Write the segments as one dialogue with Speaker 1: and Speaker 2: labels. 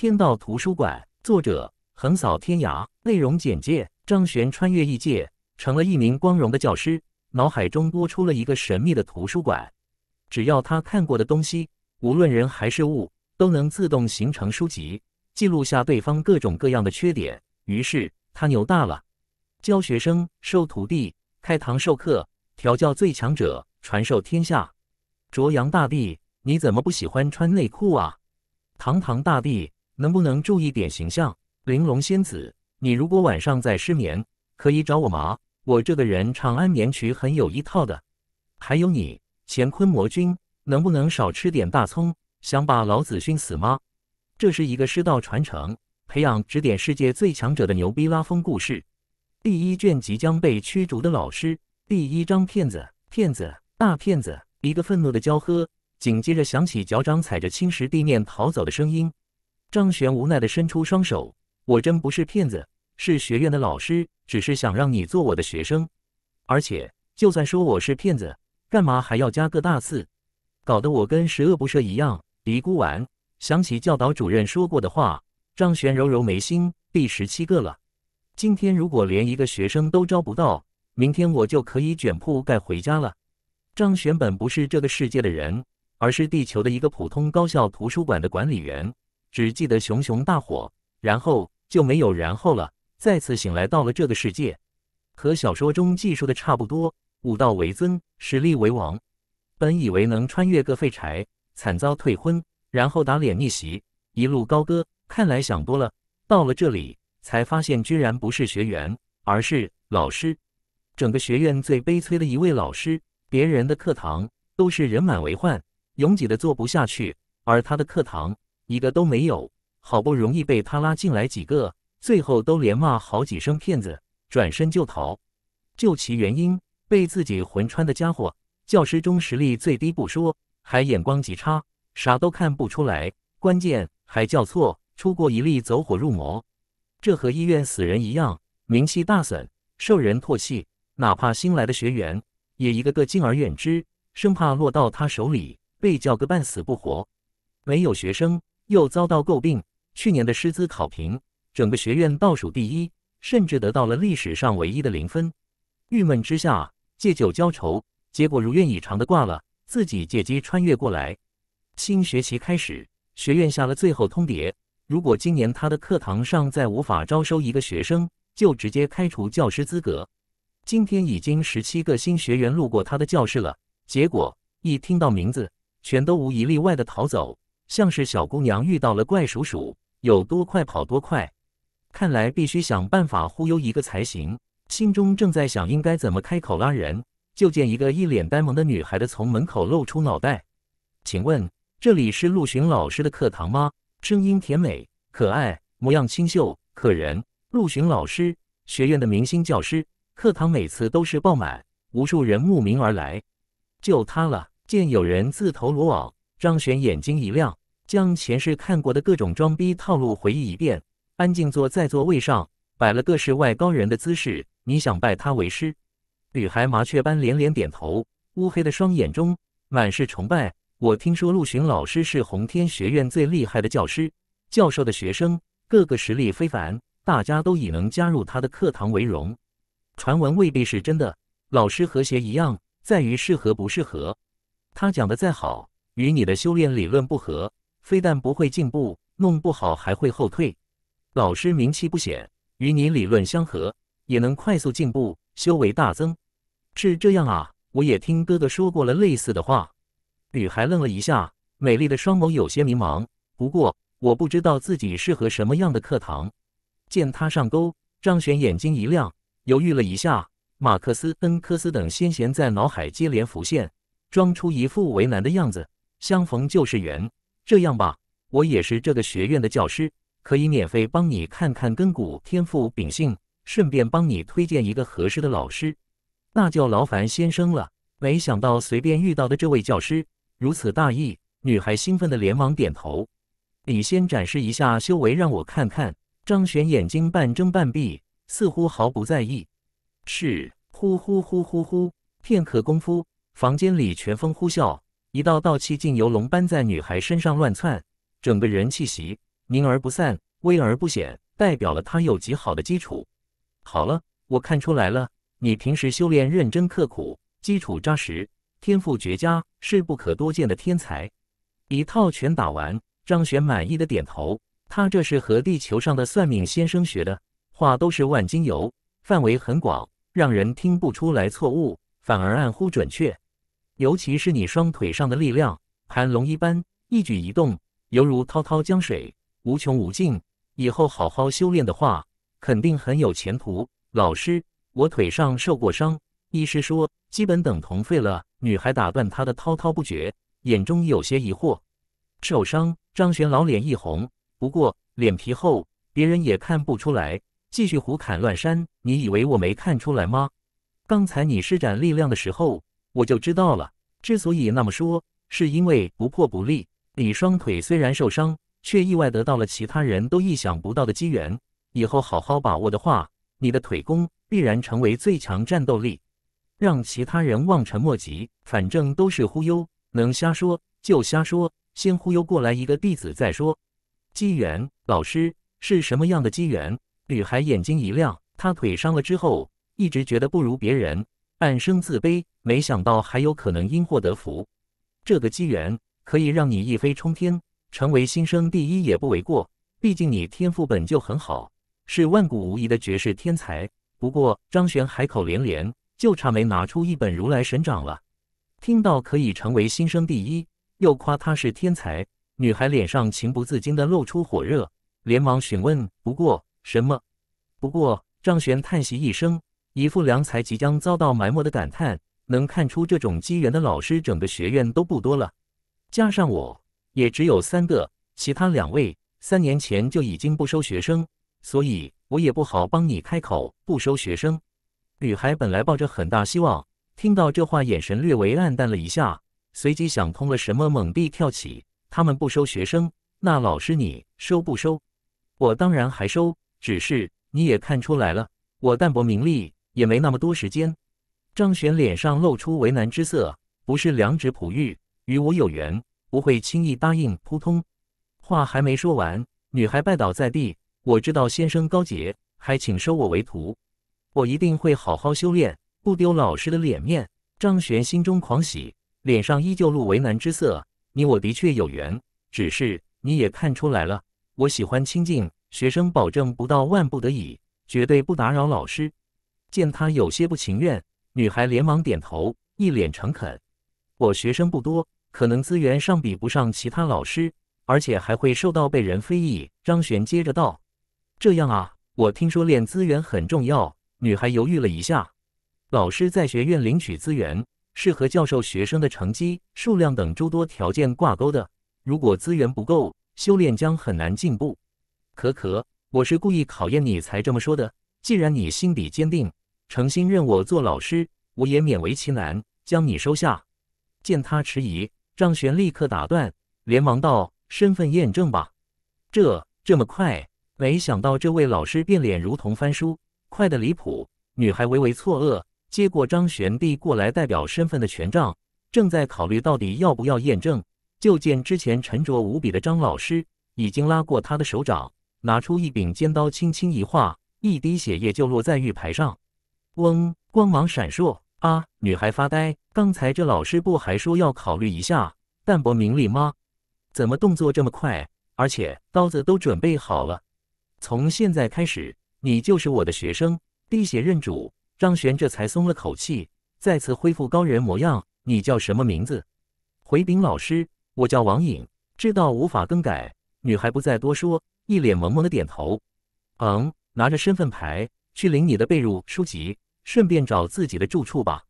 Speaker 1: 天道图书馆，作者横扫天涯。内容简介：张悬穿越异界，成了一名光荣的教师。脑海中多出了一个神秘的图书馆，只要他看过的东西，无论人还是物，都能自动形成书籍，记录下对方各种各样的缺点。于是他牛大了，教学生，收徒弟，开堂授课，调教最强者，传授天下。卓阳大帝，你怎么不喜欢穿内裤啊？堂堂大帝！能不能注意点形象，玲珑仙子？你如果晚上再失眠，可以找我麻。我这个人唱安眠曲很有一套的。还有你，乾坤魔君，能不能少吃点大葱？想把老子熏死吗？这是一个师道传承，培养指点世界最强者的牛逼拉风故事。第一卷即将被驱逐的老师。第一张骗子，骗子，大骗子！一个愤怒的娇喝，紧接着响起脚掌踩着青石地面逃走的声音。张璇无奈地伸出双手：“我真不是骗子，是学院的老师，只是想让你做我的学生。而且，就算说我是骗子，干嘛还要加个大字，搞得我跟十恶不赦一样？”嘀咕完，想起教导主任说过的话，张璇揉揉眉心：“第十七个了，今天如果连一个学生都招不到，明天我就可以卷铺盖回家了。”张璇本不是这个世界的人，而是地球的一个普通高校图书馆的管理员。只记得熊熊大火，然后就没有然后了。再次醒来，到了这个世界，和小说中记述的差不多。武道为尊，实力为王。本以为能穿越个废柴，惨遭退婚，然后打脸逆袭，一路高歌。看来想多了。到了这里，才发现居然不是学员，而是老师。整个学院最悲催的一位老师，别人的课堂都是人满为患，拥挤的坐不下去，而他的课堂。一个都没有，好不容易被他拉进来几个，最后都连骂好几声骗子，转身就逃。究其原因，被自己魂穿的家伙，教师中实力最低不说，还眼光极差，啥都看不出来。关键还叫错，出过一例走火入魔，这和医院死人一样，名气大损，受人唾弃。哪怕新来的学员，也一个个敬而远之，生怕落到他手里，被叫个半死不活。没有学生。又遭到诟病。去年的师资考评，整个学院倒数第一，甚至得到了历史上唯一的零分。郁闷之下，借酒浇愁，结果如愿以偿的挂了。自己借机穿越过来，新学期开始，学院下了最后通牒：如果今年他的课堂上再无法招收一个学生，就直接开除教师资格。今天已经十七个新学员路过他的教室了，结果一听到名字，全都无一例外的逃走。像是小姑娘遇到了怪叔叔，有多快跑多快。看来必须想办法忽悠一个才行。心中正在想应该怎么开口拉人，就见一个一脸呆萌的女孩的从门口露出脑袋。请问这里是陆巡老师的课堂吗？声音甜美可爱，模样清秀可人。陆巡老师，学院的明星教师，课堂每次都是爆满，无数人慕名而来。就他了！见有人自投罗网，张璇眼睛一亮。将前世看过的各种装逼套路回忆一遍，安静坐在座位上，摆了个世外高人的姿势。你想拜他为师？女孩麻雀般连连点头，乌黑的双眼中满是崇拜。我听说陆巡老师是红天学院最厉害的教师，教授的学生个个实力非凡，大家都以能加入他的课堂为荣。传闻未必是真的，老师和谐一样，在于适合不适合。他讲的再好，与你的修炼理论不合。非但不会进步，弄不好还会后退。老师名气不显，与你理论相合，也能快速进步，修为大增。是这样啊？我也听哥哥说过了类似的话。女孩愣了一下，美丽的双眸有些迷茫。不过，我不知道自己适合什么样的课堂。见他上钩，张璇眼睛一亮，犹豫了一下，马克思、恩科斯等先贤在脑海接连浮现，装出一副为难的样子。相逢就是缘。这样吧，我也是这个学院的教师，可以免费帮你看看根骨、天赋、秉性，顺便帮你推荐一个合适的老师。那就劳烦先生了。没想到随便遇到的这位教师如此大意，女孩兴奋的连忙点头。你先展示一下修为，让我看看。张璇眼睛半睁半闭，似乎毫不在意。是，呼呼呼呼呼，片刻功夫，房间里全风呼啸。一道道气劲游龙般在女孩身上乱窜，整个人气息凝而不散，威而不显，代表了她有极好的基础。好了，我看出来了，你平时修炼认真刻苦，基础扎实，天赋绝佳，是不可多见的天才。一套拳打完，张玄满意的点头，他这是和地球上的算命先生学的，话都是万金油，范围很广，让人听不出来错误，反而暗乎准确。尤其是你双腿上的力量，盘龙一般，一举一动犹如滔滔江水，无穷无尽。以后好好修炼的话，肯定很有前途。老师，我腿上受过伤，医师说基本等同废了。女孩打断他的滔滔不绝，眼中有些疑惑。受伤，张悬老脸一红，不过脸皮厚，别人也看不出来。继续胡侃乱删。你以为我没看出来吗？刚才你施展力量的时候。我就知道了。之所以那么说，是因为不破不立。你双腿虽然受伤，却意外得到了其他人都意想不到的机缘。以后好好把握的话，你的腿功必然成为最强战斗力，让其他人望尘莫及。反正都是忽悠，能瞎说就瞎说。先忽悠过来一个弟子再说。机缘，老师是什么样的机缘？女孩眼睛一亮。她腿伤了之后，一直觉得不如别人。暗生自卑，没想到还有可能因祸得福，这个机缘可以让你一飞冲天，成为新生第一也不为过。毕竟你天赋本就很好，是万古无疑的绝世天才。不过张玄海口连连，就差没拿出一本如来神掌了。听到可以成为新生第一，又夸他是天才，女孩脸上情不自禁地露出火热，连忙询问。不过什么？不过张玄叹息一声。一副良才即将遭到埋没的感叹，能看出这种机缘的老师，整个学院都不多了。加上我也只有三个，其他两位三年前就已经不收学生，所以我也不好帮你开口不收学生。女孩本来抱着很大希望，听到这话，眼神略为暗淡了一下，随即想通了什么，猛地跳起。他们不收学生，那老师你收不收？我当然还收，只是你也看出来了，我淡泊名利。也没那么多时间。张悬脸上露出为难之色，不是良知璞玉与我有缘，不会轻易答应。扑通，话还没说完，女孩拜倒在地。我知道先生高洁，还请收我为徒，我一定会好好修炼，不丢老师的脸面。张悬心中狂喜，脸上依旧露为难之色。你我的确有缘，只是你也看出来了，我喜欢清静。学生保证不到万不得已，绝对不打扰老师。见他有些不情愿，女孩连忙点头，一脸诚恳。我学生不多，可能资源上比不上其他老师，而且还会受到被人非议。张璇接着道：“这样啊，我听说练资源很重要。”女孩犹豫了一下：“老师在学院领取资源，是和教授学生的成绩、数量等诸多条件挂钩的。如果资源不够，修炼将很难进步。”“可可，我是故意考验你才这么说的。”既然你心底坚定，诚心认我做老师，我也勉为其难将你收下。见他迟疑，张玄立刻打断，连忙道：“身份验证吧。”这这么快？没想到这位老师变脸如同翻书，快的离谱。女孩微微错愕，接过张玄递过来代表身份的权杖，正在考虑到底要不要验证，就见之前沉着无比的张老师已经拉过他的手掌，拿出一柄尖刀，轻轻一划。一滴血液就落在玉牌上，嗡，光芒闪烁。啊！女孩发呆。刚才这老师不还说要考虑一下淡泊名利吗？怎么动作这么快？而且刀子都准备好了。从现在开始，你就是我的学生，滴血认主。张玄这才松了口气，再次恢复高人模样。你叫什么名字？回禀老师，我叫王颖，知道无法更改。女孩不再多说，一脸懵懵的点头。嗯。拿着身份牌去领你的被褥、书籍，顺便找自己的住处吧。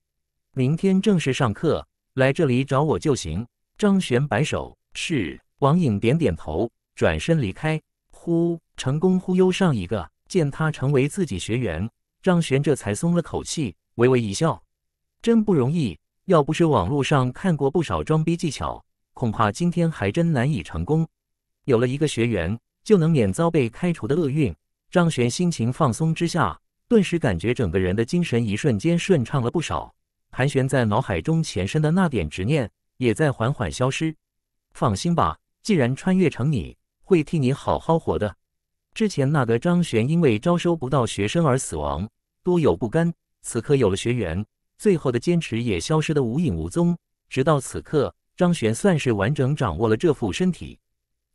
Speaker 1: 明天正式上课，来这里找我就行。张悬摆手，是。王颖点点头，转身离开。呼，成功忽悠上一个，见他成为自己学员，张悬这才松了口气，微微一笑，真不容易。要不是网络上看过不少装逼技巧，恐怕今天还真难以成功。有了一个学员，就能免遭被开除的厄运。张璇心情放松之下，顿时感觉整个人的精神一瞬间顺畅了不少。盘旋在脑海中前身的那点执念也在缓缓消失。放心吧，既然穿越成你，会替你好好活的。之前那个张璇因为招收不到学生而死亡，多有不甘。此刻有了学员，最后的坚持也消失得无影无踪。直到此刻，张璇算是完整掌握了这副身体。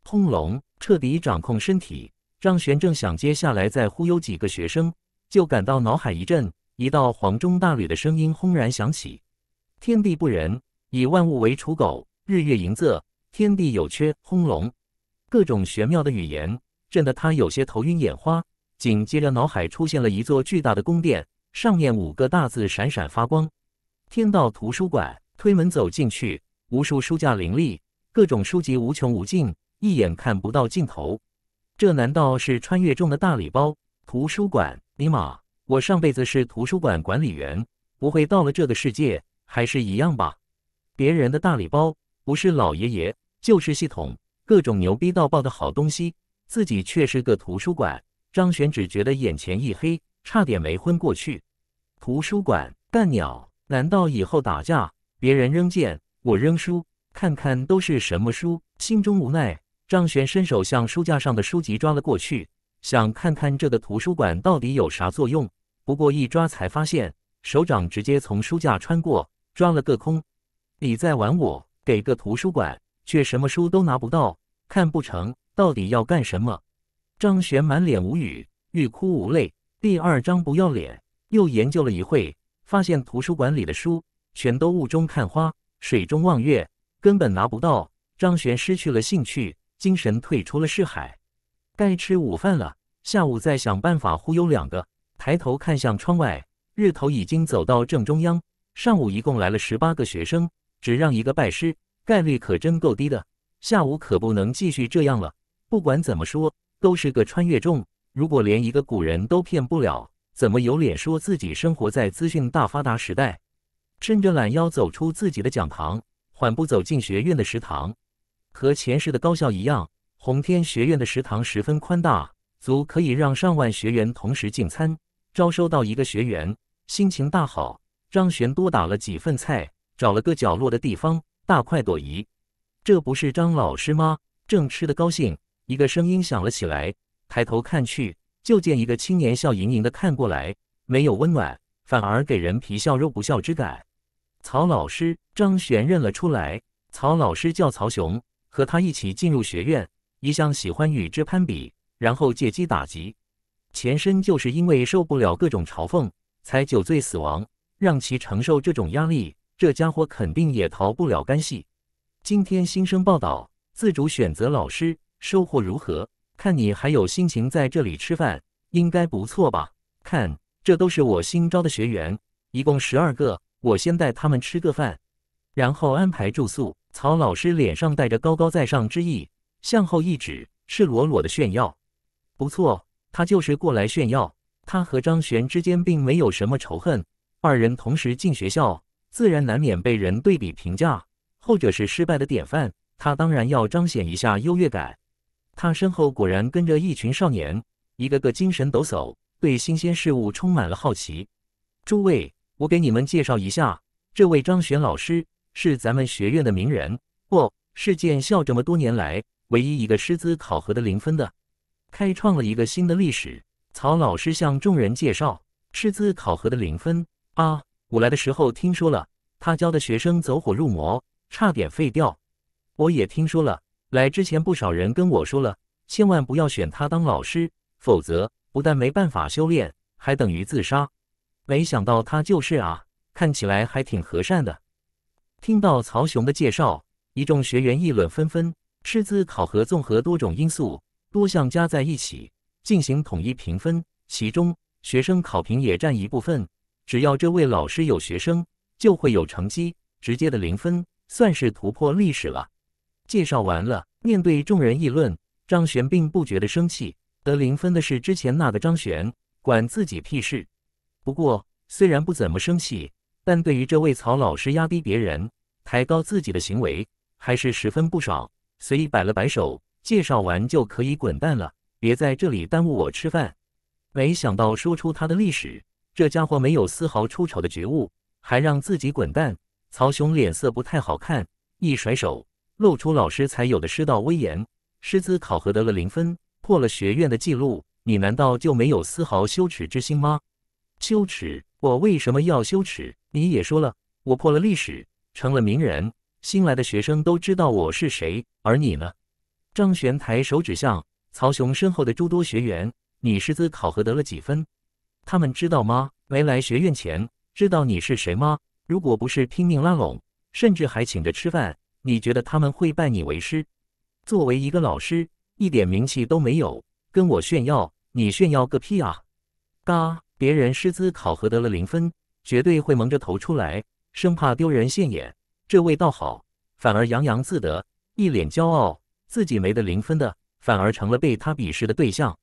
Speaker 1: 轰隆，彻底掌控身体。张玄正想接下来再忽悠几个学生，就感到脑海一震，一道黄钟大吕的声音轰然响起：“天地不仁，以万物为刍狗；日月盈仄，天地有缺。”轰隆，各种玄妙的语言震得他有些头晕眼花。紧接着，脑海出现了一座巨大的宫殿，上面五个大字闪闪发光：“天道图书馆。”推门走进去，无数书架林立，各种书籍无穷无尽，一眼看不到尽头。这难道是穿越中的大礼包？图书馆？尼玛！我上辈子是图书馆管理员，不会到了这个世界还是一样吧？别人的大礼包不是老爷爷就是系统，各种牛逼到爆的好东西，自己却是个图书馆。张玄只觉得眼前一黑，差点没昏过去。图书馆？蛋鸟？难道以后打架，别人扔剑，我扔书？看看都是什么书，心中无奈。张璇伸手向书架上的书籍抓了过去，想看看这个图书馆到底有啥作用。不过一抓才发现，手掌直接从书架穿过，抓了个空。你在玩我，给个图书馆，却什么书都拿不到，看不成，到底要干什么？张璇满脸无语，欲哭无泪。第二张不要脸，又研究了一会，发现图书馆里的书全都雾中看花，水中望月，根本拿不到。张璇失去了兴趣。精神退出了市海，该吃午饭了。下午再想办法忽悠两个。抬头看向窗外，日头已经走到正中央。上午一共来了十八个学生，只让一个拜师，概率可真够低的。下午可不能继续这样了。不管怎么说，都是个穿越众。如果连一个古人都骗不了，怎么有脸说自己生活在资讯大发达时代？伸着懒腰走出自己的讲堂，缓步走进学院的食堂。和前世的高校一样，宏天学院的食堂十分宽大，足可以让上万学员同时进餐。招收到一个学员，心情大好，张璇多打了几份菜，找了个角落的地方大快朵颐。这不是张老师吗？正吃得高兴，一个声音响了起来。抬头看去，就见一个青年笑盈盈的看过来，没有温暖，反而给人皮笑肉不笑之感。曹老师，张璇认了出来。曹老师叫曹雄。和他一起进入学院，一向喜欢与之攀比，然后借机打击。前身就是因为受不了各种嘲讽，才酒醉死亡。让其承受这种压力，这家伙肯定也逃不了干系。今天新生报道，自主选择老师，收获如何？看你还有心情在这里吃饭，应该不错吧？看，这都是我新招的学员，一共十二个。我先带他们吃个饭，然后安排住宿。曹老师脸上带着高高在上之意，向后一指，赤裸裸的炫耀。不错，他就是过来炫耀。他和张璇之间并没有什么仇恨，二人同时进学校，自然难免被人对比评价。后者是失败的典范，他当然要彰显一下优越感。他身后果然跟着一群少年，一个个精神抖擞，对新鲜事物充满了好奇。诸位，我给你们介绍一下这位张璇老师。是咱们学院的名人哦，是建校这么多年来唯一一个师资考核的零分的，开创了一个新的历史。曹老师向众人介绍，师资考核的零分啊，我来的时候听说了，他教的学生走火入魔，差点废掉。我也听说了，来之前不少人跟我说了，千万不要选他当老师，否则不但没办法修炼，还等于自杀。没想到他就是啊，看起来还挺和善的。听到曹雄的介绍，一众学员议论纷纷。师资考核综合多种因素，多项加在一起进行统一评分，其中学生考评也占一部分。只要这位老师有学生，就会有成绩。直接的零分，算是突破历史了。介绍完了，面对众人议论，张璇并不觉得生气。得零分的是之前那个张璇，管自己屁事。不过虽然不怎么生气，但对于这位曹老师压低别人。抬高自己的行为还是十分不爽，随意摆了摆手，介绍完就可以滚蛋了，别在这里耽误我吃饭。没想到说出他的历史，这家伙没有丝毫出丑的觉悟，还让自己滚蛋。曹雄脸色不太好看，一甩手，露出老师才有的师道威严。师资考核得了零分，破了学院的记录，你难道就没有丝毫羞耻之心吗？羞耻？我为什么要羞耻？你也说了，我破了历史。成了名人，新来的学生都知道我是谁，而你呢？张玄抬手指向曹雄身后的诸多学员：“你师资考核得了几分？他们知道吗？没来学院前，知道你是谁吗？如果不是拼命拉拢，甚至还请着吃饭，你觉得他们会拜你为师？作为一个老师，一点名气都没有，跟我炫耀，你炫耀个屁啊！嘎，别人师资考核得了零分，绝对会蒙着头出来。”生怕丢人现眼，这位倒好，反而洋洋自得，一脸骄傲。自己没得零分的，反而成了被他鄙视的对象。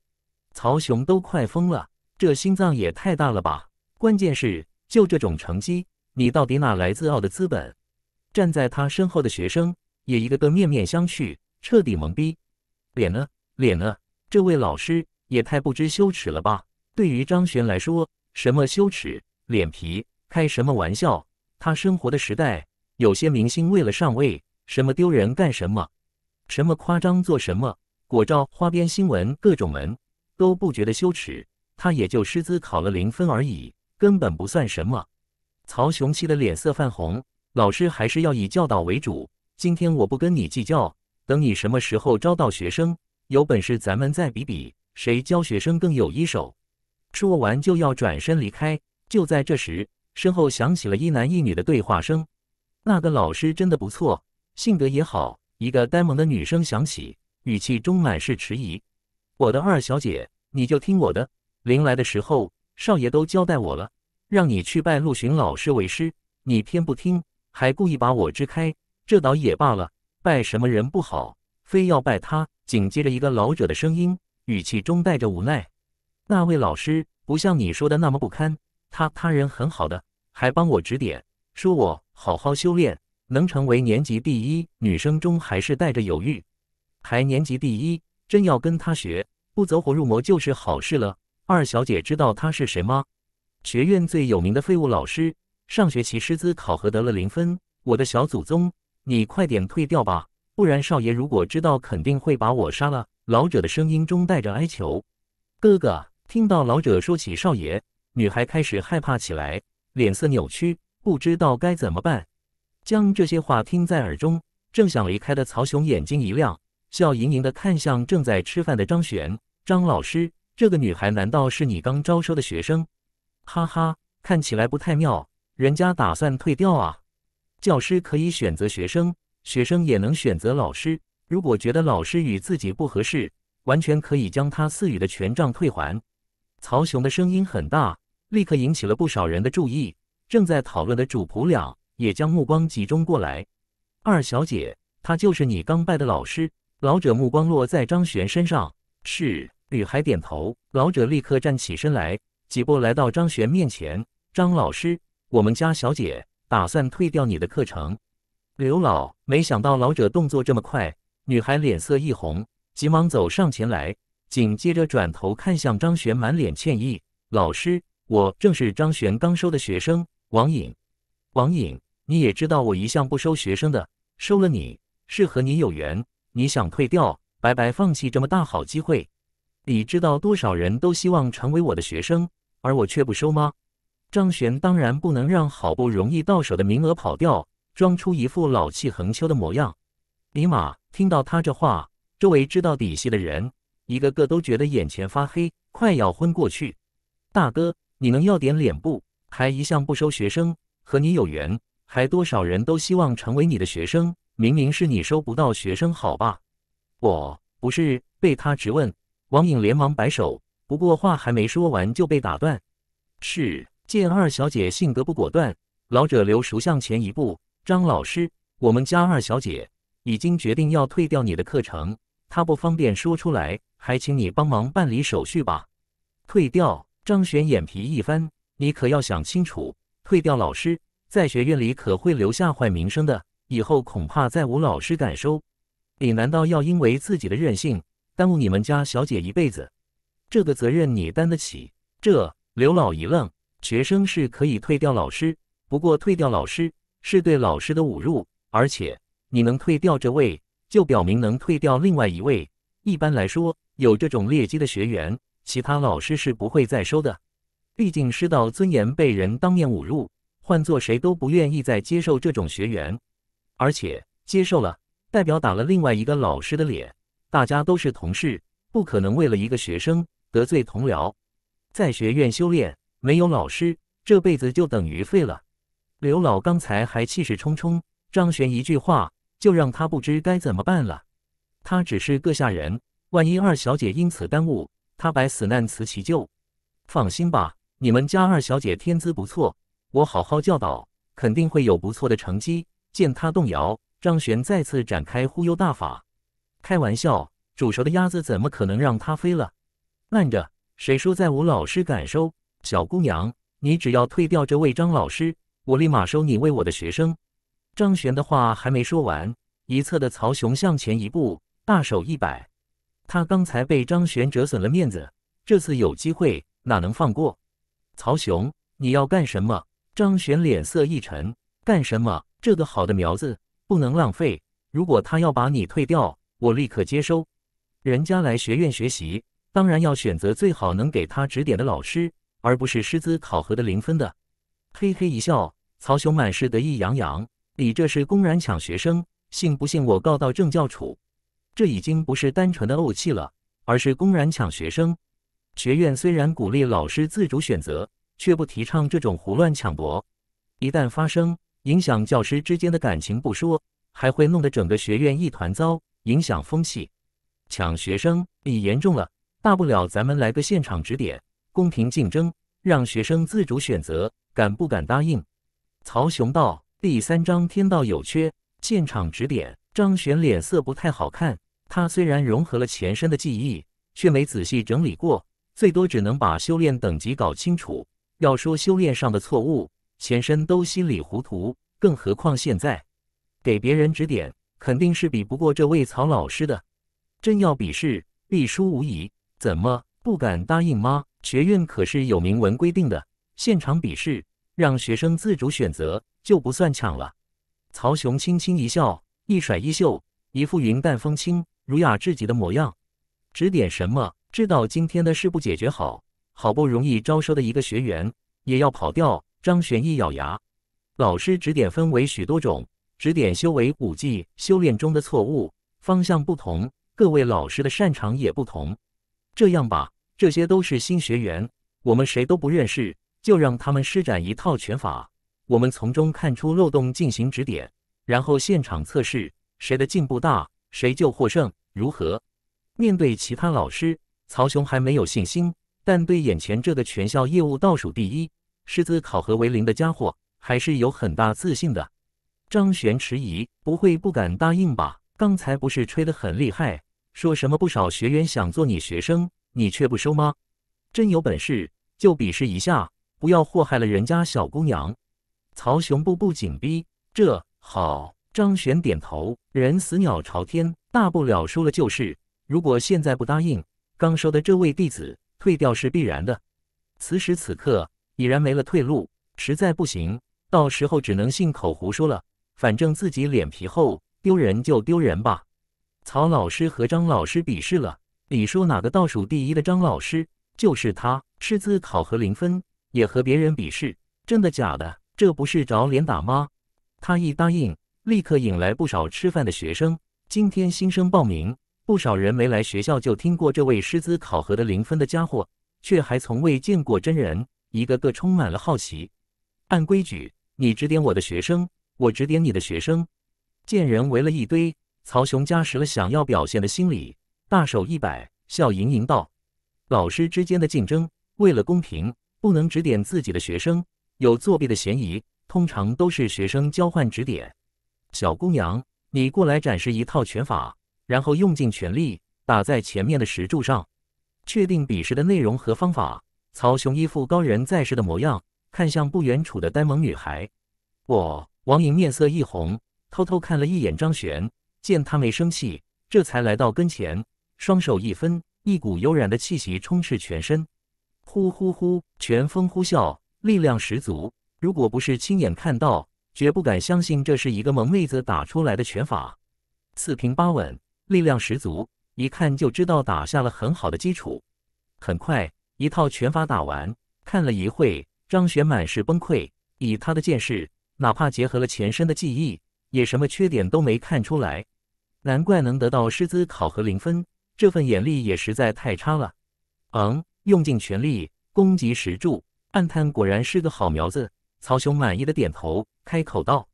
Speaker 1: 曹雄都快疯了，这心脏也太大了吧！关键是，就这种成绩，你到底哪来自傲的资本？站在他身后的学生也一个个面面相觑，彻底懵逼。脸呢？脸呢？这位老师也太不知羞耻了吧！对于张璇来说，什么羞耻、脸皮，开什么玩笑？他生活的时代，有些明星为了上位，什么丢人干什么，什么夸张做什么，果照、花边新闻各种门都不觉得羞耻。他也就师资考了零分而已，根本不算什么。曹雄气的脸色泛红，老师还是要以教导为主。今天我不跟你计较，等你什么时候招到学生，有本事咱们再比比谁教学生更有一手。说完就要转身离开，就在这时。身后响起了一男一女的对话声，那个老师真的不错，性格也好。一个呆萌的女生响起，语气中满是迟疑：“我的二小姐，你就听我的。临来的时候，少爷都交代我了，让你去拜陆巡老师为师，你偏不听，还故意把我支开。这倒也罢了，拜什么人不好，非要拜他。”紧接着，一个老者的声音，语气中带着无奈：“那位老师不像你说的那么不堪。”他他人很好的，还帮我指点，说我好好修炼，能成为年级第一。女生中还是带着犹豫，还年级第一，真要跟他学，不走火入魔就是好事了。二小姐知道他是谁吗？学院最有名的废物老师，上学期师资考核得了零分。我的小祖宗，你快点退掉吧，不然少爷如果知道，肯定会把我杀了。老者的声音中带着哀求。哥哥，听到老者说起少爷。女孩开始害怕起来，脸色扭曲，不知道该怎么办。将这些话听在耳中，正想离开的曹雄眼睛一亮，笑盈盈的看向正在吃饭的张璇：“张老师，这个女孩难道是你刚招收的学生？哈哈，看起来不太妙，人家打算退掉啊。教师可以选择学生，学生也能选择老师。如果觉得老师与自己不合适，完全可以将他赐予的权杖退还。曹雄的声音很大。立刻引起了不少人的注意。正在讨论的主仆俩也将目光集中过来。二小姐，他就是你刚拜的老师。老者目光落在张璇身上。是，女孩点头。老者立刻站起身来，几步来到张璇面前。张老师，我们家小姐打算退掉你的课程。刘老，没想到老者动作这么快。女孩脸色一红，急忙走上前来，紧接着转头看向张璇，满脸歉意。老师。我正是张璇刚收的学生王颖，王颖，你也知道我一向不收学生的，收了你是和你有缘，你想退掉，白白放弃这么大好机会，你知道多少人都希望成为我的学生，而我却不收吗？张璇当然不能让好不容易到手的名额跑掉，装出一副老气横秋的模样。尼玛，听到他这话，周围知道底细的人一个个都觉得眼前发黑，快要昏过去。大哥。你能要点脸不？还一向不收学生，和你有缘，还多少人都希望成为你的学生。明明是你收不到学生，好吧？我不是被他直问，王颖连忙摆手。不过话还没说完就被打断。是见二小姐性格不果断，老者刘熟向前一步：“张老师，我们家二小姐已经决定要退掉你的课程，她不方便说出来，还请你帮忙办理手续吧。退掉。”张悬眼皮一翻，你可要想清楚，退掉老师，在学院里可会留下坏名声的，以后恐怕再无老师敢收。你难道要因为自己的任性，耽误你们家小姐一辈子？这个责任你担得起？这刘老一愣，学生是可以退掉老师，不过退掉老师是对老师的侮辱，而且你能退掉这位，就表明能退掉另外一位。一般来说，有这种劣迹的学员。其他老师是不会再收的，毕竟师道尊严被人当面侮辱，换做谁都不愿意再接受这种学员，而且接受了代表打了另外一个老师的脸。大家都是同事，不可能为了一个学生得罪同僚。在学院修炼没有老师，这辈子就等于废了。刘老刚才还气势冲冲，张璇一句话就让他不知该怎么办了。他只是个下人，万一二小姐因此耽误……他百死难辞其咎。放心吧，你们家二小姐天资不错，我好好教导，肯定会有不错的成绩。见他动摇，张悬再次展开忽悠大法。开玩笑，煮熟的鸭子怎么可能让它飞了？慢着，谁说再无老师敢收？小姑娘，你只要退掉这位张老师，我立马收你为我的学生。张悬的话还没说完，一侧的曹雄向前一步，大手一摆。他刚才被张玄折损了面子，这次有机会哪能放过？曹雄，你要干什么？张玄脸色一沉：“干什么？这个好的苗子不能浪费。如果他要把你退掉，我立刻接收。人家来学院学习，当然要选择最好能给他指点的老师，而不是师资考核的零分的。”嘿嘿一笑，曹雄满是得意洋洋：“你这是公然抢学生，信不信我告到政教处？”这已经不是单纯的怄气了，而是公然抢学生。学院虽然鼓励老师自主选择，却不提倡这种胡乱抢夺。一旦发生，影响教师之间的感情不说，还会弄得整个学院一团糟，影响风气。抢学生，你严重了。大不了咱们来个现场指点，公平竞争，让学生自主选择。敢不敢答应？曹雄道：“第三章天道有缺，现场指点。”张悬脸色不太好看。他虽然融合了前身的记忆，却没仔细整理过，最多只能把修炼等级搞清楚。要说修炼上的错误，前身都稀里糊涂，更何况现在，给别人指点，肯定是比不过这位曹老师的。真要比试，必输无疑。怎么不敢答应吗？学院可是有明文规定的，现场比试让学生自主选择，就不算抢了。曹雄轻轻一笑，一甩衣袖，一副云淡风轻。儒雅至极的模样，指点什么？知道今天的事不解决好，好不容易招收的一个学员也要跑掉。张玄一咬牙，老师指点分为许多种，指点修为、武技、修炼中的错误方向不同，各位老师的擅长也不同。这样吧，这些都是新学员，我们谁都不认识，就让他们施展一套拳法，我们从中看出漏洞进行指点，然后现场测试谁的进步大。谁就获胜？如何面对其他老师？曹雄还没有信心，但对眼前这个全校业务倒数第一、师资考核为零的家伙，还是有很大自信的。张璇迟疑：“不会不敢答应吧？刚才不是吹得很厉害，说什么不少学员想做你学生，你却不收吗？真有本事就比试一下，不要祸害了人家小姑娘。”曹雄步步紧逼：“这好。”张璇点头，人死鸟朝天，大不了输了就是。如果现在不答应，刚收的这位弟子退掉是必然的。此时此刻已然没了退路，实在不行，到时候只能信口胡说了。反正自己脸皮厚，丢人就丢人吧。曹老师和张老师比试了，你说哪个倒数第一的张老师？就是他，师资考核零分也和别人比试，真的假的？这不是找脸打吗？他一答应。立刻引来不少吃饭的学生。今天新生报名，不少人没来学校就听过这位师资考核的零分的家伙，却还从未见过真人，一个个充满了好奇。按规矩，你指点我的学生，我指点你的学生。见人围了一堆，曹雄加实了想要表现的心理，大手一摆，笑盈盈道：“老师之间的竞争，为了公平，不能指点自己的学生，有作弊的嫌疑。通常都是学生交换指点。”小姑娘，你过来展示一套拳法，然后用尽全力打在前面的石柱上，确定比试的内容和方法。曹雄一副高人在世的模样，看向不远处的呆萌女孩。我王莹面色一红，偷偷看了一眼张璇，见他没生气，这才来到跟前，双手一分，一股悠然的气息充斥全身，呼呼呼，拳风呼啸，力量十足。如果不是亲眼看到。绝不敢相信这是一个萌妹子打出来的拳法，四平八稳，力量十足，一看就知道打下了很好的基础。很快，一套拳法打完，看了一会，张悬满是崩溃。以他的见识，哪怕结合了前身的记忆，也什么缺点都没看出来。难怪能得到师资考核零分，这份眼力也实在太差了。嗯，用尽全力攻击石柱，暗叹果然是个好苗子。曹雄满意的点头。开口道：“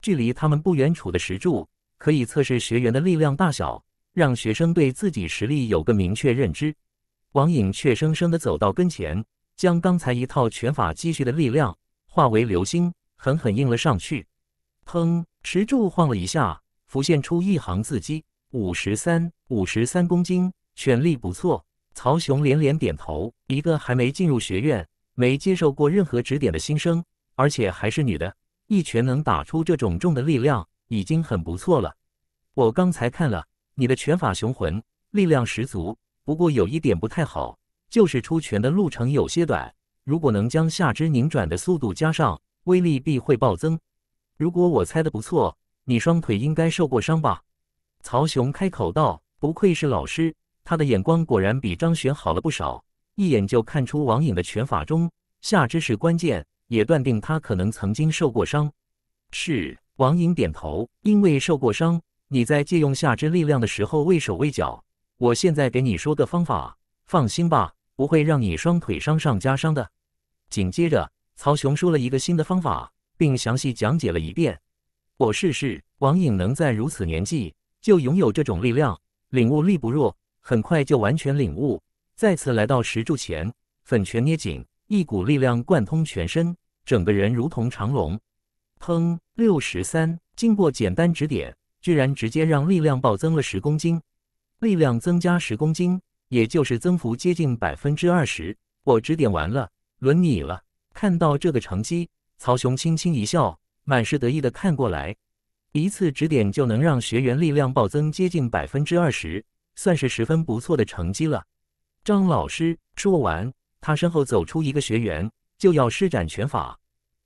Speaker 1: 距离他们不远处的石柱可以测试学员的力量大小，让学生对自己实力有个明确认知。”王颖怯生生地走到跟前，将刚才一套拳法积蓄的力量化为流星，狠狠印了上去。砰！石柱晃了一下，浮现出一行字迹：“五十三，五十三公斤，拳力不错。”曹雄连连点头。一个还没进入学院、没接受过任何指点的新生，而且还是女的。一拳能打出这种重的力量，已经很不错了。我刚才看了你的拳法，雄浑，力量十足。不过有一点不太好，就是出拳的路程有些短。如果能将下肢拧转的速度加上，威力必会暴增。如果我猜的不错，你双腿应该受过伤吧？曹雄开口道：“不愧是老师，他的眼光果然比张璇好了不少，一眼就看出王颖的拳法中下肢是关键。”也断定他可能曾经受过伤。是，王莹点头。因为受过伤，你在借用下肢力量的时候畏手畏脚。我现在给你说个方法，放心吧，不会让你双腿伤上加伤的。紧接着，曹雄说了一个新的方法，并详细讲解了一遍。我试试。王颖能在如此年纪就拥有这种力量，领悟力不弱，很快就完全领悟。再次来到石柱前，粉拳捏紧。一股力量贯通全身，整个人如同长龙。砰！六十三，经过简单指点，居然直接让力量暴增了十公斤。力量增加十公斤，也就是增幅接近百分之二十。我指点完了，轮你了。看到这个成绩，曹雄轻轻一笑，满是得意的看过来。一次指点就能让学员力量暴增接近百分之二十，算是十分不错的成绩了。张老师说完。他身后走出一个学员，就要施展拳法。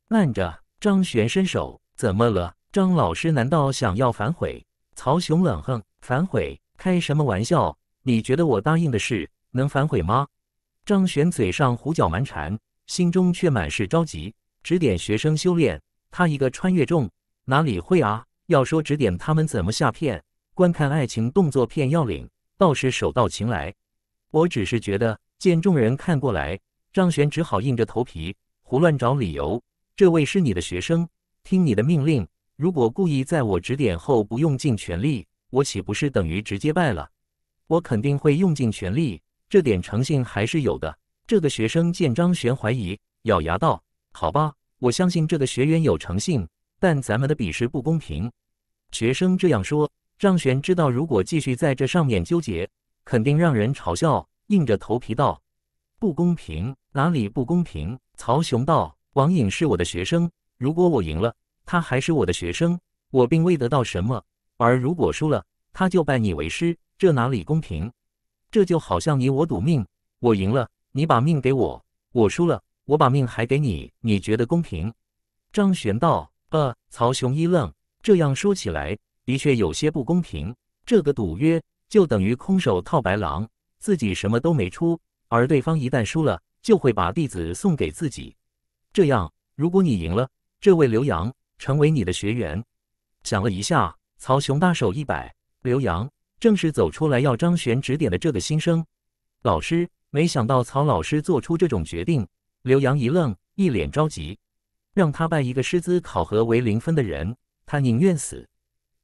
Speaker 1: 慢着，张璇伸手，怎么了？张老师难道想要反悔？曹雄冷哼：“反悔？开什么玩笑？你觉得我答应的事能反悔吗？”张璇嘴上胡搅蛮缠，心中却满是着急，指点学生修炼。他一个穿越众，哪里会啊？要说指点他们怎么下片，观看爱情动作片要领，倒是手到擒来。我只是觉得。见众人看过来，张玄只好硬着头皮胡乱找理由：“这位是你的学生，听你的命令。如果故意在我指点后不用尽全力，我岂不是等于直接败了？我肯定会用尽全力，这点诚信还是有的。”这个学生见张玄怀疑，咬牙道：“好吧，我相信这个学员有诚信，但咱们的比试不公平。”学生这样说，张玄知道，如果继续在这上面纠结，肯定让人嘲笑。硬着头皮道：“不公平，哪里不公平？”曹雄道：“王颖是我的学生，如果我赢了，他还是我的学生，我并未得到什么；而如果输了，他就拜你为师，这哪里公平？这就好像你我赌命，我赢了，你把命给我；我输了，我把命还给你，你觉得公平？”张玄道：“呃。”曹雄一愣，这样说起来，的确有些不公平。这个赌约就等于空手套白狼。自己什么都没出，而对方一旦输了，就会把弟子送给自己。这样，如果你赢了，这位刘洋成为你的学员。想了一下，曹雄大手一摆，刘洋正是走出来要张玄指点的这个新生。老师，没想到曹老师做出这种决定。刘洋一愣，一脸着急，让他拜一个师资考核为零分的人，他宁愿死。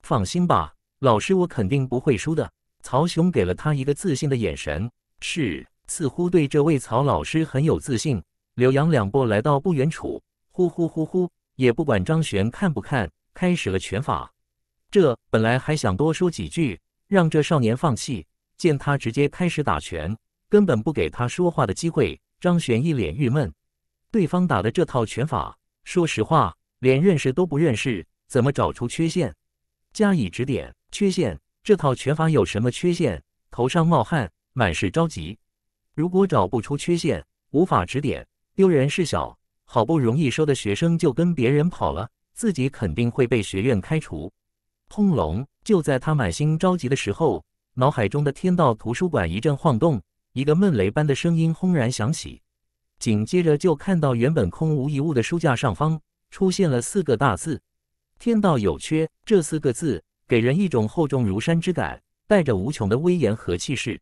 Speaker 1: 放心吧，老师，我肯定不会输的。曹雄给了他一个自信的眼神，是，似乎对这位曹老师很有自信。柳阳两步来到不远处，呼呼呼呼，也不管张璇看不看，开始了拳法。这本来还想多说几句，让这少年放弃，见他直接开始打拳，根本不给他说话的机会。张璇一脸郁闷，对方打的这套拳法，说实话，连认识都不认识，怎么找出缺陷，加以指点？缺陷？这套拳法有什么缺陷？头上冒汗，满是着急。如果找不出缺陷，无法指点，丢人是小，好不容易收的学生就跟别人跑了，自己肯定会被学院开除。轰隆！就在他满心着急的时候，脑海中的天道图书馆一阵晃动，一个闷雷般的声音轰然响起，紧接着就看到原本空无一物的书架上方出现了四个大字：“天道有缺”。这四个字。给人一种厚重如山之感，带着无穷的威严和气势。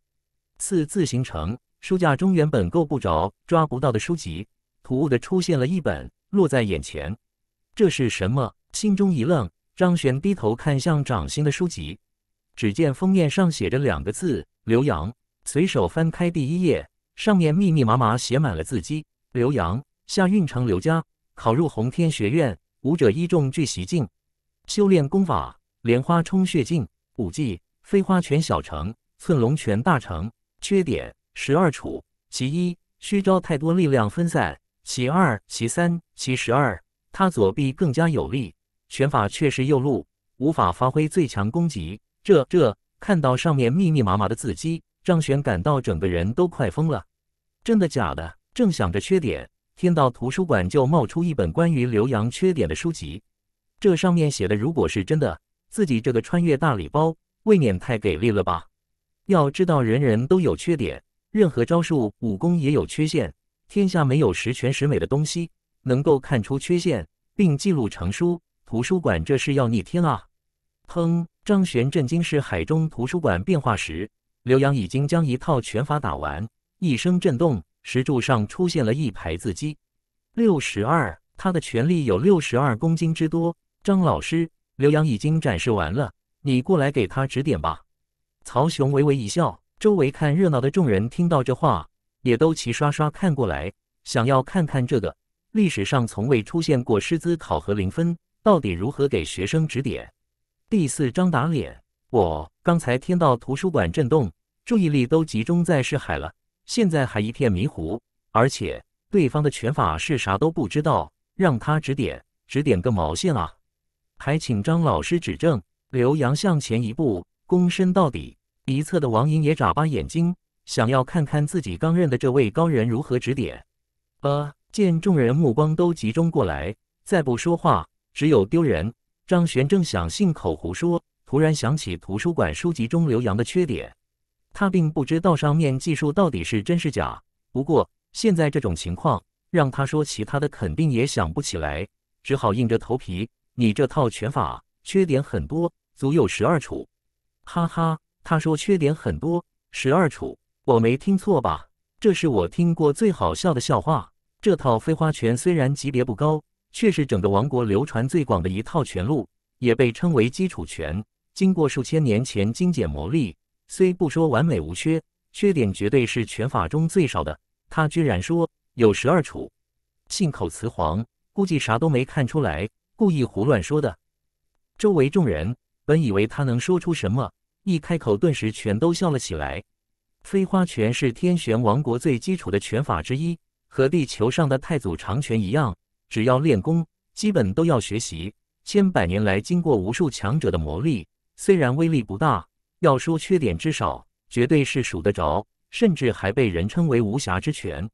Speaker 1: 四字形成，书架中原本够不着、抓不到的书籍，突兀的出现了一本，落在眼前。这是什么？心中一愣，张玄低头看向掌心的书籍，只见封面上写着两个字：刘洋。随手翻开第一页，上面密密麻麻写满了字迹。刘洋，下运城刘家，考入鸿天学院，武者一重聚习境，修炼功法。莲花冲血劲五技飞花拳小成寸龙拳大成。缺点十二处：其一，虚招太多，力量分散；其二，其三，其十二。他左臂更加有力，拳法却是右路，无法发挥最强攻击。这这，看到上面密密麻麻的字迹，张玄感到整个人都快疯了。真的假的？正想着缺点，听到图书馆就冒出一本关于刘洋缺点的书籍。这上面写的，如果是真的。自己这个穿越大礼包未免太给力了吧！要知道，人人都有缺点，任何招数、武功也有缺陷，天下没有十全十美的东西。能够看出缺陷并记录成书，图书馆这是要逆天啊！哼！张玄震惊是海中图书馆变化时，刘洋已经将一套拳法打完，一声震动，石柱上出现了一排字迹：六十二。他的拳力有六十二公斤之多。张老师。刘洋已经展示完了，你过来给他指点吧。曹雄微微一笑，周围看热闹的众人听到这话，也都齐刷刷看过来，想要看看这个历史上从未出现过师资考核零分，到底如何给学生指点。第四张打脸，我刚才听到图书馆震动，注意力都集中在世海了，现在还一片迷糊，而且对方的拳法是啥都不知道，让他指点，指点个毛线啊！还请张老师指正。刘洋向前一步，躬身到底。一侧的王莹也眨巴眼睛，想要看看自己刚认的这位高人如何指点。呃，见众人目光都集中过来，再不说话只有丢人。张悬正想信口胡说，突然想起图书馆书籍中刘洋的缺点，他并不知道上面技术到底是真是假。不过现在这种情况，让他说其他的肯定也想不起来，只好硬着头皮。你这套拳法缺点很多，足有十二处。哈哈，他说缺点很多，十二处，我没听错吧？这是我听过最好笑的笑话。这套飞花拳虽然级别不高，却是整个王国流传最广的一套拳路，也被称为基础拳。经过数千年前精简磨砺，虽不说完美无缺，缺点绝对是拳法中最少的。他居然说有十二处，信口雌黄，估计啥都没看出来。故意胡乱说的，周围众人本以为他能说出什么，一开口顿时全都笑了起来。飞花拳是天玄王国最基础的拳法之一，和地球上的太祖长拳一样，只要练功，基本都要学习。千百年来，经过无数强者的磨砺，虽然威力不大，要说缺点之少，绝对是数得着，甚至还被人称为无瑕之拳。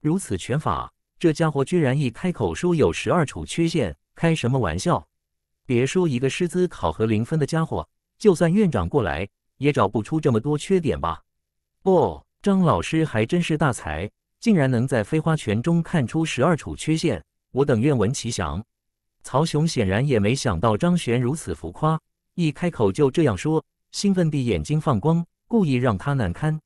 Speaker 1: 如此拳法，这家伙居然一开口说有十二处缺陷。开什么玩笑！别说一个师资考核零分的家伙，就算院长过来，也找不出这么多缺点吧？不，张老师还真是大才，竟然能在飞花拳中看出十二处缺陷，我等愿闻其详。曹雄显然也没想到张璇如此浮夸，一开口就这样说，兴奋地眼睛放光，故意让他难堪，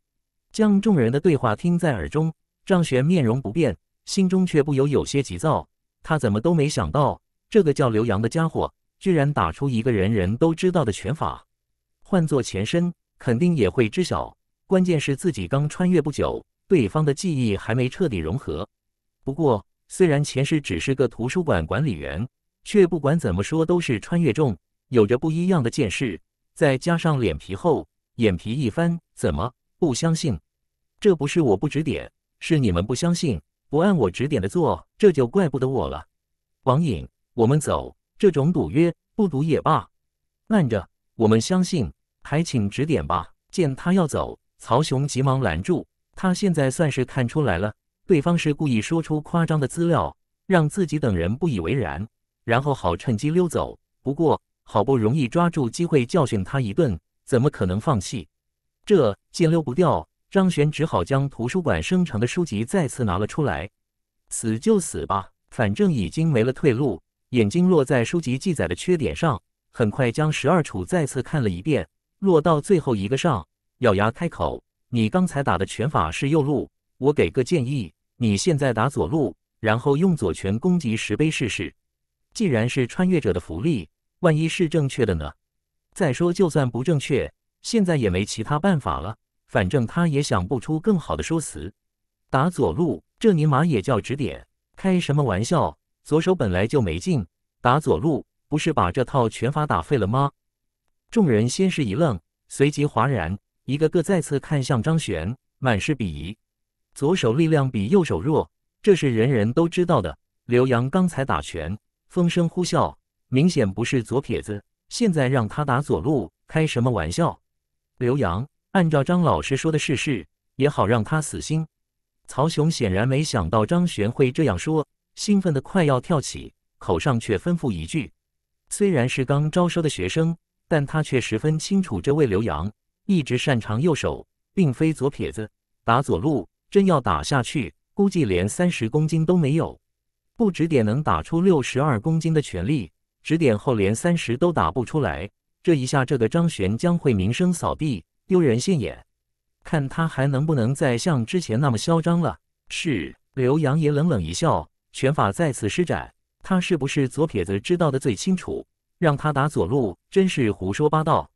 Speaker 1: 将众人的对话听在耳中。张璇面容不变，心中却不由有些急躁，他怎么都没想到。这个叫刘洋的家伙，居然打出一个人人都知道的拳法，换做前身肯定也会知晓。关键是自己刚穿越不久，对方的记忆还没彻底融合。不过，虽然前世只是个图书馆管理员，却不管怎么说都是穿越中，有着不一样的见识。再加上脸皮厚，眼皮一翻，怎么不相信？这不是我不指点，是你们不相信，不按我指点的做，这就怪不得我了。王颖。我们走，这种赌约不赌也罢。慢着，我们相信，还请指点吧。见他要走，曹雄急忙拦住。他现在算是看出来了，对方是故意说出夸张的资料，让自己等人不以为然，然后好趁机溜走。不过好不容易抓住机会教训他一顿，怎么可能放弃？这见溜不掉，张玄只好将图书馆生成的书籍再次拿了出来。死就死吧，反正已经没了退路。眼睛落在书籍记载的缺点上，很快将十二处再次看了一遍，落到最后一个上，咬牙开口：“你刚才打的拳法是右路，我给个建议，你现在打左路，然后用左拳攻击石碑试试。既然是穿越者的福利，万一是正确的呢？再说，就算不正确，现在也没其他办法了。反正他也想不出更好的说辞。打左路，这尼玛也叫指点？开什么玩笑！”左手本来就没劲，打左路不是把这套拳法打废了吗？众人先是一愣，随即哗然，一个个再次看向张璇，满是鄙夷。左手力量比右手弱，这是人人都知道的。刘洋刚才打拳，风声呼啸，明显不是左撇子。现在让他打左路，开什么玩笑？刘洋，按照张老师说的试试，也好让他死心。曹雄显然没想到张璇会这样说。兴奋得快要跳起，口上却吩咐一句：“虽然是刚招收的学生，但他却十分清楚，这位刘洋一直擅长右手，并非左撇子，打左路，真要打下去，估计连三十公斤都没有。不指点能打出六十二公斤的全力，指点后连三十都打不出来。这一下，这个张璇将会名声扫地，丢人现眼。看他还能不能再像之前那么嚣张了。”是刘洋也冷冷一笑。拳法再次施展，他是不是左撇子知道的最清楚？让他打左路，真是胡说八道。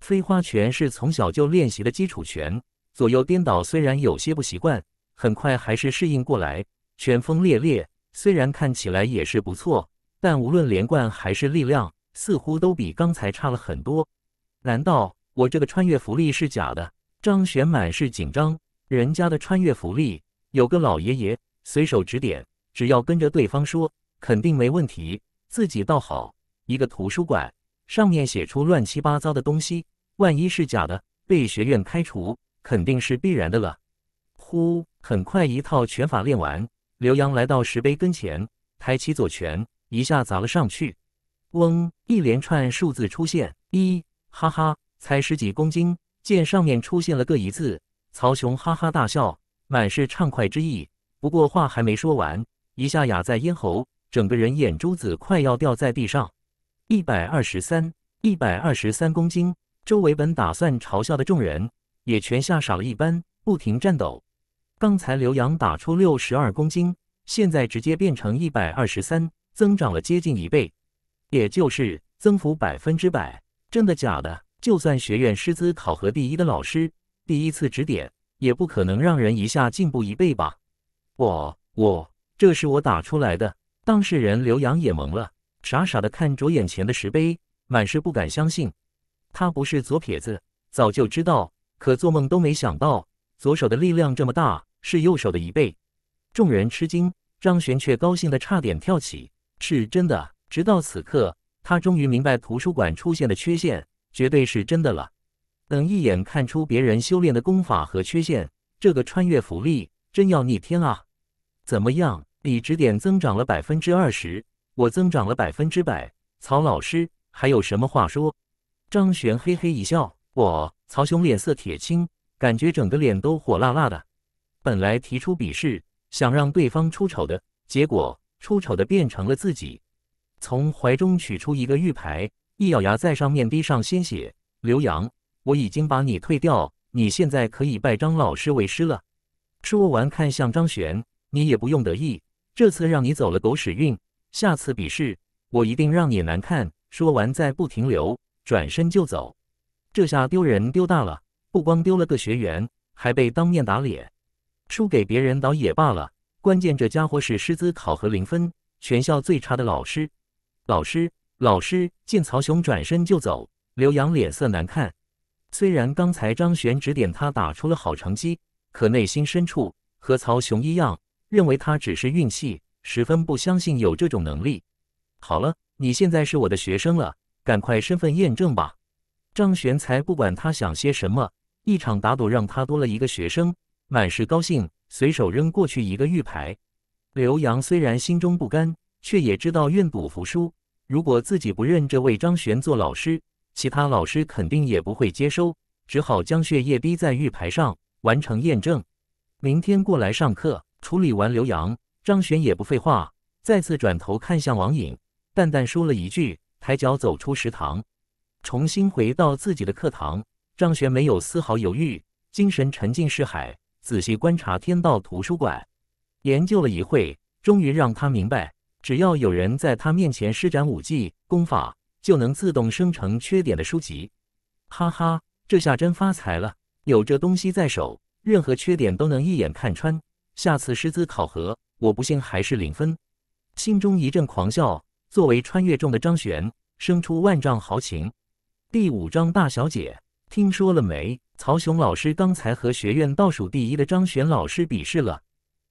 Speaker 1: 飞花拳是从小就练习的基础拳，左右颠倒虽然有些不习惯，很快还是适应过来。拳风烈烈，虽然看起来也是不错，但无论连贯还是力量，似乎都比刚才差了很多。难道我这个穿越福利是假的？张玄满是紧张。人家的穿越福利，有个老爷爷随手指点。只要跟着对方说，肯定没问题。自己倒好，一个图书馆上面写出乱七八糟的东西，万一是假的，被学院开除，肯定是必然的了。呼，很快一套拳法练完，刘洋来到石碑跟前，抬起左拳，一下砸了上去。嗡，一连串数字出现。一，哈哈，才十几公斤。见上面出现了个一字，曹雄哈哈大笑，满是畅快之意。不过话还没说完。一下哑在咽喉，整个人眼珠子快要掉在地上。一百二十三，一百二十三公斤，周围本打算嘲笑的众人也全吓傻了一般，不停颤抖。刚才刘洋打出六十二公斤，现在直接变成一百二十三，增长了接近一倍，也就是增幅百分之百。真的假的？就算学院师资考核第一的老师，第一次指点也不可能让人一下进步一倍吧？我我。这是我打出来的。当事人刘洋也懵了，傻傻的看着眼前的石碑，满是不敢相信。他不是左撇子，早就知道，可做梦都没想到，左手的力量这么大，是右手的一倍。众人吃惊，张璇却高兴的差点跳起。是真的，直到此刻，他终于明白图书馆出现的缺陷绝对是真的了。等一眼看出别人修炼的功法和缺陷，这个穿越福利真要逆天啊！怎么样？比指点增长了百分之二十，我增长了百分之百。曹老师还有什么话说？张玄嘿嘿一笑，我曹雄脸色铁青，感觉整个脸都火辣辣的。本来提出比试，想让对方出丑的，结果出丑的变成了自己。从怀中取出一个玉牌，一咬牙，在上面滴上鲜血。刘洋，我已经把你退掉，你现在可以拜张老师为师了。说完，看向张玄。你也不用得意，这次让你走了狗屎运，下次比试我一定让你难看。说完，再不停留，转身就走。这下丢人丢大了，不光丢了个学员，还被当面打脸，输给别人倒也罢了，关键这家伙是师资考核零分，全校最差的老师。老师，老师，见曹雄转身就走，刘洋脸色难看。虽然刚才张璇指点他打出了好成绩，可内心深处和曹雄一样。认为他只是运气，十分不相信有这种能力。好了，你现在是我的学生了，赶快身份验证吧。张玄才不管他想些什么，一场打赌让他多了一个学生，满是高兴，随手扔过去一个玉牌。刘洋虽然心中不甘，却也知道愿赌服输。如果自己不认这位张玄做老师，其他老师肯定也不会接收，只好将血液滴在玉牌上完成验证。明天过来上课。处理完刘洋，张悬也不废话，再次转头看向王颖，淡淡说了一句，抬脚走出食堂，重新回到自己的课堂。张悬没有丝毫犹豫，精神沉浸世海，仔细观察天道图书馆，研究了一会，终于让他明白，只要有人在他面前施展武技功法，就能自动生成缺点的书籍。哈哈，这下真发财了！有这东西在手，任何缺点都能一眼看穿。下次师资考核，我不信还是零分。心中一阵狂笑。作为穿越众的张璇，生出万丈豪情。第五章，大小姐，听说了没？曹雄老师刚才和学院倒数第一的张璇老师比试了。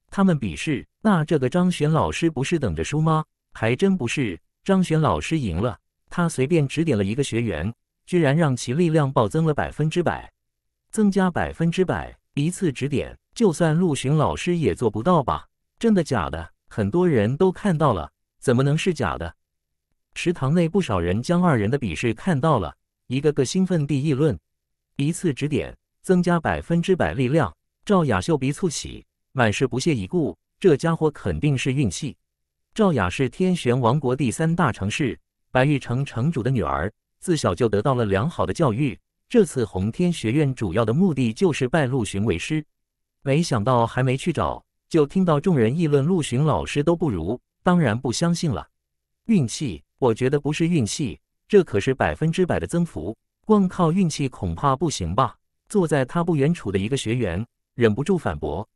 Speaker 1: 他们比试，那这个张璇老师不是等着输吗？还真不是，张璇老师赢了。他随便指点了一个学员，居然让其力量暴增了百分之百，增加百分之百，一次指点。就算陆巡老师也做不到吧？真的假的？很多人都看到了，怎么能是假的？池塘内不少人将二人的比试看到了，一个个兴奋地议论，一次指点，增加百分之百力量。赵雅秀鼻蹙起，满是不屑一顾。这家伙肯定是运气。赵雅是天玄王国第三大城市白玉城城主的女儿，自小就得到了良好的教育。这次洪天学院主要的目的就是拜陆巡为师。没想到还没去找，就听到众人议论陆巡老师都不如，当然不相信了。运气？我觉得不是运气，这可是百分之百的增幅，光靠运气恐怕不行吧？坐在他不远处的一个学员忍不住反驳：“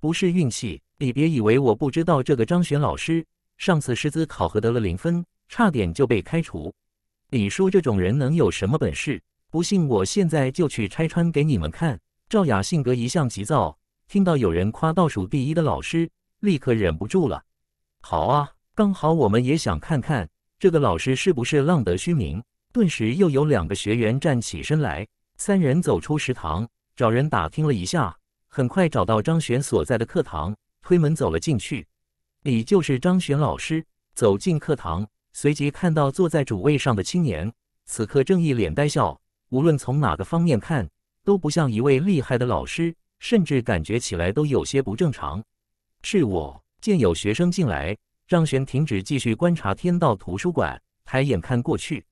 Speaker 1: 不是运气，你别以为我不知道这个张璇老师上次师资考核得了零分，差点就被开除。你说这种人能有什么本事？不信我现在就去拆穿给你们看。”赵雅性格一向急躁。听到有人夸倒数第一的老师，立刻忍不住了。好啊，刚好我们也想看看这个老师是不是浪得虚名。顿时又有两个学员站起身来，三人走出食堂，找人打听了一下，很快找到张悬所在的课堂，推门走了进去。你就是张悬老师。走进课堂，随即看到坐在主位上的青年，此刻正一脸呆笑，无论从哪个方面看，都不像一位厉害的老师。甚至感觉起来都有些不正常。是我见有学生进来，让玄停止继续观察天道图书馆，抬眼看过去。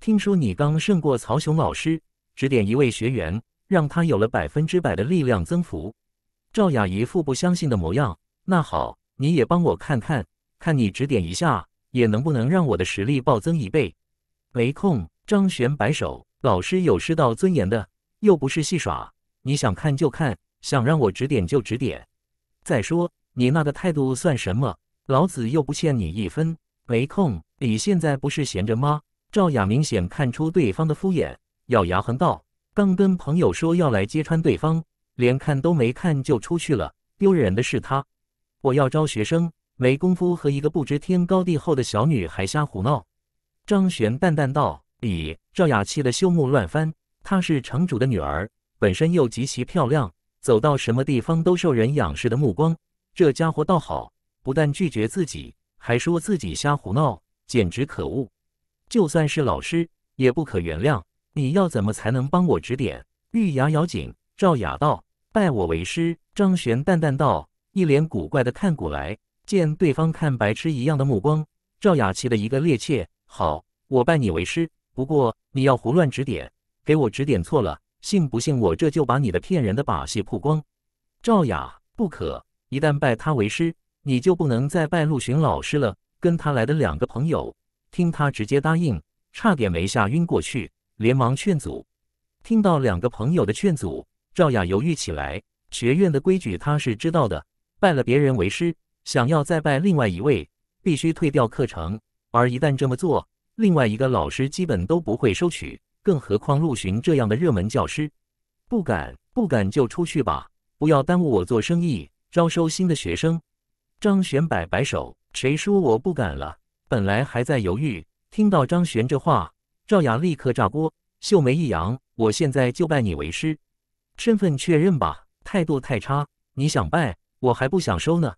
Speaker 1: 听说你刚胜过曹雄老师，指点一位学员，让他有了百分之百的力量增幅。赵雅一副不相信的模样。那好，你也帮我看看，看你指点一下，也能不能让我的实力暴增一倍？没空。张玄摆手，老师有师道尊严的，又不是戏耍。你想看就看，想让我指点就指点。再说你那个态度算什么？老子又不欠你一分。没空，你现在不是闲着吗？赵雅明显看出对方的敷衍，咬牙横道：“刚跟朋友说要来揭穿对方，连看都没看就出去了。丢人的是他。我要招学生，没工夫和一个不知天高地厚的小女孩瞎胡闹。”张璇淡淡道：“李赵雅气得羞目乱翻，她是城主的女儿。”本身又极其漂亮，走到什么地方都受人仰视的目光。这家伙倒好，不但拒绝自己，还说自己瞎胡闹，简直可恶。就算是老师，也不可原谅。你要怎么才能帮我指点？玉牙咬紧，赵雅道：“拜我为师。”张玄淡淡道，一脸古怪的看古来，见对方看白痴一样的目光，赵雅气的一个趔趄。好，我拜你为师，不过你要胡乱指点，给我指点错了。信不信我这就把你的骗人的把戏曝光？赵雅，不可！一旦拜他为师，你就不能再拜陆巡老师了。跟他来的两个朋友听他直接答应，差点没吓晕过去，连忙劝阻。听到两个朋友的劝阻，赵雅犹豫起来。学院的规矩他是知道的，拜了别人为师，想要再拜另外一位，必须退掉课程。而一旦这么做，另外一个老师基本都不会收取。更何况陆巡这样的热门教师，不敢不敢就出去吧，不要耽误我做生意，招收新的学生。张璇摆摆手，谁说我不敢了？本来还在犹豫，听到张璇这话，赵雅立刻炸锅，秀眉一扬，我现在就拜你为师，身份确认吧。态度太差，你想拜我还不想收呢。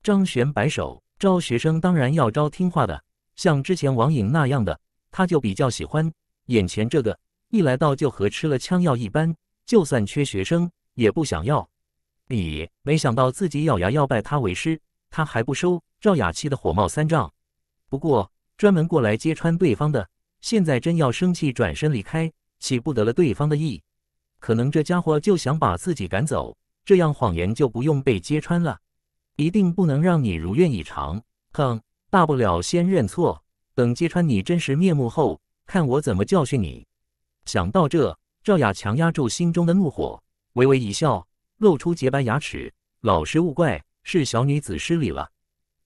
Speaker 1: 张璇摆手，招学生当然要招听话的，像之前王颖那样的，他就比较喜欢。眼前这个一来到就和吃了枪药一般，就算缺学生也不想要。你没想到自己咬牙要拜他为师，他还不收。赵雅气得火冒三丈。不过专门过来揭穿对方的，现在真要生气转身离开，岂不得了对方的意？可能这家伙就想把自己赶走，这样谎言就不用被揭穿了。一定不能让你如愿以偿。哼，大不了先认错，等揭穿你真实面目后。看我怎么教训你！想到这，赵雅强压住心中的怒火，微微一笑，露出洁白牙齿。老师勿怪，是小女子失礼了。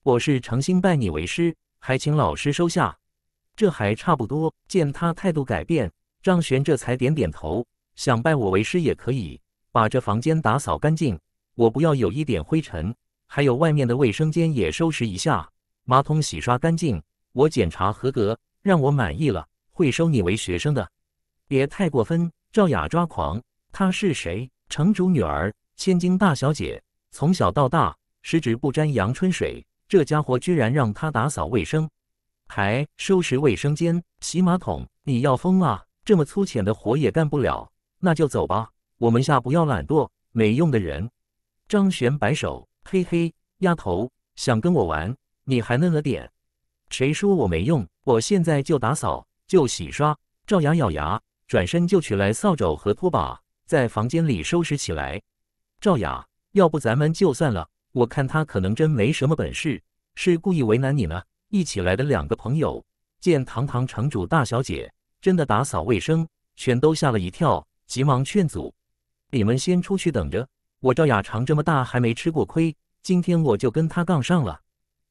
Speaker 1: 我是诚心拜你为师，还请老师收下。这还差不多。见他态度改变，张悬这才点点头。想拜我为师也可以。把这房间打扫干净，我不要有一点灰尘。还有外面的卫生间也收拾一下，马桶洗刷干净，我检查合格，让我满意了。会收你为学生的，别太过分！赵雅抓狂，她是谁？城主女儿，千金大小姐，从小到大十指不沾阳春水，这家伙居然让她打扫卫生，还收拾卫生间、洗马桶！你要疯了？这么粗浅的活也干不了？那就走吧，我们下不要懒惰，没用的人。张璇摆手，嘿嘿，丫头想跟我玩？你还嫩了点。谁说我没用？我现在就打扫。就洗刷，赵雅咬牙，转身就取来扫帚和拖把，在房间里收拾起来。赵雅，要不咱们就算了？我看他可能真没什么本事，是故意为难你呢。一起来的两个朋友见堂堂城主大小姐真的打扫卫生，全都吓了一跳，急忙劝阻：“你们先出去等着，我赵雅长这么大还没吃过亏，今天我就跟他杠上了。”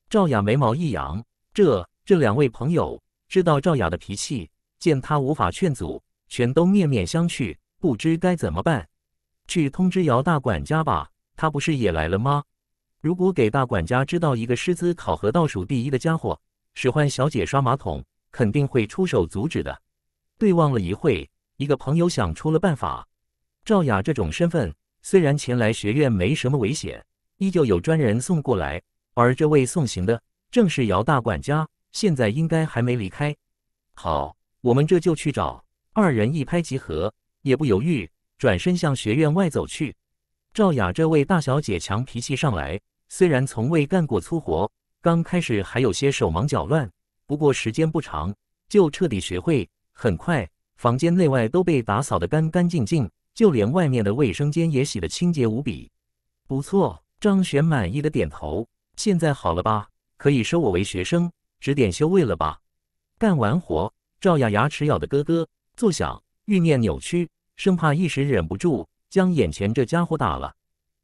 Speaker 1: 赵雅眉毛一扬：“这这两位朋友。”知道赵雅的脾气，见她无法劝阻，全都面面相觑，不知该怎么办。去通知姚大管家吧，他不是也来了吗？如果给大管家知道一个师资考核倒数第一的家伙使唤小姐刷马桶，肯定会出手阻止的。对望了一会，一个朋友想出了办法。赵雅这种身份，虽然前来学院没什么危险，依旧有专人送过来，而这位送行的正是姚大管家。现在应该还没离开。好，我们这就去找。二人一拍即合，也不犹豫，转身向学院外走去。赵雅这位大小姐强脾气上来，虽然从未干过粗活，刚开始还有些手忙脚乱，不过时间不长就彻底学会。很快，房间内外都被打扫得干干净净，就连外面的卫生间也洗得清洁无比。不错，张璇满意的点头。现在好了吧？可以收我为学生。指点修为了吧？干完活，赵雅牙齿咬的咯咯作响，欲念扭曲，生怕一时忍不住将眼前这家伙打了。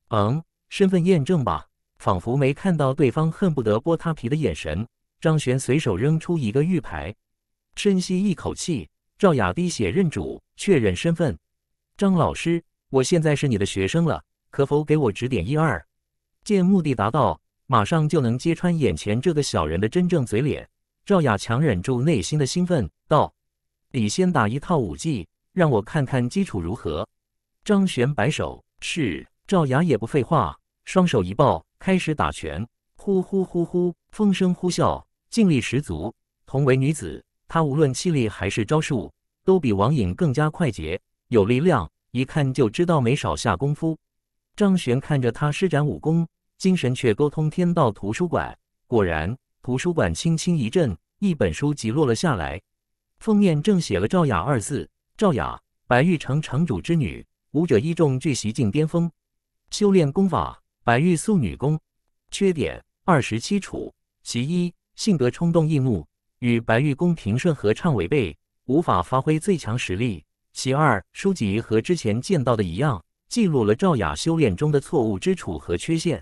Speaker 1: 嗯，身份验证吧，仿佛没看到对方恨不得剥他皮的眼神。张玄随手扔出一个玉牌，深吸一口气，赵雅滴血认主，确认身份。张老师，我现在是你的学生了，可否给我指点一二？见目的达到。马上就能揭穿眼前这个小人的真正嘴脸。赵雅强忍住内心的兴奋，道：“你先打一套武技，让我看看基础如何。”张玄摆手：“是。”赵雅也不废话，双手一抱，开始打拳。呼呼呼呼，风声呼啸，劲力十足。同为女子，她无论气力还是招数，都比王颖更加快捷有力量，一看就知道没少下功夫。张玄看着她施展武功。精神却沟通天道图书馆，果然图书馆轻轻一震，一本书籍落了下来，封面正写了赵雅二字。赵雅，白玉城城主之女，武者一重聚习境巅峰，修炼功法白玉素女功，缺点二十七处：其一，性格冲动易怒，与白玉宫平顺合唱违背，无法发挥最强实力；其二，书籍和之前见到的一样，记录了赵雅修炼中的错误之处和缺陷。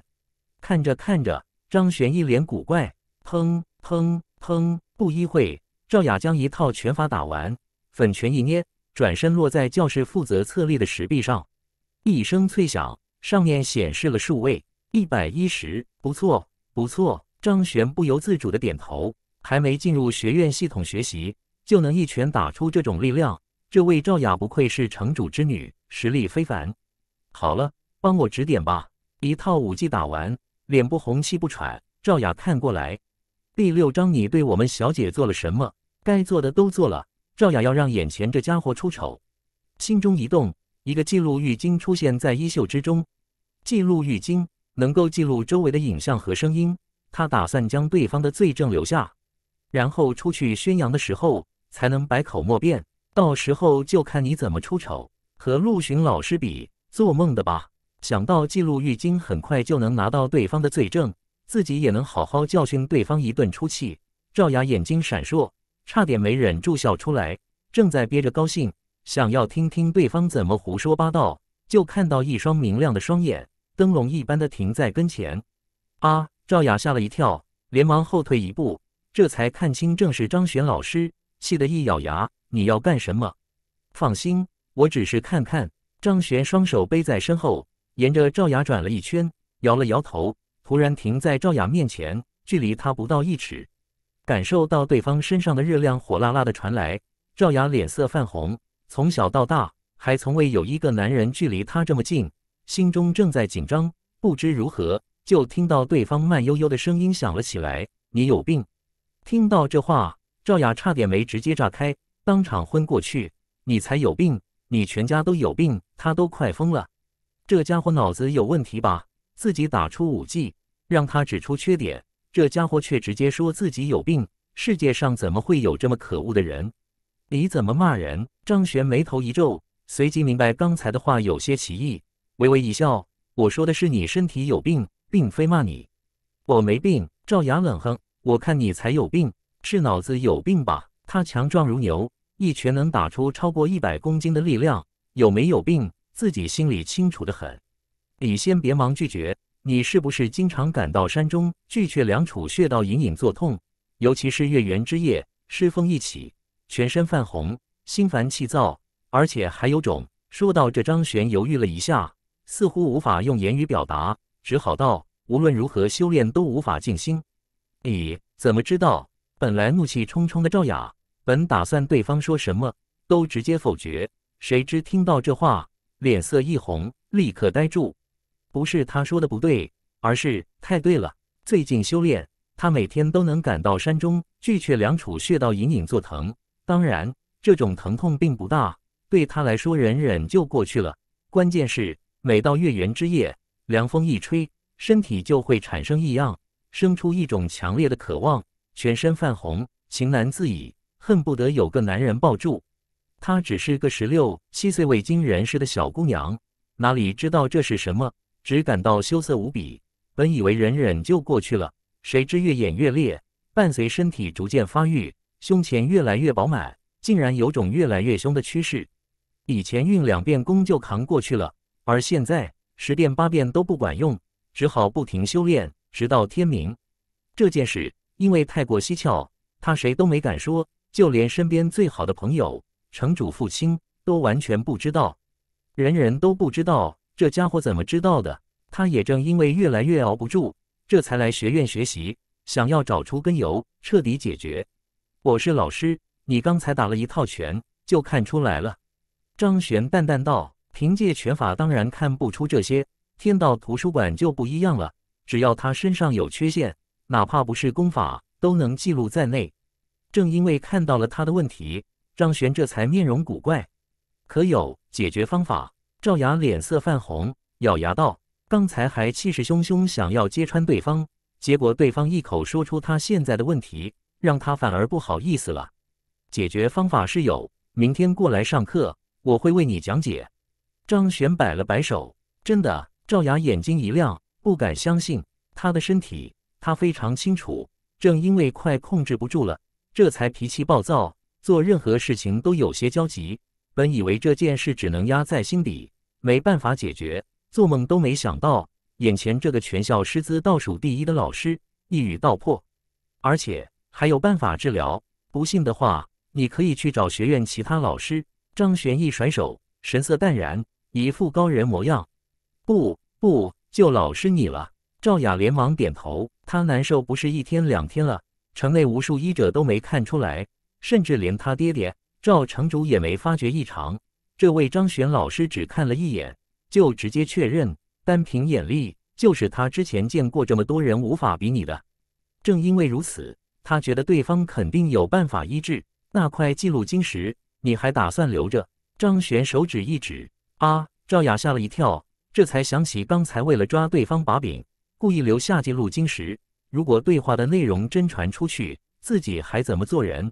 Speaker 1: 看着看着，张璇一脸古怪。砰砰砰！不一会，赵雅将一套拳法打完，粉拳一捏，转身落在教室负责侧立的石壁上，一声脆响，上面显示了数位一百一十。不错，不错。张璇不由自主的点头。还没进入学院系统学习，就能一拳打出这种力量。这位赵雅不愧是城主之女，实力非凡。好了，帮我指点吧。一套武技打完。脸不红气不喘，赵雅看过来。第六章，你对我们小姐做了什么？该做的都做了。赵雅要让眼前这家伙出丑，心中一动，一个记录浴巾出现在衣袖之中。记录浴巾能够记录周围的影像和声音，他打算将对方的罪证留下，然后出去宣扬的时候才能百口莫辩。到时候就看你怎么出丑，和陆巡老师比，做梦的吧。想到记录浴巾，很快就能拿到对方的罪证，自己也能好好教训对方一顿出气。赵雅眼睛闪烁，差点没忍住笑出来，正在憋着高兴，想要听听对方怎么胡说八道，就看到一双明亮的双眼，灯笼一般的停在跟前。啊！赵雅吓了一跳，连忙后退一步，这才看清正是张璇老师，气得一咬牙：“你要干什么？”放心，我只是看看。张璇双手背在身后。沿着赵雅转了一圈，摇了摇头，突然停在赵雅面前，距离她不到一尺，感受到对方身上的热量火辣辣的传来，赵雅脸色泛红，从小到大还从未有一个男人距离她这么近，心中正在紧张，不知如何，就听到对方慢悠悠的声音响了起来：“你有病！”听到这话，赵雅差点没直接炸开，当场昏过去。“你才有病，你全家都有病！”他都快疯了。这家伙脑子有问题吧？自己打出五 G，让他指出缺点，这家伙却直接说自己有病。世界上怎么会有这么可恶的人？你怎么骂人？张悬眉头一皱，随即明白刚才的话有些歧义，微微一笑：“我说的是你身体有病，并非骂你。我没病。”赵雅冷哼：“我看你才有病，是脑子有病吧？”他强壮如牛，一拳能打出超过一百公斤的力量，有没有病？自己心里清楚的很，你先别忙拒绝。你是不是经常感到山中、巨阙、两处穴道隐隐作痛？尤其是月圆之夜，湿风一起，全身泛红，心烦气躁，而且还有种……说到这张玄犹豫了一下，似乎无法用言语表达，只好道：“无论如何修炼都无法静心。”你怎么知道？本来怒气冲冲的赵雅，本打算对方说什么都直接否决，谁知听到这话。脸色一红，立刻呆住。不是他说的不对，而是太对了。最近修炼，他每天都能感到山中巨阙两处穴道隐隐作疼，当然，这种疼痛并不大，对他来说忍忍就过去了。关键是每到月圆之夜，凉风一吹，身体就会产生异样，生出一种强烈的渴望，全身泛红，情难自已，恨不得有个男人抱住。她只是个十六七岁未经人事的小姑娘，哪里知道这是什么？只感到羞涩无比。本以为忍忍就过去了，谁知越演越烈，伴随身体逐渐发育，胸前越来越饱满，竟然有种越来越凶的趋势。以前运两遍功就扛过去了，而现在十遍八遍都不管用，只好不停修炼，直到天明。这件事因为太过蹊跷，她谁都没敢说，就连身边最好的朋友。城主父亲都完全不知道，人人都不知道，这家伙怎么知道的？他也正因为越来越熬不住，这才来学院学习，想要找出根由，彻底解决。我是老师，你刚才打了一套拳，就看出来了。张玄淡淡道：“凭借拳法当然看不出这些，天道图书馆就不一样了，只要他身上有缺陷，哪怕不是功法，都能记录在内。正因为看到了他的问题。”张璇这才面容古怪，可有解决方法？赵雅脸色泛红，咬牙道：“刚才还气势汹汹，想要揭穿对方，结果对方一口说出他现在的问题，让他反而不好意思了。”解决方法是有，明天过来上课，我会为你讲解。张璇摆了摆手，真的。赵雅眼睛一亮，不敢相信他的身体，他非常清楚，正因为快控制不住了，这才脾气暴躁。做任何事情都有些焦急，本以为这件事只能压在心底，没办法解决，做梦都没想到眼前这个全校师资倒数第一的老师一语道破，而且还有办法治疗。不信的话，你可以去找学院其他老师。张悬一甩手，神色淡然，一副高人模样。不不，就老师你了。赵雅连忙点头，她难受不是一天两天了，城内无数医者都没看出来。甚至连他爹爹赵城主也没发觉异常。这位张悬老师只看了一眼，就直接确认，单凭眼力就是他之前见过这么多人无法比拟的。正因为如此，他觉得对方肯定有办法医治那块记录晶石。你还打算留着？张悬手指一指，啊！赵雅吓了一跳，这才想起刚才为了抓对方把柄，故意留下记录晶石。如果对话的内容真传出去，自己还怎么做人？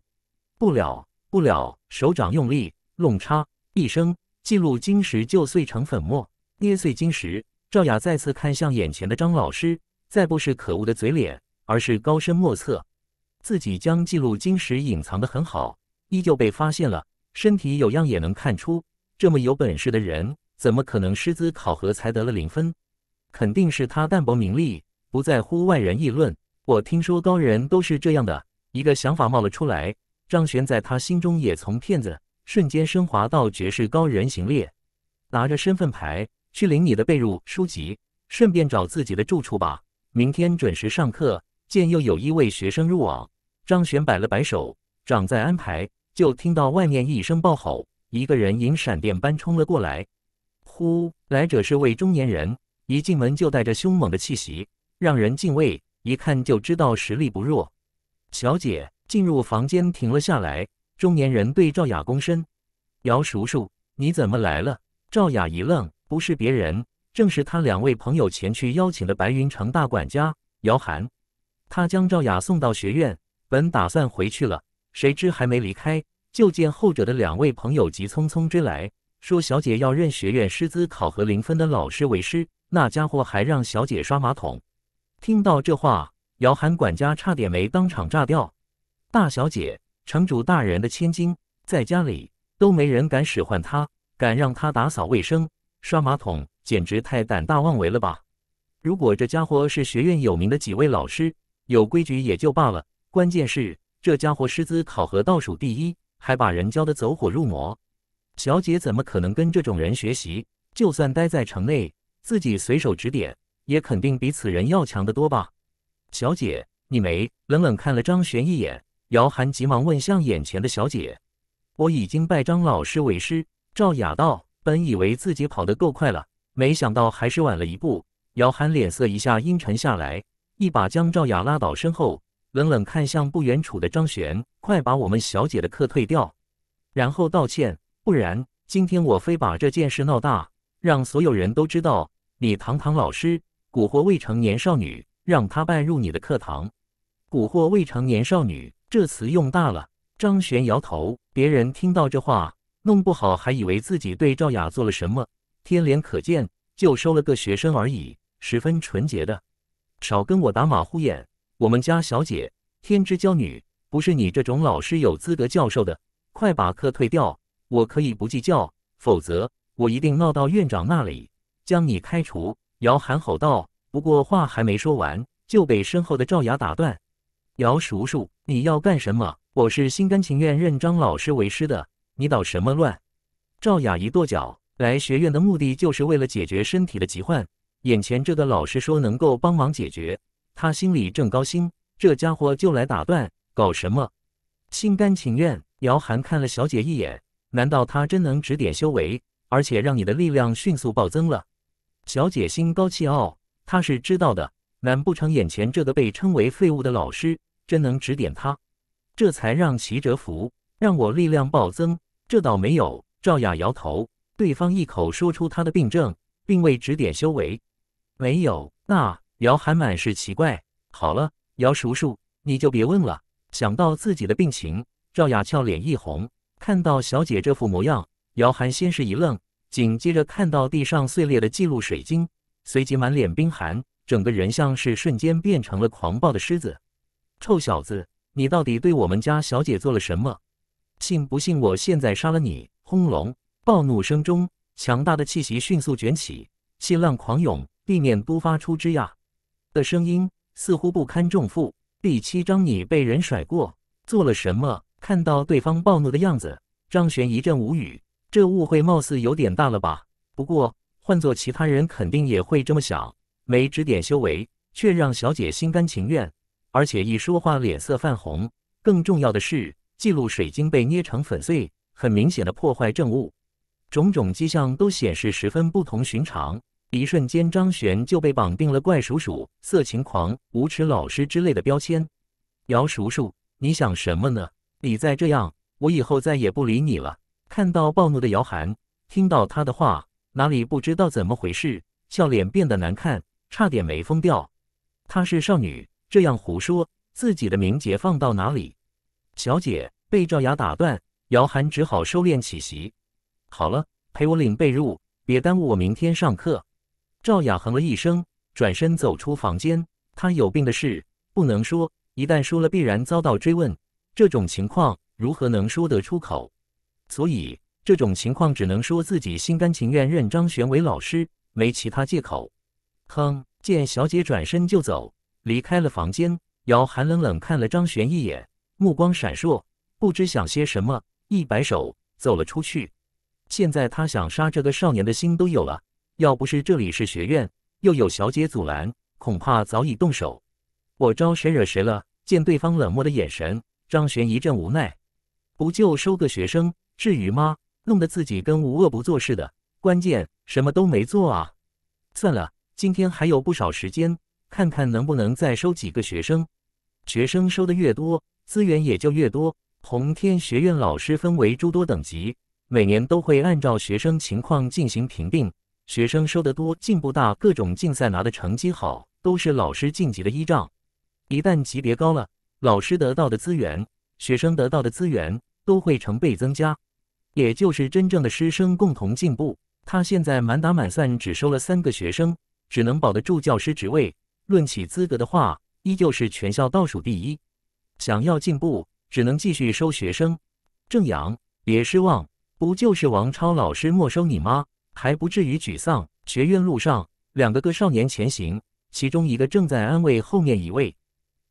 Speaker 1: 不了不了，手掌用力弄叉一声，记录晶石就碎成粉末。捏碎晶石，赵雅再次看向眼前的张老师，再不是可恶的嘴脸，而是高深莫测。自己将记录晶石隐藏的很好，依旧被发现了。身体有恙也能看出，这么有本事的人，怎么可能师资考核才得了零分？肯定是他淡泊名利，不在乎外人议论。我听说高人都是这样的。一个想法冒了出来。张悬在他心中也从骗子瞬间升华到绝世高人行列。拿着身份牌去领你的被褥书籍，顺便找自己的住处吧。明天准时上课。见又有一位学生入网，张悬摆了摆手，长在安排。就听到外面一声暴吼，一个人迎闪电般冲了过来。呼，来者是位中年人，一进门就带着凶猛的气息，让人敬畏。一看就知道实力不弱。小姐。进入房间，停了下来。中年人对赵雅躬身：“姚叔叔，你怎么来了？”赵雅一愣：“不是别人，正是他两位朋友前去邀请的白云城大管家姚寒。”他将赵雅送到学院，本打算回去了，谁知还没离开，就见后者的两位朋友急匆匆追来，说：“小姐要认学院师资考核零分的老师为师，那家伙还让小姐刷马桶。”听到这话，姚寒管家差点没当场炸掉。大小姐，城主大人的千金，在家里都没人敢使唤她，敢让她打扫卫生、刷马桶，简直太胆大妄为了吧？如果这家伙是学院有名的几位老师，有规矩也就罢了，关键是这家伙师资考核倒数第一，还把人教得走火入魔。小姐怎么可能跟这种人学习？就算待在城内，自己随手指点，也肯定比此人要强得多吧？小姐，你没冷冷看了张璇一眼。姚寒急忙问向眼前的小姐：“我已经拜张老师为师。”赵雅道：“本以为自己跑得够快了，没想到还是晚了一步。”姚寒脸色一下阴沉下来，一把将赵雅拉到身后，冷冷看向不远处的张璇：“快把我们小姐的课退掉，然后道歉，不然今天我非把这件事闹大，让所有人都知道你堂堂老师蛊惑未成年少女，让她拜入你的课堂，蛊惑未成年少女。”这词用大了，张悬摇头。别人听到这话，弄不好还以为自己对赵雅做了什么。天脸可见，就收了个学生而已，十分纯洁的。少跟我打马虎眼！我们家小姐天之娇女，不是你这种老师有资格教授的。快把课退掉，我可以不计较，否则我一定闹到院长那里，将你开除！姚寒吼道。不过话还没说完，就被身后的赵雅打断。姚叔叔，你要干什么？我是心甘情愿认张老师为师的，你捣什么乱？赵雅一跺脚，来学院的目的就是为了解决身体的疾患，眼前这个老师说能够帮忙解决，他心里正高兴，这家伙就来打断，搞什么？心甘情愿？姚寒看了小姐一眼，难道他真能指点修为，而且让你的力量迅速暴增了？小姐心高气傲，她是知道的，难不成眼前这个被称为废物的老师？真能指点他，这才让其折服，让我力量暴增。这倒没有，赵雅摇头。对方一口说出他的病症，并未指点修为。没有。那姚寒满是奇怪。好了，姚叔叔，你就别问了。想到自己的病情，赵雅俏脸一红。看到小姐这副模样，姚寒先是一愣，紧接着看到地上碎裂的记录水晶，随即满脸冰寒，整个人像是瞬间变成了狂暴的狮子。臭小子，你到底对我们家小姐做了什么？信不信我现在杀了你？轰隆！暴怒声中，强大的气息迅速卷起，气浪狂涌，地面都发出吱呀的声音，似乎不堪重负。第七章，你被人甩过，做了什么？看到对方暴怒的样子，张璇一阵无语。这误会貌似有点大了吧？不过换做其他人，肯定也会这么想。没指点修为，却让小姐心甘情愿。而且一说话脸色泛红，更重要的是，记录水晶被捏成粉碎，很明显的破坏证物。种种迹象都显示十分不同寻常。一瞬间，张璇就被绑定了“怪叔叔”“色情狂”“无耻老师”之类的标签。姚叔叔，你想什么呢？你再这样，我以后再也不理你了。看到暴怒的姚涵，听到他的话，哪里不知道怎么回事？笑脸变得难看，差点没疯掉。她是少女。这样胡说，自己的名节放到哪里？小姐被赵雅打断，姚寒只好收敛起席。好了，陪我领被褥，别耽误我明天上课。赵雅哼了一声，转身走出房间。她有病的事不能说，一旦说了必然遭到追问。这种情况如何能说得出口？所以这种情况只能说自己心甘情愿认张玄为老师，没其他借口。哼，见小姐转身就走。离开了房间，姚寒冷冷看了张悬一眼，目光闪烁，不知想些什么，一摆手走了出去。现在他想杀这个少年的心都有了，要不是这里是学院，又有小姐阻拦，恐怕早已动手。我招谁惹谁了？见对方冷漠的眼神，张悬一阵无奈。不就收个学生，至于吗？弄得自己跟无恶不作似的，关键什么都没做啊。算了，今天还有不少时间。看看能不能再收几个学生，学生收的越多，资源也就越多。同天学院老师分为诸多等级，每年都会按照学生情况进行评定。学生收得多，进步大，各种竞赛拿的成绩好，都是老师晋级的依仗。一旦级别高了，老师得到的资源，学生得到的资源都会成倍增加，也就是真正的师生共同进步。他现在满打满算只收了三个学生，只能保得住教师职位。论起资格的话，依旧是全校倒数第一。想要进步，只能继续收学生。正阳，别失望，不就是王超老师没收你吗？还不至于沮丧。学院路上，两个个少年前行，其中一个正在安慰后面一位。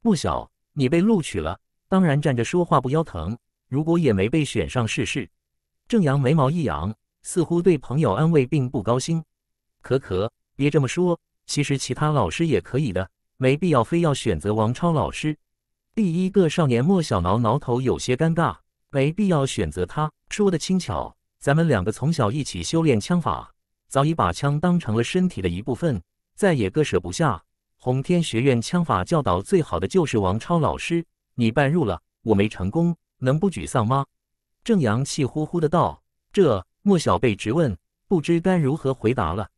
Speaker 1: 不小，你被录取了，当然站着说话不腰疼。如果也没被选上，试试。正阳眉毛一扬，似乎对朋友安慰并不高兴。可可，别这么说。其实其他老师也可以的，没必要非要选择王超老师。第一个少年莫小挠挠头，有些尴尬，没必要选择他。说的轻巧，咱们两个从小一起修炼枪法，早已把枪当成了身体的一部分，再也割舍不下。洪天学院枪法教导最好的就是王超老师，你半入了，我没成功，能不沮丧吗？正阳气呼呼的道。这莫小贝直问，不知该如何回答了。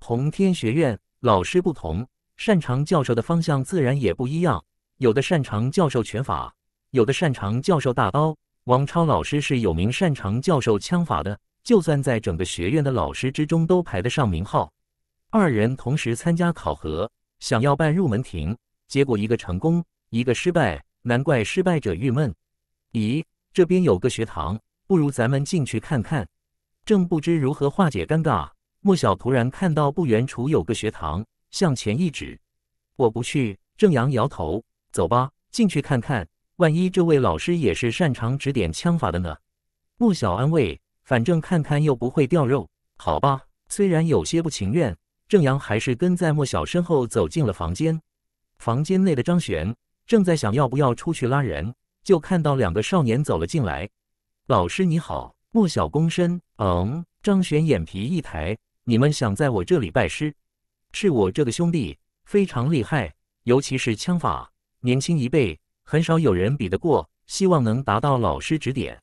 Speaker 1: 洪天学院。老师不同，擅长教授的方向自然也不一样。有的擅长教授拳法，有的擅长教授大刀。王超老师是有名擅长教授枪法的，就算在整个学院的老师之中都排得上名号。二人同时参加考核，想要办入门庭，结果一个成功，一个失败。难怪失败者郁闷。咦，这边有个学堂，不如咱们进去看看。正不知如何化解尴尬。莫晓突然看到不远处有个学堂，向前一指：“我不去。”正阳摇头：“走吧，进去看看，万一这位老师也是擅长指点枪法的呢？”莫小安慰：“反正看看又不会掉肉，好吧？”虽然有些不情愿，正阳还是跟在莫晓身后走进了房间。房间内的张璇正在想要不要出去拉人，就看到两个少年走了进来。“老师你好。”莫小躬身。“嗯。”张璇眼皮一抬。你们想在我这里拜师，是我这个兄弟非常厉害，尤其是枪法，年轻一辈很少有人比得过。希望能达到老师指点。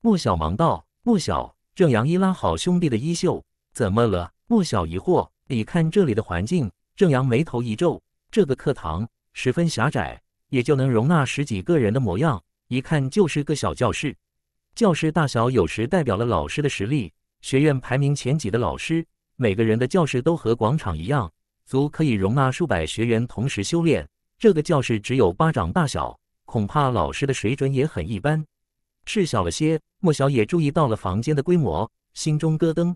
Speaker 1: 莫小忙道：“莫小，正阳一拉好兄弟的衣袖，怎么了？”莫小疑惑：“你看这里的环境。”正阳眉头一皱，这个课堂十分狭窄，也就能容纳十几个人的模样，一看就是个小教室。教室大小有时代表了老师的实力，学院排名前几的老师。每个人的教室都和广场一样，足可以容纳数百学员同时修炼。这个教室只有巴掌大小，恐怕老师的水准也很一般，事小了些。莫小也注意到了房间的规模，心中咯噔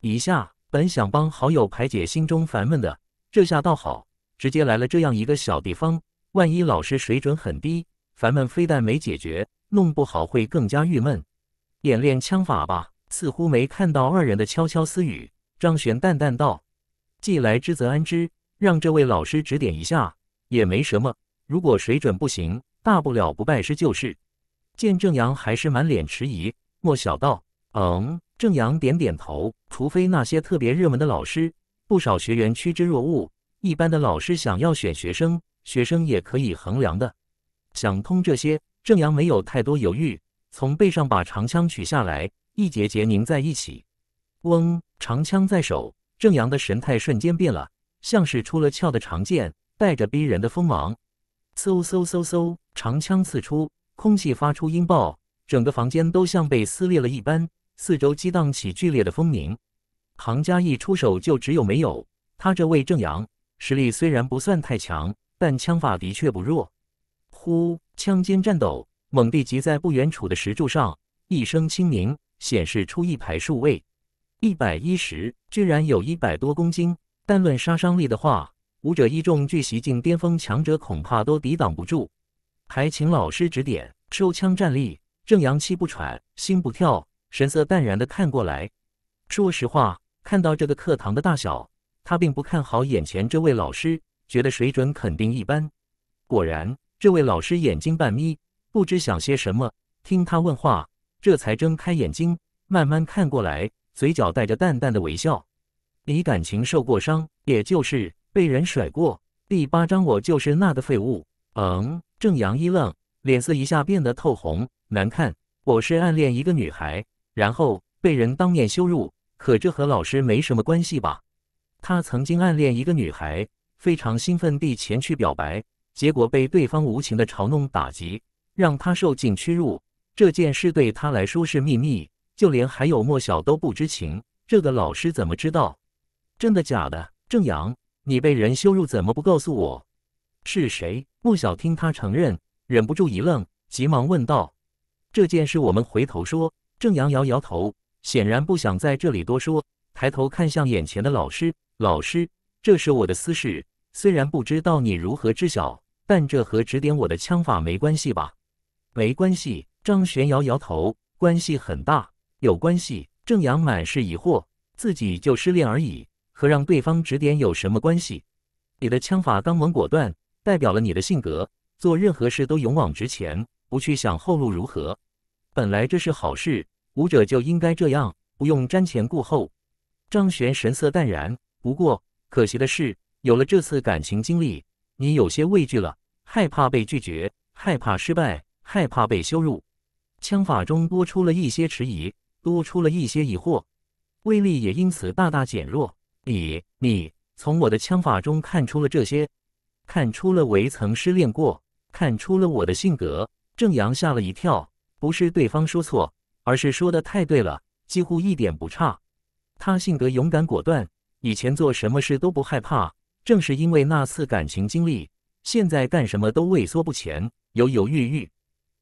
Speaker 1: 一下。本想帮好友排解心中烦闷的，这下倒好，直接来了这样一个小地方。万一老师水准很低，烦闷非但没解决，弄不好会更加郁闷。演练枪法吧，似乎没看到二人的悄悄私语。张玄淡淡道：“既来之，则安之。让这位老师指点一下也没什么。如果水准不行，大不了不拜师就是。”见正阳还是满脸迟疑，莫小道：“嗯。”正阳点点头。除非那些特别热门的老师，不少学员趋之若鹜。一般的老师想要选学生，学生也可以衡量的。想通这些，正阳没有太多犹豫，从背上把长枪取下来，一节节拧在一起。嗡！长枪在手，正阳的神态瞬间变了，像是出了鞘的长剑，带着逼人的锋芒。嗖嗖嗖嗖，长枪刺出，空气发出音爆，整个房间都像被撕裂了一般，四周激荡起剧烈的风鸣。行家一出手就只有没有，他这位正阳实力虽然不算太强，但枪法的确不弱。呼！枪尖颤抖，猛地击在不远处的石柱上，一声轻鸣，显示出一排数位。一百一十，居然有一百多公斤。但论杀伤力的话，武者一众巨袭境巅峰强者恐怕都抵挡不住。还请老师指点。收枪站立，正阳气不喘，心不跳，神色淡然的看过来。说实话，看到这个课堂的大小，他并不看好眼前这位老师，觉得水准肯定一般。果然，这位老师眼睛半眯，不知想些什么。听他问话，这才睁开眼睛，慢慢看过来。嘴角带着淡淡的微笑，你感情受过伤，也就是被人甩过。第八章，我就是那个废物。嗯，正阳一愣，脸色一下变得透红，难看。我是暗恋一个女孩，然后被人当面羞辱，可这和老师没什么关系吧？他曾经暗恋一个女孩，非常兴奋地前去表白，结果被对方无情的嘲弄打击，让他受尽屈辱。这件事对他来说是秘密。就连还有莫小都不知情，这个老师怎么知道？真的假的？正阳，你被人羞辱，怎么不告诉我？是谁？莫小听他承认，忍不住一愣，急忙问道：“这件事我们回头说。”正阳摇摇头，显然不想在这里多说，抬头看向眼前的老师：“老师，这是我的私事，虽然不知道你如何知晓，但这和指点我的枪法没关系吧？”“没关系。”张璇摇摇头，“关系很大。”有关系，正阳满是疑惑，自己就失恋而已，和让对方指点有什么关系？你的枪法刚猛果断，代表了你的性格，做任何事都勇往直前，不去想后路如何。本来这是好事，武者就应该这样，不用瞻前顾后。张玄神色淡然，不过可惜的是，有了这次感情经历，你有些畏惧了，害怕被拒绝，害怕失败，害怕被羞辱，枪法中多出了一些迟疑。多出了一些疑惑，威力也因此大大减弱。你你从我的枪法中看出了这些，看出了为曾失恋过，看出了我的性格。正阳吓了一跳，不是对方说错，而是说的太对了，几乎一点不差。他性格勇敢果断，以前做什么事都不害怕，正是因为那次感情经历，现在干什么都畏缩不前，犹犹豫豫。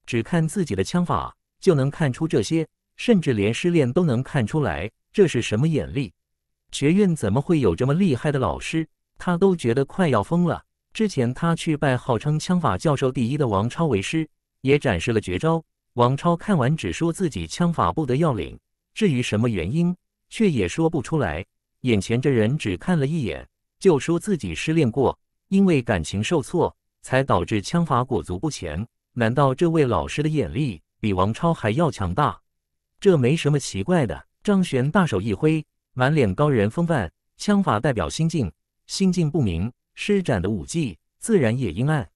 Speaker 1: 只看自己的枪法就能看出这些。甚至连失恋都能看出来，这是什么眼力？学院怎么会有这么厉害的老师？他都觉得快要疯了。之前他去拜号称枪法教授第一的王超为师，也展示了绝招。王超看完只说自己枪法不得要领，至于什么原因，却也说不出来。眼前这人只看了一眼，就说自己失恋过，因为感情受挫才导致枪法裹足不前。难道这位老师的眼力比王超还要强大？这没什么奇怪的。张玄大手一挥，满脸高人风范，枪法代表心境，心境不明，施展的武技自然也阴暗。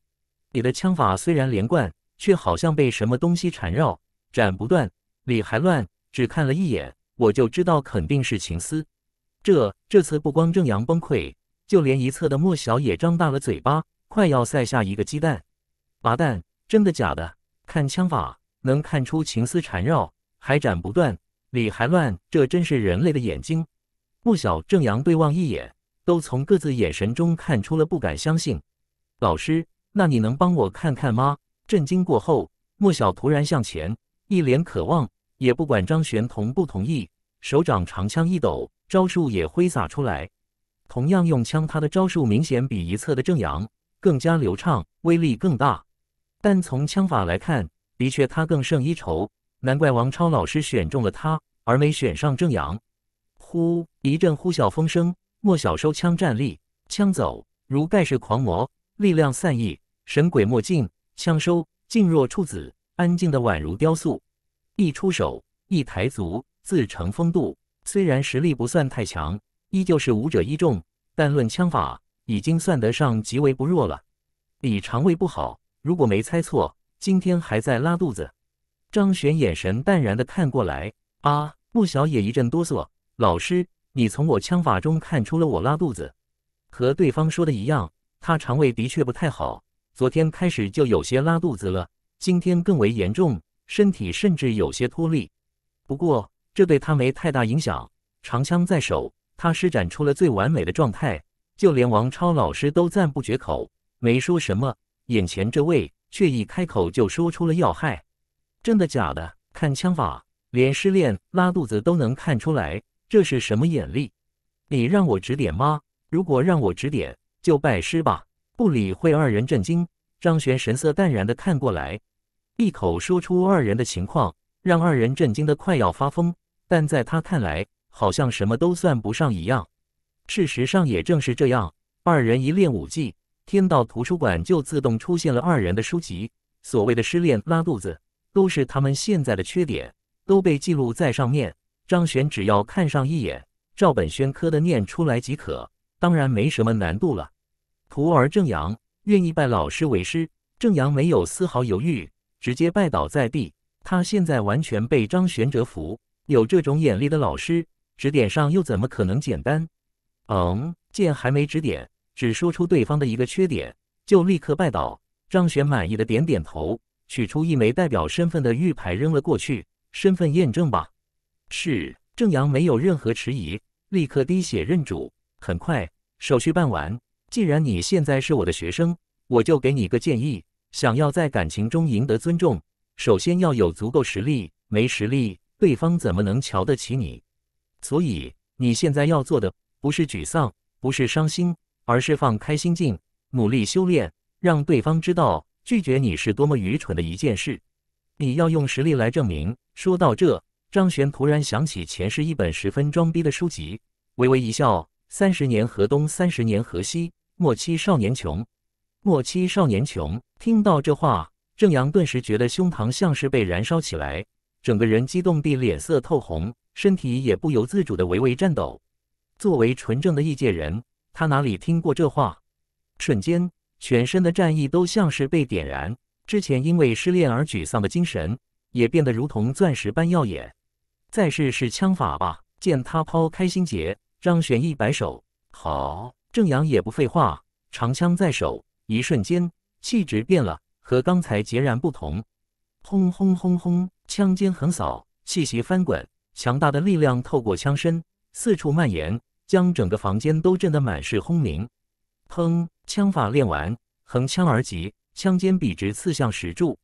Speaker 1: 你的枪法虽然连贯，却好像被什么东西缠绕，斩不断，理还乱。只看了一眼，我就知道肯定是情丝。这这次不光正阳崩溃，就连一侧的莫小也张大了嘴巴，快要塞下一个鸡蛋。麻蛋，真的假的？看枪法能看出情丝缠绕？还斩不断，理还乱，这真是人类的眼睛。莫小正阳对望一眼，都从各自眼神中看出了不敢相信。老师，那你能帮我看看吗？震惊过后，莫小突然向前，一脸渴望，也不管张悬同不同意，手掌长枪一抖，招数也挥洒出来。同样用枪，他的招数明显比一侧的正阳更加流畅，威力更大。但从枪法来看，的确他更胜一筹。难怪王超老师选中了他，而没选上正阳。呼，一阵呼啸风声，莫小收枪站立，枪走如盖世狂魔，力量散逸，神鬼莫近。枪收，静若处子，安静的宛如雕塑。一出手，一抬足，自成风度。虽然实力不算太强，依旧是武者一众，但论枪法，已经算得上极为不弱了。李肠胃不好，如果没猜错，今天还在拉肚子。张璇眼神淡然地看过来，啊，穆小野一阵哆嗦。老师，你从我枪法中看出了我拉肚子，和对方说的一样，他肠胃的确不太好，昨天开始就有些拉肚子了，今天更为严重，身体甚至有些脱力。不过这对他没太大影响，长枪在手，他施展出了最完美的状态，就连王超老师都赞不绝口，没说什么。眼前这位却一开口就说出了要害。真的假的？看枪法，连失恋拉肚子都能看出来，这是什么眼力？你让我指点吗？如果让我指点，就拜师吧。不理会二人震惊，张璇神色淡然的看过来，一口说出二人的情况，让二人震惊的快要发疯。但在他看来，好像什么都算不上一样。事实上也正是这样，二人一练武技，天道图书馆就自动出现了二人的书籍。所谓的失恋拉肚子。都是他们现在的缺点，都被记录在上面。张玄只要看上一眼，照本宣科的念出来即可，当然没什么难度了。徒儿正阳愿意拜老师为师。正阳没有丝毫犹豫，直接拜倒在地。他现在完全被张玄折服。有这种眼力的老师，指点上又怎么可能简单？嗯，见还没指点，只说出对方的一个缺点，就立刻拜倒。张玄满意的点点头。取出一枚代表身份的玉牌扔了过去，身份验证吧。是正阳没有任何迟疑，立刻滴血认主。很快，手续办完。既然你现在是我的学生，我就给你一个建议：想要在感情中赢得尊重，首先要有足够实力。没实力，对方怎么能瞧得起你？所以，你现在要做的不是沮丧，不是伤心，而是放开心境，努力修炼，让对方知道。拒绝你是多么愚蠢的一件事！你要用实力来证明。说到这，张璇突然想起前世一本十分装逼的书籍，微微一笑：“三十年河东，三十年河西，莫欺少年穷，莫欺少年穷。”听到这话，郑阳顿时觉得胸膛像是被燃烧起来，整个人激动地脸色透红，身体也不由自主地微微颤抖。作为纯正的异界人，他哪里听过这话？瞬间。全身的战意都像是被点燃，之前因为失恋而沮丧的精神也变得如同钻石般耀眼。再试试枪法吧。见他抛开心结，张玄一摆手。好，正阳也不废话，长枪在手，一瞬间气质变了，和刚才截然不同。轰轰轰轰，枪尖横扫，气息翻滚，强大的力量透过枪身四处蔓延，将整个房间都震得满是轰鸣。砰！枪法练完，横枪而击，枪尖笔直刺向石柱。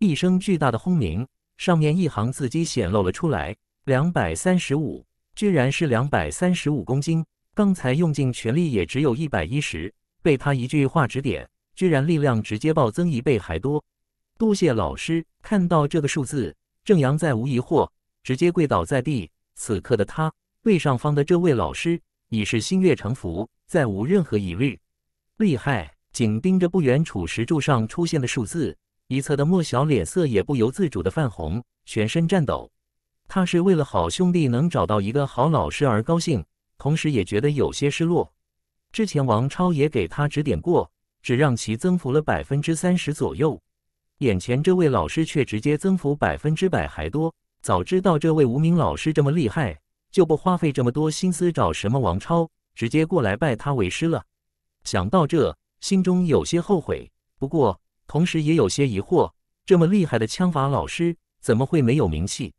Speaker 1: 一声巨大的轰鸣，上面一行字迹显露了出来：两百三十五，居然是两百三十五公斤。刚才用尽全力也只有一百一十，被他一句话指点，居然力量直接暴增一倍还多。多谢老师！看到这个数字，正阳再无疑惑，直接跪倒在地。此刻的他，背上方的这位老师已是心悦诚服，再无任何疑虑。厉害！紧盯着不远处石柱上出现的数字，一侧的莫晓脸色也不由自主的泛红，全身颤抖。他是为了好兄弟能找到一个好老师而高兴，同时也觉得有些失落。之前王超也给他指点过，只让其增幅了百分之三十左右，眼前这位老师却直接增幅百分之百还多。早知道这位无名老师这么厉害，就不花费这么多心思找什么王超，直接过来拜他为师了。想到这，心中有些后悔，不过同时也有些疑惑：这么厉害的枪法，老师怎么会没有名气？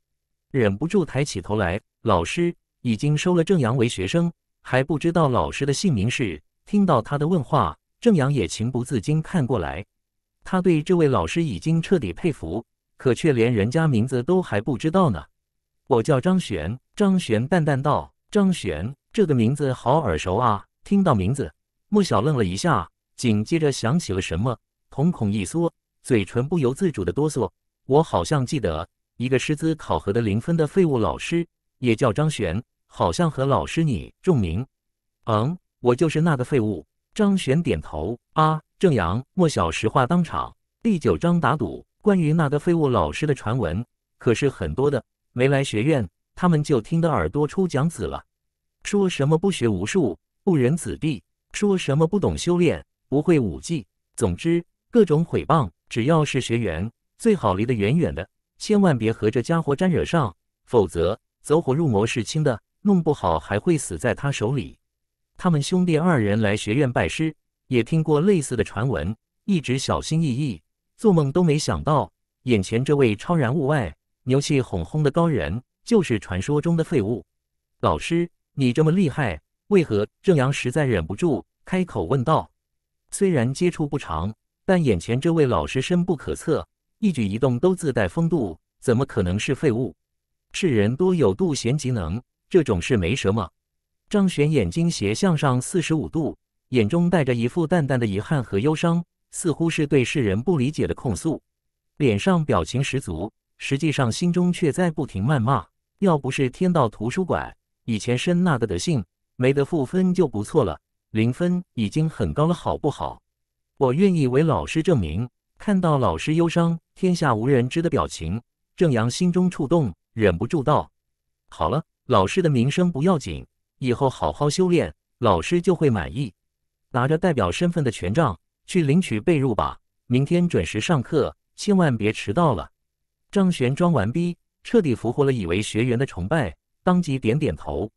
Speaker 1: 忍不住抬起头来，老师已经收了正阳为学生，还不知道老师的姓名是。听到他的问话，正阳也情不自禁看过来。他对这位老师已经彻底佩服，可却连人家名字都还不知道呢。我叫张玄，张玄淡淡道：“张玄这个名字好耳熟啊！”听到名字。莫小愣了一下，紧接着想起了什么，瞳孔一缩，嘴唇不由自主的哆嗦。我好像记得一个师资考核的零分的废物老师，也叫张璇，好像和老师你重名。嗯，我就是那个废物。张璇点头。啊，正阳，莫小实话当场。第九章打赌，关于那个废物老师的传闻可是很多的。没来学院，他们就听得耳朵出讲子了，说什么不学无术，误人子弟。说什么不懂修炼，不会武技，总之各种毁谤。只要是学员，最好离得远远的，千万别和这家伙沾惹上，否则走火入魔是轻的，弄不好还会死在他手里。他们兄弟二人来学院拜师，也听过类似的传闻，一直小心翼翼，做梦都没想到眼前这位超然物外、牛气哄哄的高人就是传说中的废物。老师，你这么厉害？为何正阳实在忍不住开口问道？虽然接触不长，但眼前这位老师深不可测，一举一动都自带风度，怎么可能是废物？世人多有妒贤嫉能，这种事没什么。张璇眼睛斜向上四十五度，眼中带着一副淡淡的遗憾和忧伤，似乎是对世人不理解的控诉。脸上表情十足，实际上心中却在不停谩骂：要不是天道图书馆以前申娜的德性。没得负分就不错了，零分已经很高了，好不好？我愿意为老师证明。看到老师忧伤、天下无人知的表情，正阳心中触动，忍不住道：“好了，老师的名声不要紧，以后好好修炼，老师就会满意。”拿着代表身份的权杖去领取被褥吧，明天准时上课，千万别迟到了。张玄装完逼，彻底俘获了以为学员的崇拜，当即点点头：“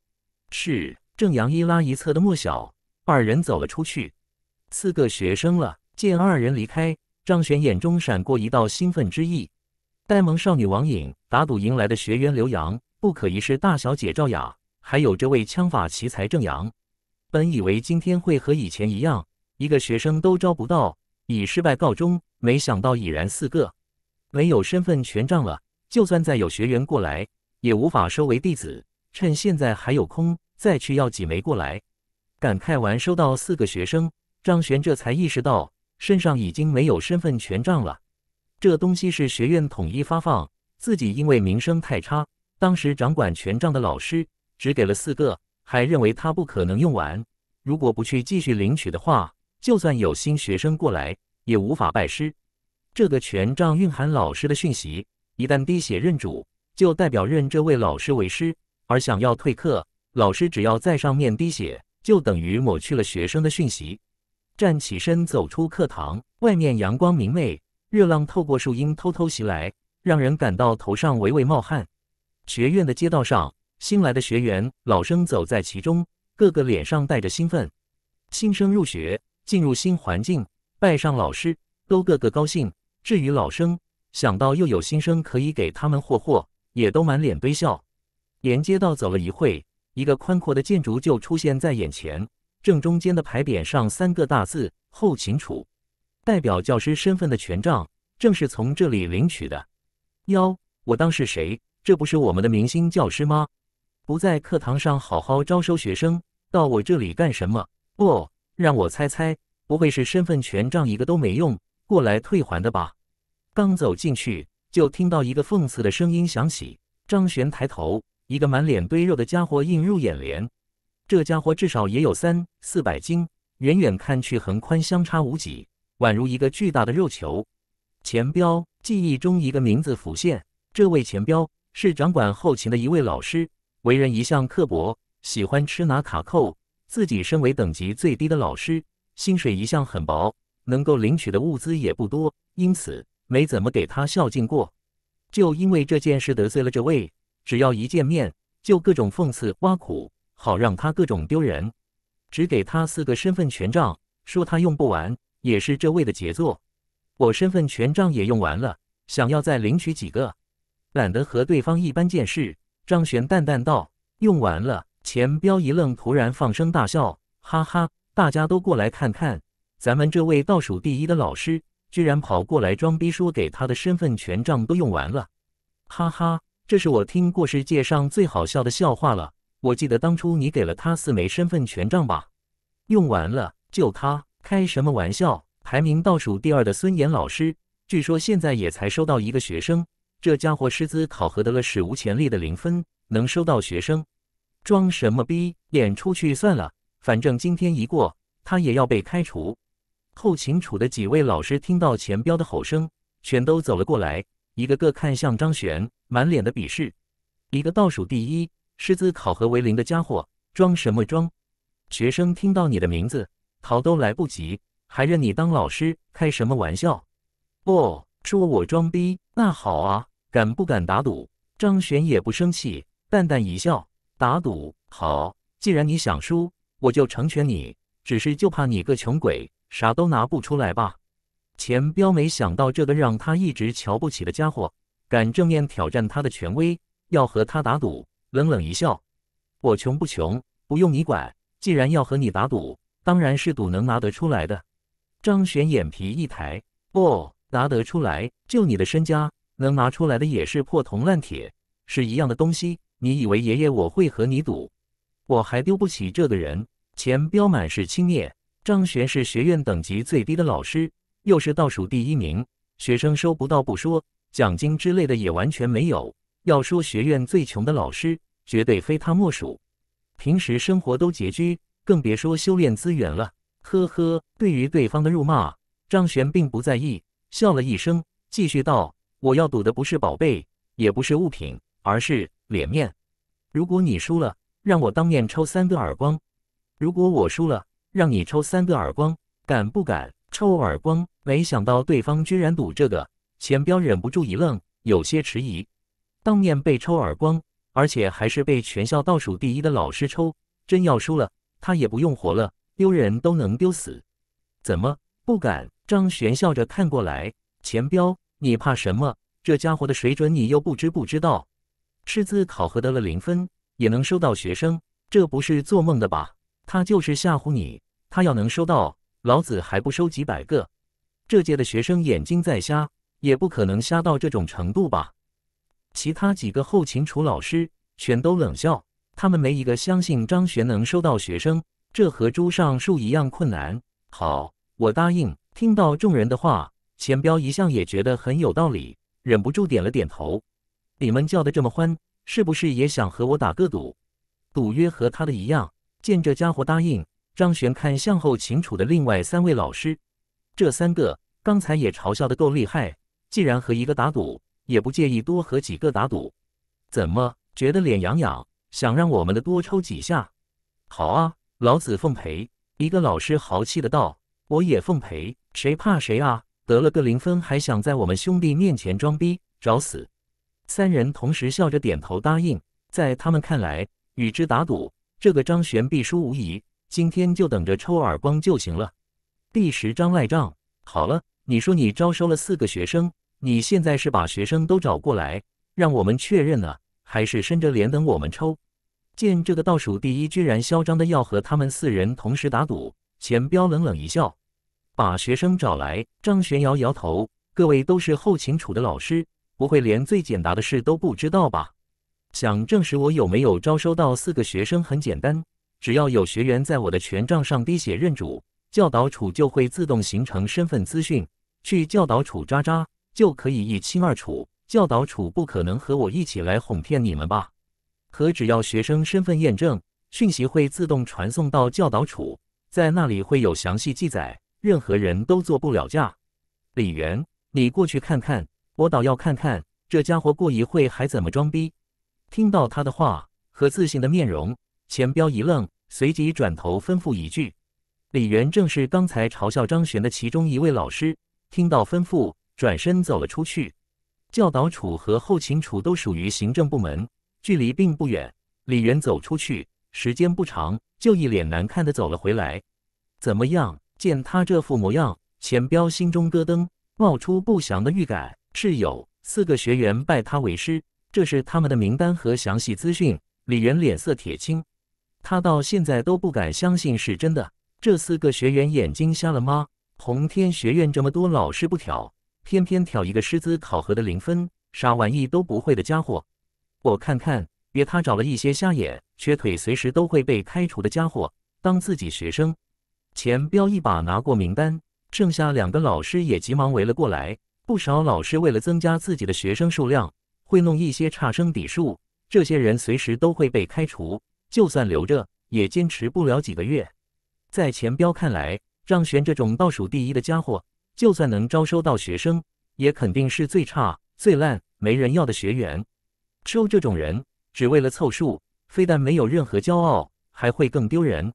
Speaker 1: 是。”正阳一拉一侧的莫小二人走了出去。四个学生了。见二人离开，张玄眼中闪过一道兴奋之意。呆萌少女王颖打赌迎来的学员刘洋，不可一世大小姐赵雅，还有这位枪法奇才正阳。本以为今天会和以前一样，一个学生都招不到，以失败告终。没想到已然四个，没有身份权杖了，就算再有学员过来，也无法收为弟子。趁现在还有空。再去要几枚过来。感慨完，收到四个学生，张玄这才意识到身上已经没有身份权杖了。这东西是学院统一发放，自己因为名声太差，当时掌管权杖的老师只给了四个，还认为他不可能用完。如果不去继续领取的话，就算有新学生过来，也无法拜师。这个权杖蕴含老师的讯息，一旦滴血认主，就代表认这位老师为师。而想要退课。老师只要在上面滴血，就等于抹去了学生的讯息。站起身，走出课堂，外面阳光明媚，热浪透过树荫偷偷袭来，让人感到头上微微冒汗。学院的街道上，新来的学员、老生走在其中，个个脸上带着兴奋。新生入学，进入新环境，拜上老师，都个个高兴。至于老生，想到又有新生可以给他们霍霍，也都满脸堆笑。沿街道走了一会。一个宽阔的建筑就出现在眼前，正中间的牌匾上三个大字“后勤处”，代表教师身份的权杖正是从这里领取的。幺，我当是谁？这不是我们的明星教师吗？不在课堂上好好招收学生，到我这里干什么？不，让我猜猜，不会是身份权杖一个都没用过来退还的吧？刚走进去，就听到一个讽刺的声音响起。张璇抬头。一个满脸堆肉的家伙映入眼帘，这家伙至少也有三四百斤，远远看去横宽相差无几，宛如一个巨大的肉球。钱彪记忆中一个名字浮现，这位钱彪是掌管后勤的一位老师，为人一向刻薄，喜欢吃拿卡扣。自己身为等级最低的老师，薪水一向很薄，能够领取的物资也不多，因此没怎么给他孝敬过。就因为这件事得罪了这位。只要一见面就各种讽刺挖苦，好让他各种丢人。只给他四个身份权杖，说他用不完也是这位的杰作。我身份权杖也用完了，想要再领取几个，懒得和对方一般见识。张玄淡淡道：“用完了。”钱彪一愣，突然放声大笑：“哈哈，大家都过来看看，咱们这位倒数第一的老师，居然跑过来装逼，说给他的身份权杖都用完了。”哈哈。这是我听过世界上最好笑的笑话了。我记得当初你给了他四枚身份权杖吧？用完了就他开什么玩笑？排名倒数第二的孙岩老师，据说现在也才收到一个学生。这家伙师资考核得了史无前例的零分，能收到学生？装什么逼？撵出去算了。反正今天一过，他也要被开除。后勤处的几位老师听到钱彪的吼声，全都走了过来。一个个看向张璇，满脸的鄙视。一个倒数第一，师资考核为零的家伙，装什么装？学生听到你的名字，逃都来不及，还认你当老师，开什么玩笑？不说我装逼，那好啊，敢不敢打赌？张璇也不生气，淡淡一笑：“打赌好，既然你想输，我就成全你。只是就怕你个穷鬼，啥都拿不出来吧。”钱彪没想到这个让他一直瞧不起的家伙敢正面挑战他的权威，要和他打赌。冷冷一笑：“我穷不穷，不用你管。既然要和你打赌，当然是赌能拿得出来的。”张璇眼皮一抬：“不拿得出来，就你的身家能拿出来的也是破铜烂铁，是一样的东西。你以为爷爷我会和你赌？我还丢不起这个人。”钱彪满是轻蔑。张璇是学院等级最低的老师。又是倒数第一名，学生收不到不说，奖金之类的也完全没有。要说学院最穷的老师，绝对非他莫属。平时生活都拮据，更别说修炼资源了。呵呵，对于对方的辱骂，张璇并不在意，笑了一声，继续道：“我要赌的不是宝贝，也不是物品，而是脸面。如果你输了，让我当面抽三个耳光；如果我输了，让你抽三个耳光，敢不敢？”抽耳光！没想到对方居然赌这个，钱彪忍不住一愣，有些迟疑。当面被抽耳光，而且还是被全校倒数第一的老师抽，真要输了，他也不用活了，丢人都能丢死。怎么不敢？张璇笑着看过来，钱彪，你怕什么？这家伙的水准你又不知不知道。师资考核得了零分，也能收到学生？这不是做梦的吧？他就是吓唬你，他要能收到。老子还不收几百个，这届的学生眼睛再瞎也不可能瞎到这种程度吧？其他几个后勤处老师全都冷笑，他们没一个相信张悬能收到学生，这和猪上树一样困难。好，我答应。听到众人的话，钱彪一向也觉得很有道理，忍不住点了点头。你们叫得这么欢，是不是也想和我打个赌？赌约和他的一样。见这家伙答应。张玄看向后秦楚的另外三位老师，这三个刚才也嘲笑的够厉害，既然和一个打赌，也不介意多和几个打赌。怎么觉得脸痒痒？想让我们的多抽几下？好啊，老子奉陪！一个老师豪气的道：“我也奉陪，谁怕谁啊？得了个零分还想在我们兄弟面前装逼，找死！”三人同时笑着点头答应。在他们看来，与之打赌，这个张玄必输无疑。今天就等着抽耳光就行了。第十章赖账。好了，你说你招收了四个学生，你现在是把学生都找过来，让我们确认呢，还是伸着脸等我们抽？见这个倒数第一居然嚣张的要和他们四人同时打赌，钱彪冷冷一笑，把学生找来。张玄摇摇头：“各位都是后勤处的老师，不会连最简单的事都不知道吧？想证实我有没有招收到四个学生，很简单。”只要有学员在我的权杖上滴血认主，教导处就会自动形成身份资讯。去教导处渣渣就可以一清二楚。教导处不可能和我一起来哄骗你们吧？可只要学生身份验证，讯息会自动传送到教导处，在那里会有详细记载，任何人都做不了假。李元，你过去看看，我倒要看看这家伙过一会还怎么装逼。听到他的话和自信的面容。钱彪一愣，随即转头吩咐一句：“李元正是刚才嘲笑张玄的其中一位老师。”听到吩咐，转身走了出去。教导处和后勤处都属于行政部门，距离并不远。李元走出去时间不长，就一脸难看的走了回来。怎么样？见他这副模样，钱彪心中咯噔，冒出不祥的预感。是有四个学员拜他为师，这是他们的名单和详细资讯。李元脸色铁青。他到现在都不敢相信是真的。这四个学员眼睛瞎了吗？红天学院这么多老师不挑，偏偏挑一个师资考核的零分、啥玩意都不会的家伙。我看看，约他找了一些瞎眼、瘸腿，随时都会被开除的家伙当自己学生。钱彪一把拿过名单，剩下两个老师也急忙围了过来。不少老师为了增加自己的学生数量，会弄一些差生底数。这些人随时都会被开除。就算留着，也坚持不了几个月。在钱彪看来，让玄这种倒数第一的家伙，就算能招收到学生，也肯定是最差、最烂、没人要的学员。收这种人，只为了凑数，非但没有任何骄傲，还会更丢人。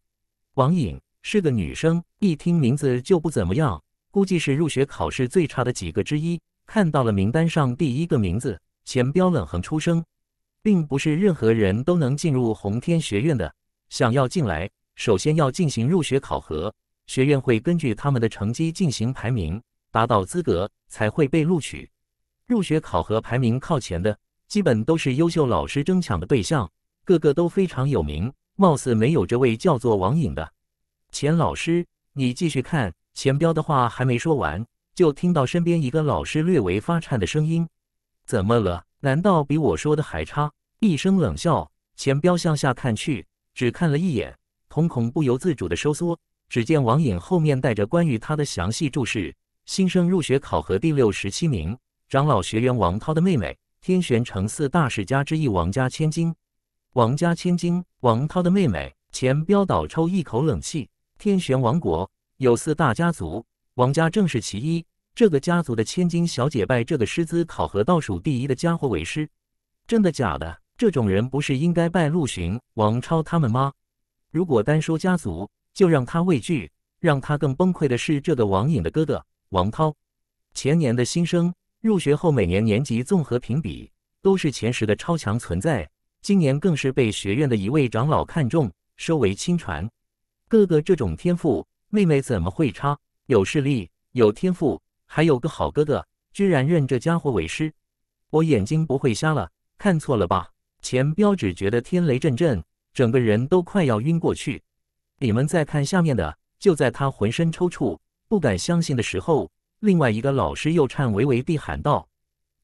Speaker 1: 王颖是个女生，一听名字就不怎么样，估计是入学考试最差的几个之一。看到了名单上第一个名字，钱彪冷哼出声。并不是任何人都能进入宏天学院的。想要进来，首先要进行入学考核，学院会根据他们的成绩进行排名，达到资格才会被录取。入学考核排名靠前的，基本都是优秀老师争抢的对象，个个都非常有名。貌似没有这位叫做王颖的。钱老师，你继续看。钱彪的话还没说完，就听到身边一个老师略微发颤的声音：“怎么了？”难道比我说的还差？一声冷笑，钱彪向下看去，只看了一眼，瞳孔不由自主地收缩。只见王颖后面带着关于他的详细注释：新生入学考核第六十七名，长老学员王涛的妹妹，天玄城四大世家之一王家千金。王家千金，王涛的妹妹。钱彪倒抽一口冷气。天玄王国有四大家族，王家正是其一。这个家族的千金小姐拜这个师资考核倒数第一的家伙为师，真的假的？这种人不是应该拜陆巡、王超他们吗？如果单说家族，就让他畏惧。让他更崩溃的是，这个王颖的哥哥王涛，前年的新生入学后，每年年级综合评比都是前十的超强存在，今年更是被学院的一位长老看中，收为亲传。哥哥这种天赋，妹妹怎么会差？有势力，有天赋。还有个好哥哥，居然认这家伙为师，我眼睛不会瞎了，看错了吧？钱彪只觉得天雷阵阵，整个人都快要晕过去。你们再看下面的，就在他浑身抽搐、不敢相信的时候，另外一个老师又颤巍巍地喊道：“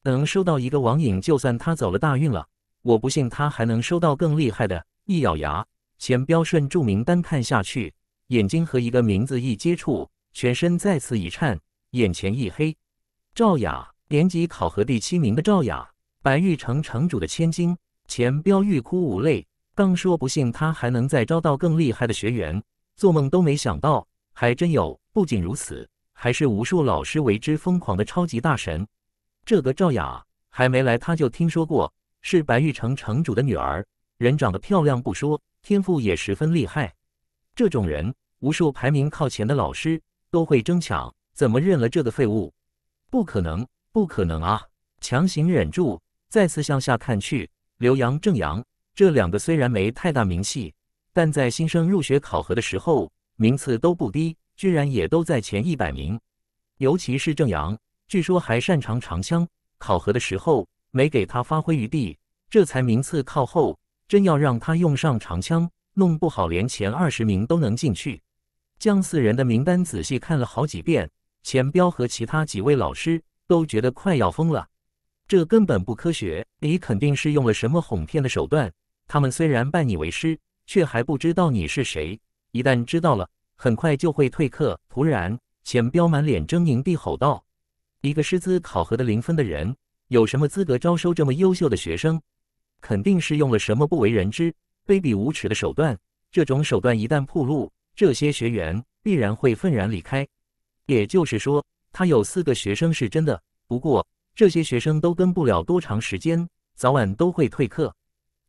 Speaker 1: 能收到一个网瘾，就算他走了大运了。我不信他还能收到更厉害的。”一咬牙，钱彪顺注名单看下去，眼睛和一个名字一接触，全身再次一颤。眼前一黑，赵雅年级考核第七名的赵雅，白玉城城主的千金，钱彪欲哭无泪。刚说不信，他还能再招到更厉害的学员，做梦都没想到，还真有。不仅如此，还是无数老师为之疯狂的超级大神。这个赵雅还没来，他就听说过，是白玉城城主的女儿，人长得漂亮不说，天赋也十分厉害。这种人，无数排名靠前的老师都会争抢。怎么认了这个废物？不可能，不可能啊！强行忍住，再次向下看去。刘阳、郑阳这两个虽然没太大名气，但在新生入学考核的时候名次都不低，居然也都在前一百名。尤其是郑阳，据说还擅长长枪。考核的时候没给他发挥余地，这才名次靠后。真要让他用上长枪，弄不好连前二十名都能进去。将四人的名单仔细看了好几遍。钱彪和其他几位老师都觉得快要疯了，这根本不科学，你肯定是用了什么哄骗的手段。他们虽然拜你为师，却还不知道你是谁，一旦知道了，很快就会退课。突然，钱彪满脸狰狞地吼道：“一个师资考核的零分的人，有什么资格招收这么优秀的学生？肯定是用了什么不为人知、卑鄙无耻的手段。这种手段一旦暴露，这些学员必然会愤然离开。”也就是说，他有四个学生是真的。不过，这些学生都跟不了多长时间，早晚都会退课。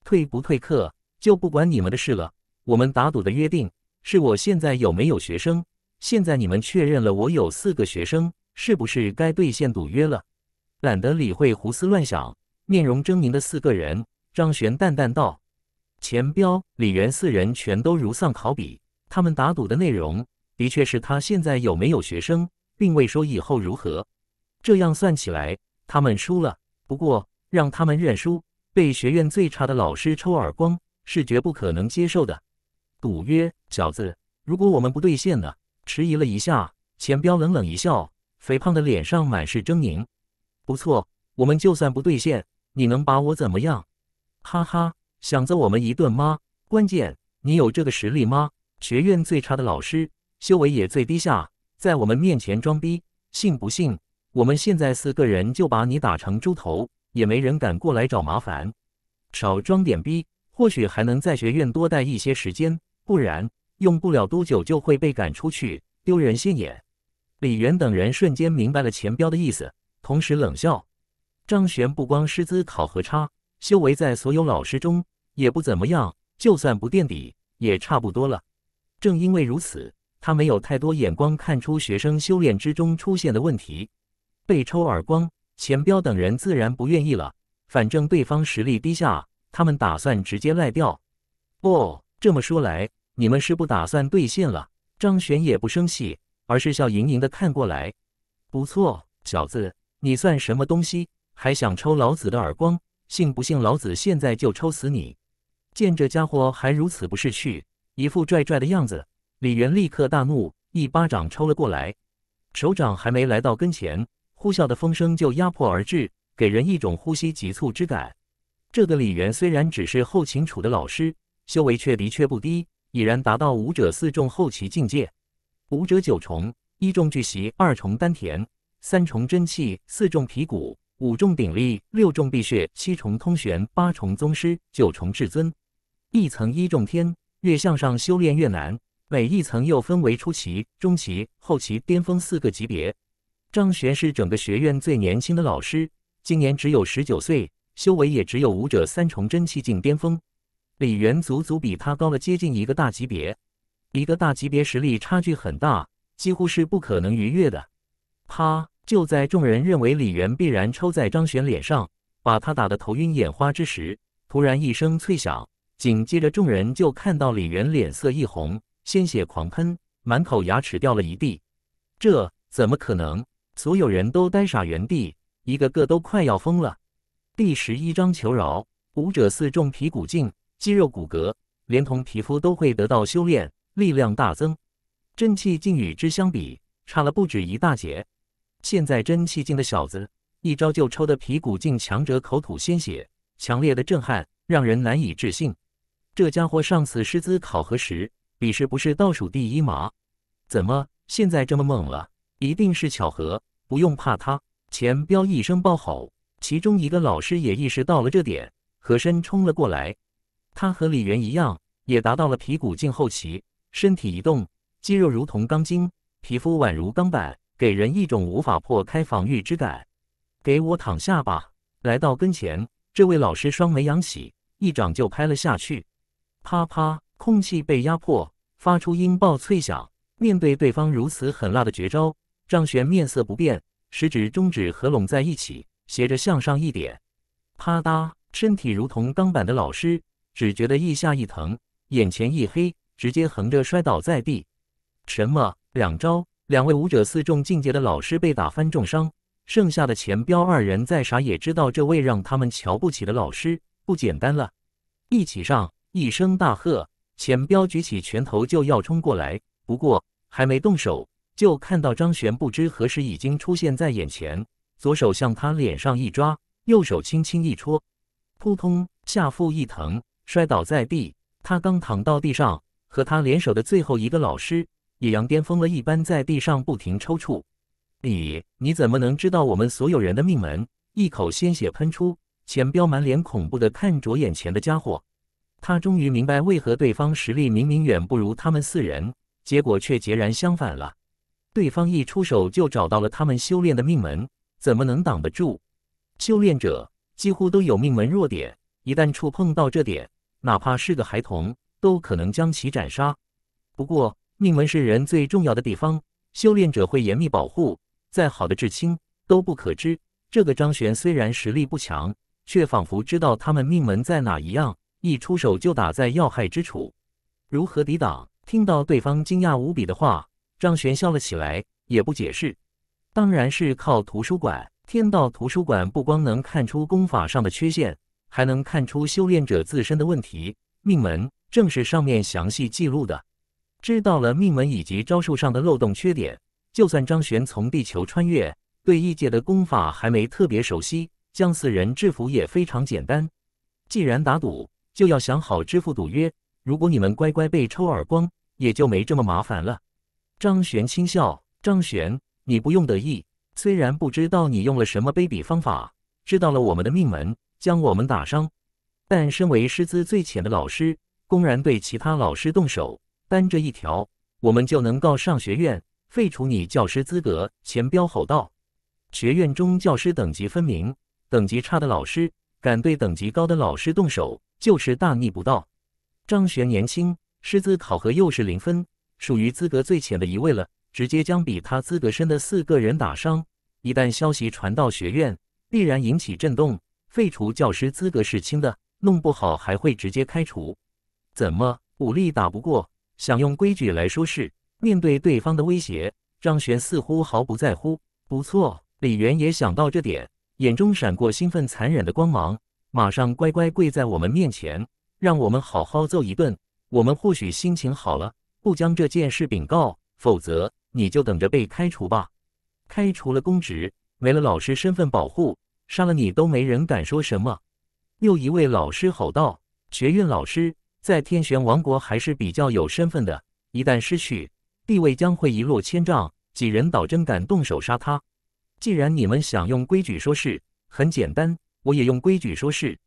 Speaker 1: 退不退课就不管你们的事了。我们打赌的约定是我现在有没有学生。现在你们确认了我有四个学生，是不是该兑现赌约了？懒得理会胡思乱想、面容狰狞的四个人，张玄淡淡道：“钱彪、李元四人全都如丧考妣。他们打赌的内容。”的确是他现在有没有学生，并未说以后如何。这样算起来，他们输了。不过让他们认输，被学院最差的老师抽耳光，是绝不可能接受的。赌约，小子，如果我们不兑现呢？迟疑了一下，钱彪冷冷一笑，肥胖的脸上满是狰狞。不错，我们就算不兑现，你能把我怎么样？哈哈，想揍我们一顿吗？关键，你有这个实力吗？学院最差的老师。修为也最低下，在我们面前装逼，信不信？我们现在四个人就把你打成猪头，也没人敢过来找麻烦。少装点逼，或许还能在学院多待一些时间，不然用不了多久就会被赶出去，丢人现眼。李元等人瞬间明白了钱彪的意思，同时冷笑。张玄不光师资考核差，修为在所有老师中也不怎么样，就算不垫底，也差不多了。正因为如此。他没有太多眼光看出学生修炼之中出现的问题，被抽耳光，钱彪等人自然不愿意了。反正对方实力低下，他们打算直接赖掉。哦，这么说来，你们是不打算兑现了？张璇也不生气，而是笑盈盈的看过来。不错，小子，你算什么东西？还想抽老子的耳光？信不信老子现在就抽死你？见这家伙还如此不识趣，一副拽拽的样子。李元立刻大怒，一巴掌抽了过来，手掌还没来到跟前，呼啸的风声就压迫而至，给人一种呼吸急促之感。这个李元虽然只是后秦楚的老师，修为却的确不低，已然达到武者四重后期境界。武者九重：一重巨袭，二重丹田，三重真气，四重皮骨，五重鼎力，六重碧血，七重通玄，八重宗师，九重至尊。一层一重天，越向上修炼越难。每一层又分为初棋、中棋、后期、巅峰四个级别。张玄是整个学院最年轻的老师，今年只有十九岁，修为也只有武者三重真气境巅峰。李元足足比他高了接近一个大级别，一个大级别实力差距很大，几乎是不可能逾越的。啪！就在众人认为李元必然抽在张玄脸上，把他打得头晕眼花之时，突然一声脆响，紧接着众人就看到李元脸色一红。鲜血狂喷，满口牙齿掉了一地。这怎么可能？所有人都呆傻原地，一个个都快要疯了。第十一章求饶。武者四重皮骨境，肌肉骨骼连同皮肤都会得到修炼，力量大增。真气境与之相比，差了不止一大截。现在真气境的小子，一招就抽的皮骨境强者口吐鲜血，强烈的震撼让人难以置信。这家伙上次师资考核时。比试不是倒数第一吗？怎么现在这么猛了？一定是巧合，不用怕他。钱彪一声暴吼，其中一个老师也意识到了这点，和身冲了过来。他和李元一样，也达到了皮骨境后期，身体一动，肌肉如同钢筋，皮肤宛如钢板，给人一种无法破开防御之感。给我躺下吧！来到跟前，这位老师双眉扬起，一掌就拍了下去。啪啪，空气被压迫，发出音爆，脆响。面对对方如此狠辣的绝招，张玄面色不变，食指中指合拢在一起，斜着向上一点，啪嗒，身体如同钢板的老师只觉得腋下一疼，眼前一黑，直接横着摔倒在地。什么？两招？两位武者四重境界的老师被打翻重伤，剩下的钱彪二人再傻也知道，这位让他们瞧不起的老师不简单了。一起上！一声大喝。钱彪举起拳头就要冲过来，不过还没动手，就看到张璇不知何时已经出现在眼前，左手向他脸上一抓，右手轻轻一戳，扑通，下腹一疼，摔倒在地。他刚躺到地上，和他联手的最后一个老师也像癫疯了一般在地上不停抽搐。你你怎么能知道我们所有人的命门？一口鲜血喷出，钱彪满脸恐怖的看着眼前的家伙。他终于明白，为何对方实力明明远不如他们四人，结果却截然相反了。对方一出手就找到了他们修炼的命门，怎么能挡得住？修炼者几乎都有命门弱点，一旦触碰到这点，哪怕是个孩童都可能将其斩杀。不过，命门是人最重要的地方，修炼者会严密保护，再好的至亲都不可知。这个张玄虽然实力不强，却仿佛知道他们命门在哪一样。一出手就打在要害之处，如何抵挡？听到对方惊讶无比的话，张玄笑了起来，也不解释。当然是靠图书馆。天道图书馆不光能看出功法上的缺陷，还能看出修炼者自身的问题。命门正是上面详细记录的。知道了命门以及招数上的漏洞缺点，就算张玄从地球穿越，对异界的功法还没特别熟悉，将四人制服也非常简单。既然打赌。就要想好支付赌约。如果你们乖乖被抽耳光，也就没这么麻烦了。张玄轻笑：“张玄，你不用得意。虽然不知道你用了什么卑鄙方法，知道了我们的命门，将我们打伤，但身为师资最浅的老师，公然对其他老师动手，单这一条，我们就能告上学院，废除你教师资格。”钱彪吼道：“学院中教师等级分明，等级差的老师敢对等级高的老师动手？”就是大逆不道！张璇年轻，师资考核又是零分，属于资格最浅的一位了。直接将比他资格深的四个人打伤，一旦消息传到学院，必然引起震动。废除教师资格是轻的，弄不好还会直接开除。怎么，武力打不过，想用规矩来说事？面对对方的威胁，张璇似乎毫不在乎。不错，李元也想到这点，眼中闪过兴奋残忍的光芒。马上乖乖跪在我们面前，让我们好好揍一顿。我们或许心情好了，不将这件事禀告；否则，你就等着被开除吧。开除了公职，没了老师身份保护，杀了你都没人敢说什么。又一位老师吼道：“学院老师在天玄王国还是比较有身份的，一旦失去地位，将会一落千丈。几人倒真敢动手杀他？既然你们想用规矩说事，很简单。”我也用规矩说事。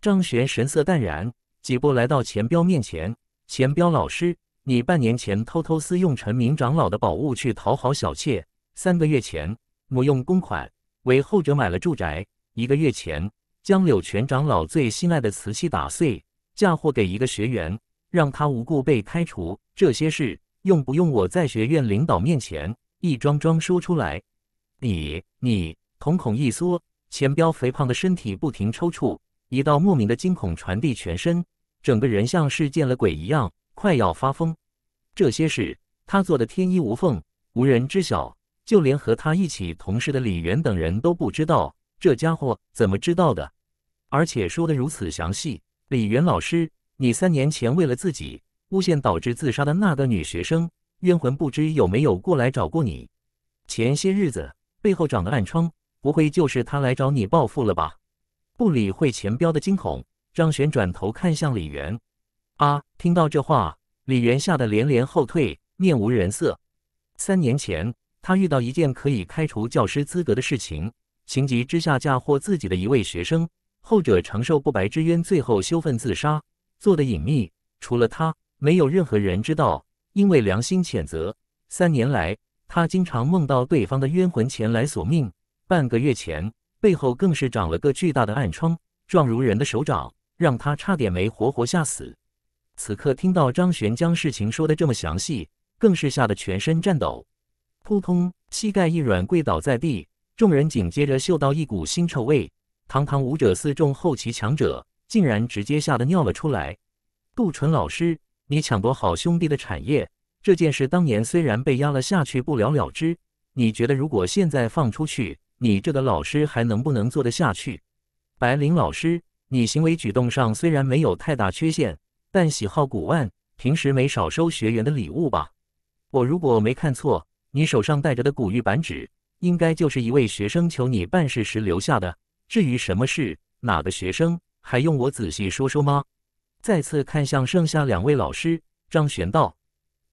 Speaker 1: 张玄神色淡然，几步来到钱彪面前。钱彪老师，你半年前偷偷私用陈明长老的宝物去讨好小妾，三个月前我用公款为后者买了住宅，一个月前将柳泉长老最心爱的瓷器打碎，嫁祸给一个学员，让他无故被开除。这些事用不用我在学院领导面前一桩桩说出来？你你，瞳孔一缩。钱彪肥胖的身体不停抽搐，一道莫名的惊恐传递全身，整个人像是见了鬼一样，快要发疯。这些事他做的天衣无缝，无人知晓，就连和他一起同事的李元等人都不知道，这家伙怎么知道的？而且说的如此详细。李元老师，你三年前为了自己诬陷导致自杀的那个女学生，冤魂不知有没有过来找过你？前些日子背后长了暗疮。不会就是他来找你报复了吧？不理会钱彪的惊恐，张悬转头看向李元。啊！听到这话，李元吓得连连后退，面无人色。三年前，他遇到一件可以开除教师资格的事情，情急之下嫁祸自己的一位学生，后者承受不白之冤，最后羞愤自杀。做的隐秘，除了他，没有任何人知道。因为良心谴责，三年来他经常梦到对方的冤魂前来索命。半个月前，背后更是长了个巨大的暗疮，状如人的手掌，让他差点没活活吓死。此刻听到张玄将事情说的这么详细，更是吓得全身颤抖，扑通，膝盖一软跪倒在地。众人紧接着嗅到一股腥臭味，堂堂武者四重后期强者，竟然直接吓得尿了出来。杜淳老师，你抢夺好兄弟的产业这件事，当年虽然被压了下去，不了了之。你觉得如果现在放出去？你这个老师还能不能做得下去？白灵老师，你行为举动上虽然没有太大缺陷，但喜好古玩，平时没少收学员的礼物吧？我如果没看错，你手上戴着的古玉板指，应该就是一位学生求你办事时留下的。至于什么事，哪个学生，还用我仔细说说吗？再次看向剩下两位老师，张玄道：“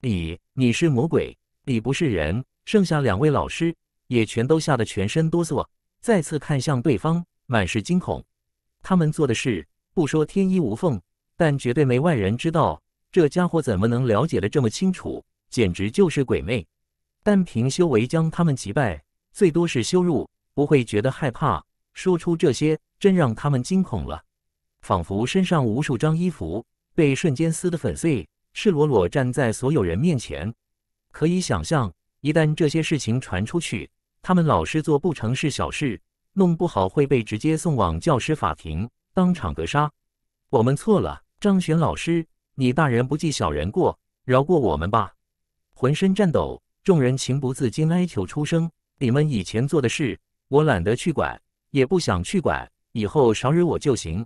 Speaker 1: 李，你是魔鬼，李不是人。”剩下两位老师。也全都吓得全身哆嗦，再次看向对方，满是惊恐。他们做的事不说天衣无缝，但绝对没外人知道。这家伙怎么能了解的这么清楚？简直就是鬼魅！单凭修为将他们击败，最多是羞辱，不会觉得害怕。说出这些，真让他们惊恐了，仿佛身上无数张衣服被瞬间撕得粉碎，赤裸裸站在所有人面前。可以想象，一旦这些事情传出去，他们老师做不成是小事，弄不好会被直接送往教师法庭，当场格杀。我们错了，张璇老师，你大人不计小人过，饶过我们吧。浑身颤抖，众人情不自禁哀求出声：“你们以前做的事，我懒得去管，也不想去管，以后少惹我就行。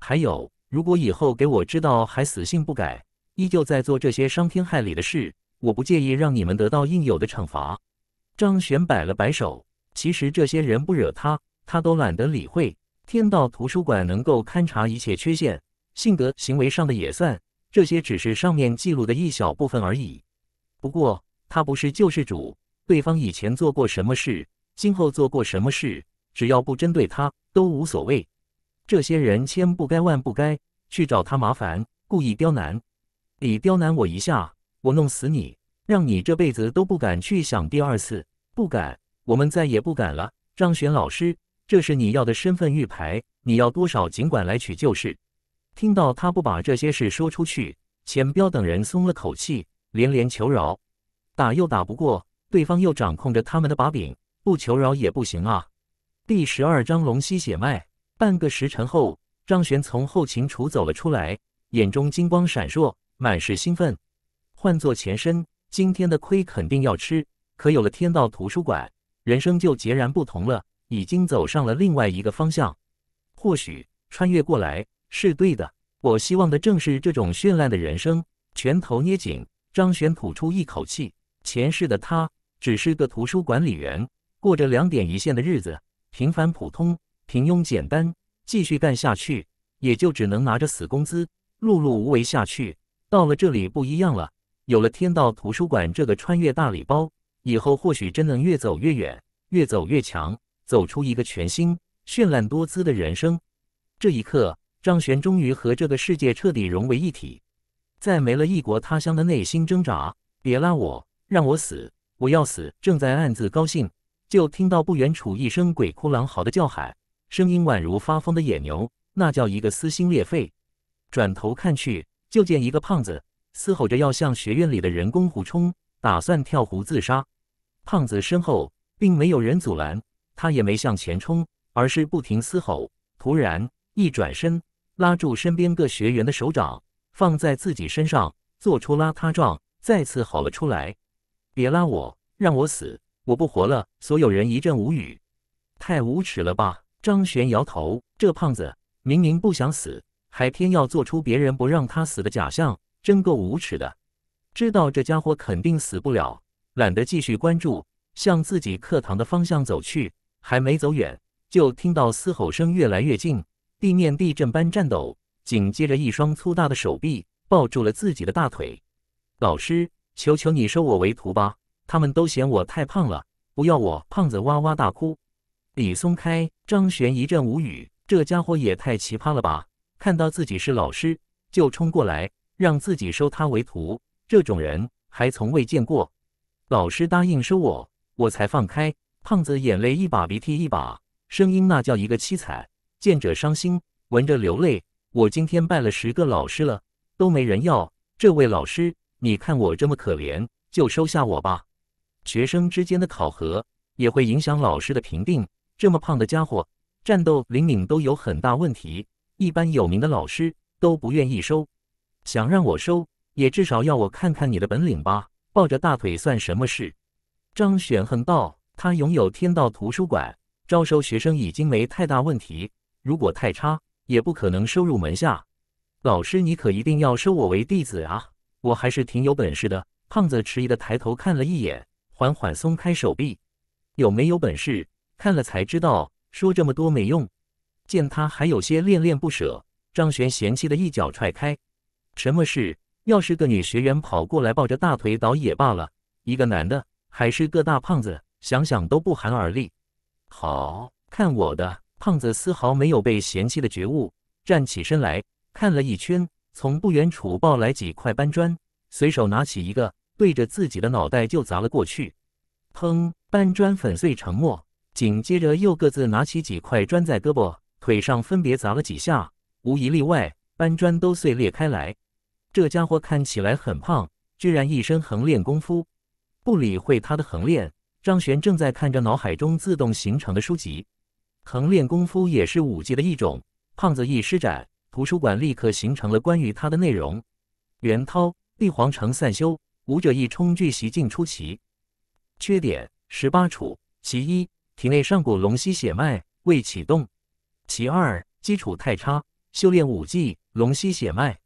Speaker 1: 还有，如果以后给我知道还死性不改，依旧在做这些伤天害理的事，我不介意让你们得到应有的惩罚。”张悬摆了摆手，其实这些人不惹他，他都懒得理会。天道图书馆能够勘察一切缺陷，性格、行为上的也算，这些只是上面记录的一小部分而已。不过他不是救世主，对方以前做过什么事，今后做过什么事，只要不针对他，都无所谓。这些人千不该万不该去找他麻烦，故意刁难，你刁难我一下，我弄死你，让你这辈子都不敢去想第二次。不敢，我们再也不敢了。张玄老师，这是你要的身份玉牌，你要多少尽管来取就是。听到他不把这些事说出去，钱彪等人松了口气，连连求饶。打又打不过，对方又掌控着他们的把柄，不求饶也不行啊。第十二章龙吸血脉。半个时辰后，张玄从后勤处走了出来，眼中金光闪烁，满是兴奋。换做前身，今天的亏肯定要吃。可有了天道图书馆，人生就截然不同了，已经走上了另外一个方向。或许穿越过来是对的，我希望的正是这种绚烂的人生。拳头捏紧，张璇吐出一口气。前世的他只是个图书管理员，过着两点一线的日子，平凡普通，平庸简单。继续干下去，也就只能拿着死工资，碌碌无为下去。到了这里不一样了，有了天道图书馆这个穿越大礼包。以后或许真能越走越远，越走越强，走出一个全新、绚烂多姿的人生。这一刻，张璇终于和这个世界彻底融为一体，在没了异国他乡的内心挣扎。别拉我，让我死，我要死！正在暗自高兴，就听到不远处一声鬼哭狼嚎的叫喊，声音宛如发疯的野牛，那叫一个撕心裂肺。转头看去，就见一个胖子嘶吼着要向学院里的人工湖冲，打算跳湖自杀。胖子身后并没有人阻拦，他也没向前冲，而是不停嘶吼。突然一转身，拉住身边个学员的手掌，放在自己身上，做出拉他状，再次吼了出来：“别拉我，让我死，我不活了！”所有人一阵无语，太无耻了吧！张璇摇头，这胖子明明不想死，还偏要做出别人不让他死的假象，真够无耻的。知道这家伙肯定死不了。懒得继续关注，向自己课堂的方向走去。还没走远，就听到嘶吼声越来越近，地面地震般颤抖。紧接着，一双粗大的手臂抱住了自己的大腿。老师，求求你收我为徒吧！他们都嫌我太胖了，不要我胖子，哇哇大哭。李松开，张悬一阵无语，这家伙也太奇葩了吧！看到自己是老师，就冲过来让自己收他为徒，这种人还从未见过。老师答应收我，我才放开。胖子眼泪一把鼻涕一把，声音那叫一个凄惨，见者伤心，闻者流泪。我今天拜了十个老师了，都没人要。这位老师，你看我这么可怜，就收下我吧。学生之间的考核也会影响老师的评定。这么胖的家伙，战斗灵敏都有很大问题，一般有名的老师都不愿意收。想让我收，也至少要我看看你的本领吧。抱着大腿算什么事？张悬恨道：“他拥有天道图书馆，招收学生已经没太大问题。如果太差，也不可能收入门下。老师，你可一定要收我为弟子啊！我还是挺有本事的。”胖子迟疑的抬头看了一眼，缓缓松开手臂。“有没有本事，看了才知道。说这么多没用。”见他还有些恋恋不舍，张璇嫌弃的一脚踹开。“什么事？”要是个女学员跑过来抱着大腿倒也罢了，一个男的还是个大胖子，想想都不寒而栗。好看我的胖子丝毫没有被嫌弃的觉悟，站起身来看了一圈，从不远处抱来几块搬砖，随手拿起一个对着自己的脑袋就砸了过去，砰！搬砖粉碎沉默。紧接着又各自拿起几块砖在胳膊腿上分别砸了几下，无一例外，搬砖都碎裂开来。这家伙看起来很胖，居然一身横练功夫。不理会他的横练，张玄正在看着脑海中自动形成的书籍。横练功夫也是武技的一种。胖子一施展，图书馆立刻形成了关于他的内容。袁涛，帝皇城散修，武者一冲聚袭，尽出奇。缺点：十八处。其一，体内上古龙息血脉未启动；其二，基础太差，修炼武技龙息血脉。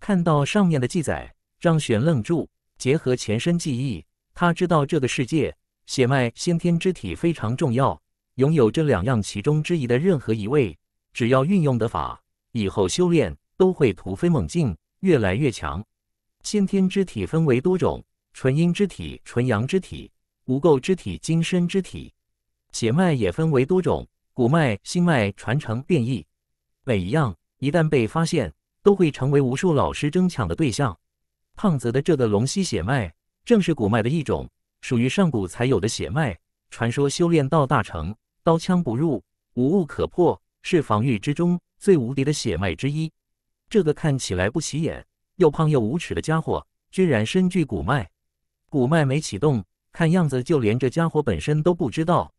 Speaker 1: 看到上面的记载，张玄愣住。结合前身记忆，他知道这个世界血脉先天之体非常重要。拥有这两样其中之一的任何一位，只要运用得法，以后修炼都会突飞猛进，越来越强。先天之体分为多种：纯阴之体、纯阳之体、无垢之体、精身之体。血脉也分为多种：骨脉、心脉，传承变异。每一样一旦被发现。都会成为无数老师争抢的对象。胖子的这个龙息血脉正是古脉的一种，属于上古才有的血脉。传说修炼到大成，刀枪不入，无物可破，是防御之中最无敌的血脉之一。这个看起来不起眼、又胖又无耻的家伙，居然身具古脉。古脉没启动，看样子就连这家伙本身都不知道。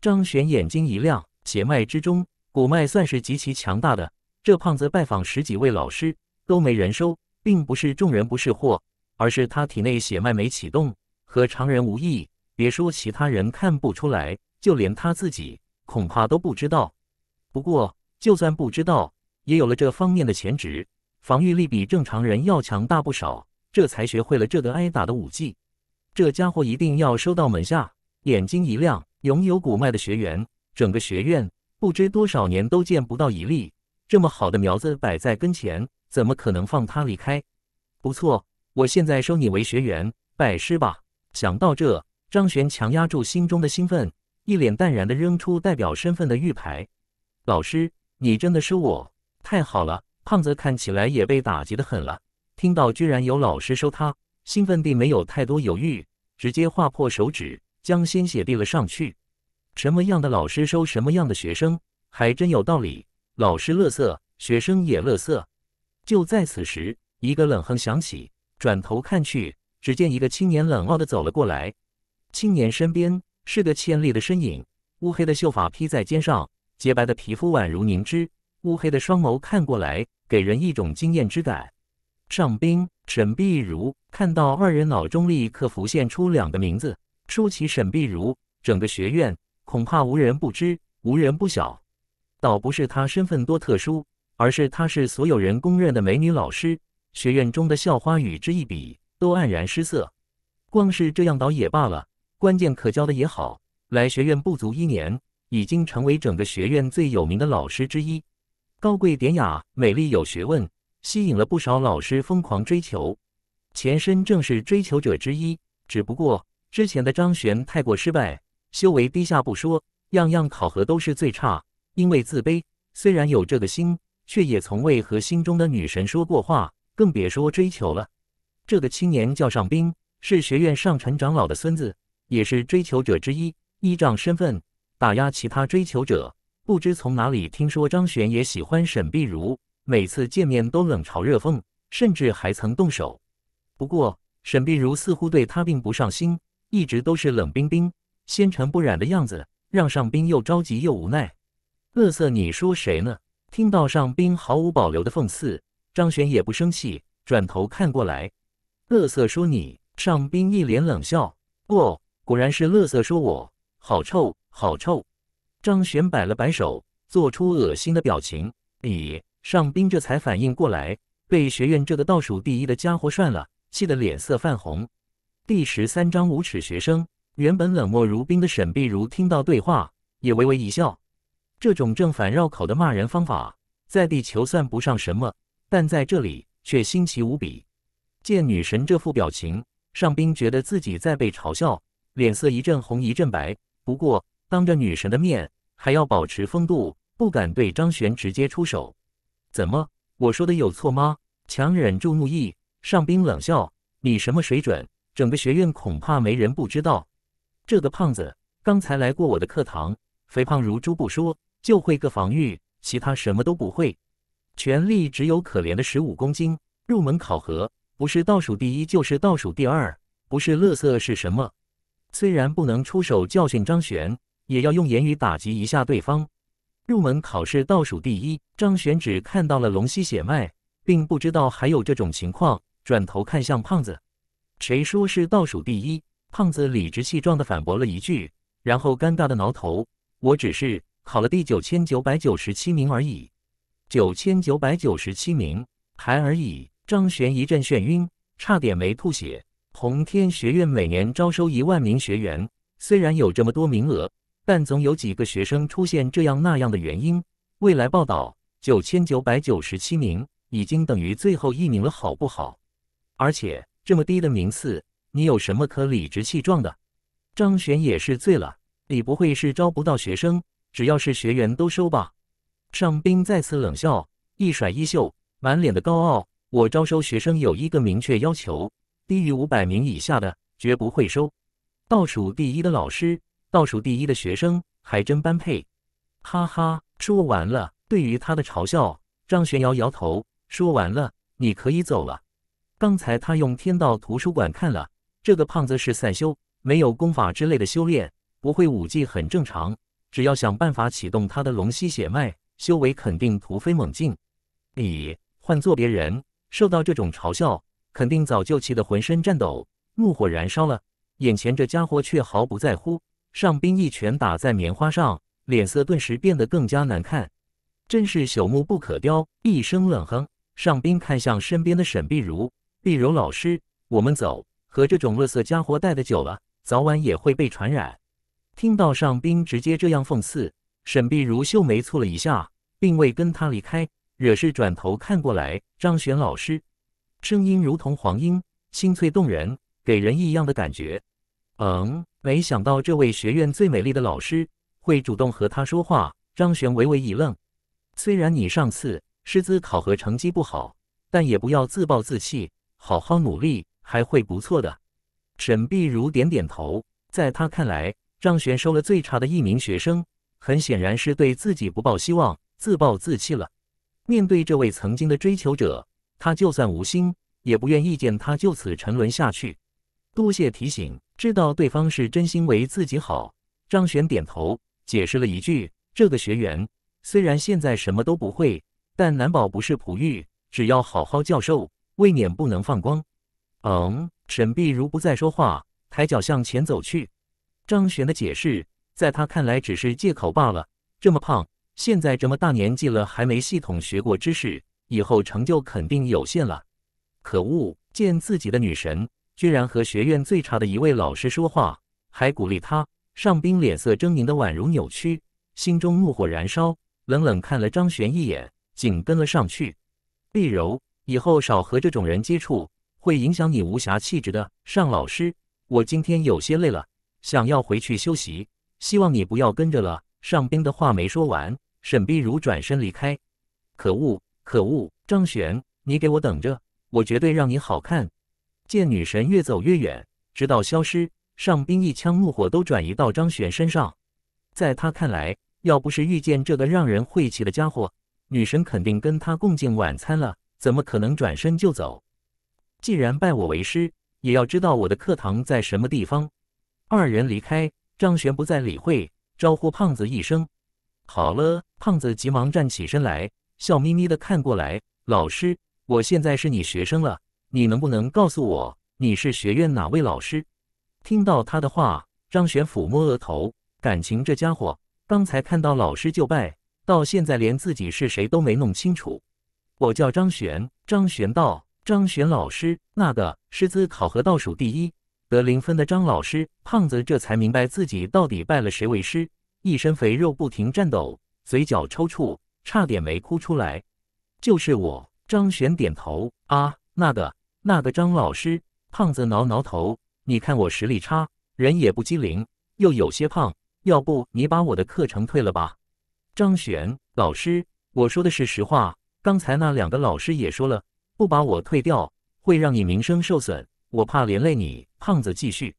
Speaker 1: 张玄眼睛一亮，血脉之中，古脉算是极其强大的。这胖子拜访十几位老师都没人收，并不是众人不识货，而是他体内血脉没启动，和常人无异。别说其他人看不出来，就连他自己恐怕都不知道。不过，就算不知道，也有了这方面的潜质，防御力比正常人要强大不少。这才学会了这个挨打的武技。这家伙一定要收到门下，眼睛一亮，拥有骨脉的学员，整个学院不知多少年都见不到一例。这么好的苗子摆在跟前，怎么可能放他离开？不错，我现在收你为学员，拜师吧。想到这，张璇强压住心中的兴奋，一脸淡然的扔出代表身份的玉牌。老师，你真的收我？太好了！胖子看起来也被打击的很了，听到居然有老师收他，兴奋地没有太多犹豫，直接划破手指，将鲜血递了上去。什么样的老师收什么样的学生，还真有道理。老师乐色，学生也乐色。就在此时，一个冷哼响起，转头看去，只见一个青年冷傲的走了过来。青年身边是个纤丽的身影，乌黑的秀发披在肩上，洁白的皮肤宛如凝脂，乌黑的双眸看过来，给人一种惊艳之感。上宾沈碧如看到二人，脑中立刻浮现出两个名字：舒淇、沈碧如。整个学院恐怕无人不知，无人不晓。倒不是她身份多特殊，而是她是所有人公认的美女老师，学院中的校花与之一比都黯然失色。光是这样倒也罢了，关键可教的也好，来学院不足一年，已经成为整个学院最有名的老师之一。高贵典雅，美丽有学问，吸引了不少老师疯狂追求。前身正是追求者之一，只不过之前的张璇太过失败，修为低下不说，样样考核都是最差。因为自卑，虽然有这个心，却也从未和心中的女神说过话，更别说追求了。这个青年叫上冰，是学院上陈长老的孙子，也是追求者之一。依仗身份打压其他追求者，不知从哪里听说张悬也喜欢沈碧如，每次见面都冷嘲热讽，甚至还曾动手。不过沈碧如似乎对他并不上心，一直都是冷冰冰、纤尘不染的样子，让上冰又着急又无奈。乐色，你说谁呢？听到尚冰毫无保留的讽刺，张璇也不生气，转头看过来。乐色说你，尚冰一脸冷笑。哦，果然是乐色说我，好臭，好臭。张璇摆了摆手，做出恶心的表情。咦，尚冰这才反应过来，被学院这个倒数第一的家伙涮了，气得脸色泛红。第十三章无耻学生。原本冷漠如冰的沈碧如听到对话，也微微一笑。这种正反绕口的骂人方法，在地球算不上什么，但在这里却新奇无比。见女神这副表情，尚冰觉得自己在被嘲笑，脸色一阵红一阵白。不过，当着女神的面，还要保持风度，不敢对张璇直接出手。怎么，我说的有错吗？强忍住怒意，尚冰冷笑：“你什么水准？整个学院恐怕没人不知道。这个胖子刚才来过我的课堂，肥胖如猪不说。”就会个防御，其他什么都不会，全力只有可怜的十五公斤。入门考核不是倒数第一就是倒数第二，不是乐色是什么？虽然不能出手教训张悬，也要用言语打击一下对方。入门考试倒数第一，张悬只看到了龙溪血脉，并不知道还有这种情况。转头看向胖子，谁说是倒数第一？胖子理直气壮地反驳了一句，然后尴尬地挠头，我只是。考了第九千九百九十七名而已，九千九百九十七名还而已。张璇一阵眩晕，差点没吐血。红天学院每年招收一万名学员，虽然有这么多名额，但总有几个学生出现这样那样的原因。未来报道，九千九百九十七名已经等于最后一名了，好不好？而且这么低的名次，你有什么可理直气壮的？张璇也是醉了，你不会是招不到学生？只要是学员都收吧。尚冰再次冷笑，一甩衣袖，满脸的高傲。我招收学生有一个明确要求，低于五百名以下的绝不会收。倒数第一的老师，倒数第一的学生，还真般配。哈哈，说完了。对于他的嘲笑，张玄摇摇头，说完了，你可以走了。刚才他用天道图书馆看了，这个胖子是散修，没有功法之类的修炼，不会武技很正常。只要想办法启动他的龙息血脉，修为肯定突飞猛进。你换做别人受到这种嘲笑，肯定早就气得浑身颤抖，怒火燃烧了。眼前这家伙却毫不在乎。上兵一拳打在棉花上，脸色顿时变得更加难看。真是朽木不可雕。一声冷哼，上兵看向身边的沈碧如：“碧柔老师，我们走。和这种乐色家伙待得久了，早晚也会被传染。”听到上宾直接这样讽刺，沈碧如秀眉蹙了一下，并未跟他离开，惹是转头看过来。张璇老师，声音如同黄莺，清脆动人，给人异样的感觉。嗯，没想到这位学院最美丽的老师会主动和他说话。张璇微微一愣，虽然你上次师资考核成绩不好，但也不要自暴自弃，好好努力还会不错的。沈碧如点点头，在他看来。张璇收了最差的一名学生，很显然是对自己不抱希望，自暴自弃了。面对这位曾经的追求者，他就算无心，也不愿意见他就此沉沦下去。多谢提醒，知道对方是真心为自己好。张璇点头，解释了一句：“这个学员虽然现在什么都不会，但难保不是璞玉，只要好好教授，未免不能放光。”嗯，沈碧如不再说话，抬脚向前走去。张璇的解释，在他看来只是借口罢了。这么胖，现在这么大年纪了，还没系统学过知识，以后成就肯定有限了。可恶！见自己的女神，居然和学院最差的一位老师说话，还鼓励他。尚冰脸色狰狞的宛如扭曲，心中怒火燃烧，冷冷看了张璇一眼，紧跟了上去。碧柔，以后少和这种人接触，会影响你无暇气质的。尚老师，我今天有些累了。想要回去休息，希望你不要跟着了。上兵的话没说完，沈碧如转身离开。可恶，可恶！张悬，你给我等着，我绝对让你好看！见女神越走越远，直到消失。上兵一腔怒火都转移到张悬身上。在他看来，要不是遇见这个让人晦气的家伙，女神肯定跟他共进晚餐了，怎么可能转身就走？既然拜我为师，也要知道我的课堂在什么地方。二人离开，张璇不再理会，招呼胖子一声：“好了。”胖子急忙站起身来，笑眯眯的看过来：“老师，我现在是你学生了，你能不能告诉我你是学院哪位老师？”听到他的话，张璇抚摸额头，感情这家伙刚才看到老师就拜，到现在连自己是谁都没弄清楚。我叫张璇，张璇道：“张璇老师，那个师资考核倒数第一。”得零分的张老师，胖子这才明白自己到底拜了谁为师。一身肥肉不停颤抖，嘴角抽搐，差点没哭出来。就是我，张璇点头。啊，那个，那个张老师，胖子挠挠头，你看我实力差，人也不机灵，又有些胖，要不你把我的课程退了吧？张璇老师，我说的是实话，刚才那两个老师也说了，不把我退掉，会让你名声受损。我怕连累你，胖子。继续，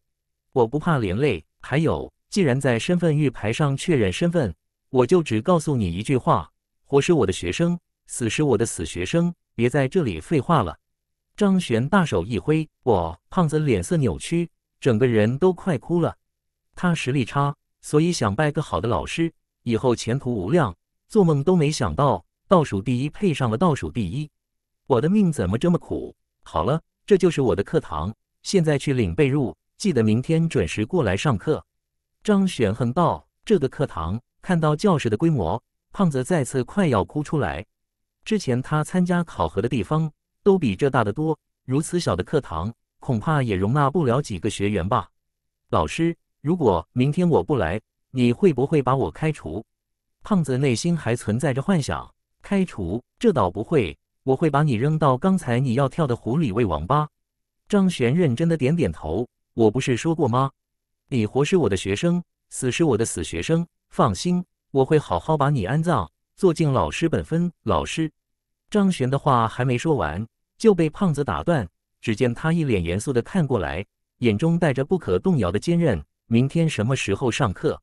Speaker 1: 我不怕连累。还有，既然在身份玉牌上确认身份，我就只告诉你一句话：活是我的学生，死是我的死学生。别在这里废话了。张悬大手一挥，我胖子脸色扭曲，整个人都快哭了。他实力差，所以想拜个好的老师，以后前途无量。做梦都没想到，倒数第一配上了倒数第一，我的命怎么这么苦？好了。这就是我的课堂，现在去领被褥，记得明天准时过来上课。张选恒道：“这个课堂，看到教室的规模，胖子再次快要哭出来。之前他参加考核的地方都比这大得多，如此小的课堂，恐怕也容纳不了几个学员吧？”老师，如果明天我不来，你会不会把我开除？胖子内心还存在着幻想，开除这倒不会。我会把你扔到刚才你要跳的湖里喂王八。张悬认真的点点头。我不是说过吗？你活是我的学生，死是我的死学生。放心，我会好好把你安葬，做尽老师本分。老师，张悬的话还没说完，就被胖子打断。只见他一脸严肃的看过来，眼中带着不可动摇的坚韧。明天什么时候上课？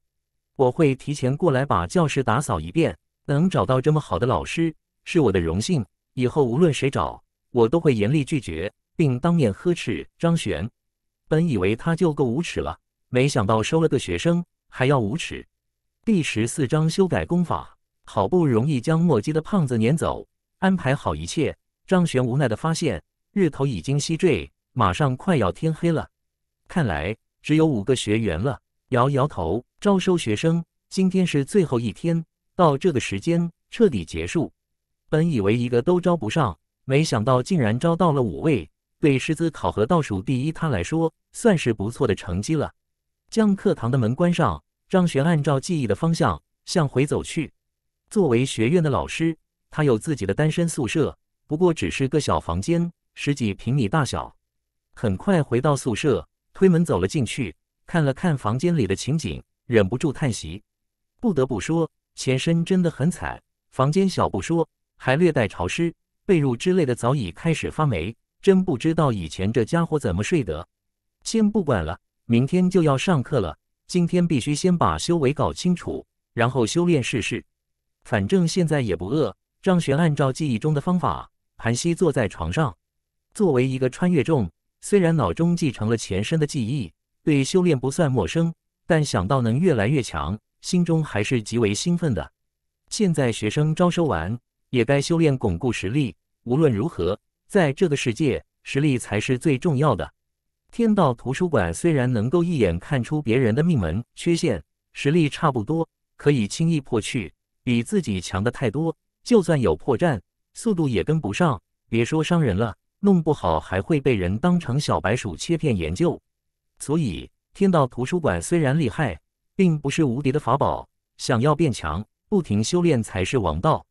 Speaker 1: 我会提前过来把教室打扫一遍。能找到这么好的老师，是我的荣幸。以后无论谁找我，都会严厉拒绝，并当面呵斥张悬。本以为他就够无耻了，没想到收了个学生还要无耻。第十四章修改功法，好不容易将墨迹的胖子撵走，安排好一切，张悬无奈的发现，日头已经西坠，马上快要天黑了。看来只有五个学员了。摇摇头，招收学生，今天是最后一天，到这个时间彻底结束。本以为一个都招不上，没想到竟然招到了五位。对师资考核倒数第一，他来说算是不错的成绩了。将课堂的门关上，张璇按照记忆的方向向回走去。作为学院的老师，他有自己的单身宿舍，不过只是个小房间，十几平米大小。很快回到宿舍，推门走了进去，看了看房间里的情景，忍不住叹息。不得不说，前身真的很惨，房间小不说。还略带潮湿，被褥之类的早已开始发霉，真不知道以前这家伙怎么睡的。先不管了，明天就要上课了，今天必须先把修为搞清楚，然后修炼试试。反正现在也不饿。张玄按照记忆中的方法，盘膝坐在床上。作为一个穿越众，虽然脑中继承了前身的记忆，对修炼不算陌生，但想到能越来越强，心中还是极为兴奋的。现在学生招收完。也该修炼巩固实力。无论如何，在这个世界，实力才是最重要的。天道图书馆虽然能够一眼看出别人的命门缺陷，实力差不多可以轻易破去。比自己强的太多，就算有破绽，速度也跟不上。别说伤人了，弄不好还会被人当成小白鼠切片研究。所以，天道图书馆虽然厉害，并不是无敌的法宝。想要变强，不停修炼才是王道。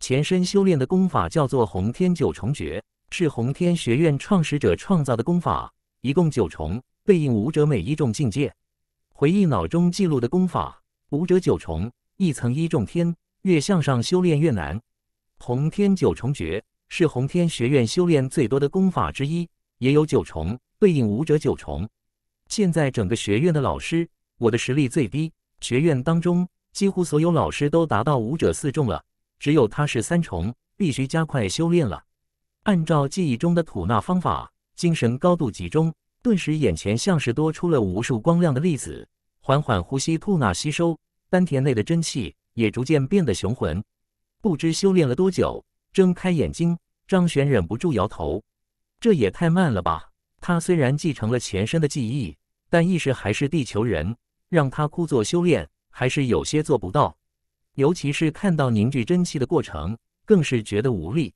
Speaker 1: 前身修炼的功法叫做《鸿天九重诀》，是鸿天学院创始者创造的功法，一共九重，对应武者每一种境界。回忆脑中记录的功法，武者九重，一层一重天，越向上修炼越难。鸿天九重诀是鸿天学院修炼最多的功法之一，也有九重，对应武者九重。现在整个学院的老师，我的实力最低，学院当中几乎所有老师都达到武者四重了。只有他是三重，必须加快修炼了。按照记忆中的吐纳方法，精神高度集中，顿时眼前像是多出了无数光亮的粒子。缓缓呼吸吐纳，吸收丹田内的真气，也逐渐变得雄浑。不知修炼了多久，睁开眼睛，张玄忍不住摇头：“这也太慢了吧！”他虽然继承了前身的记忆，但意识还是地球人，让他枯坐修炼，还是有些做不到。尤其是看到凝聚真气的过程，更是觉得无力。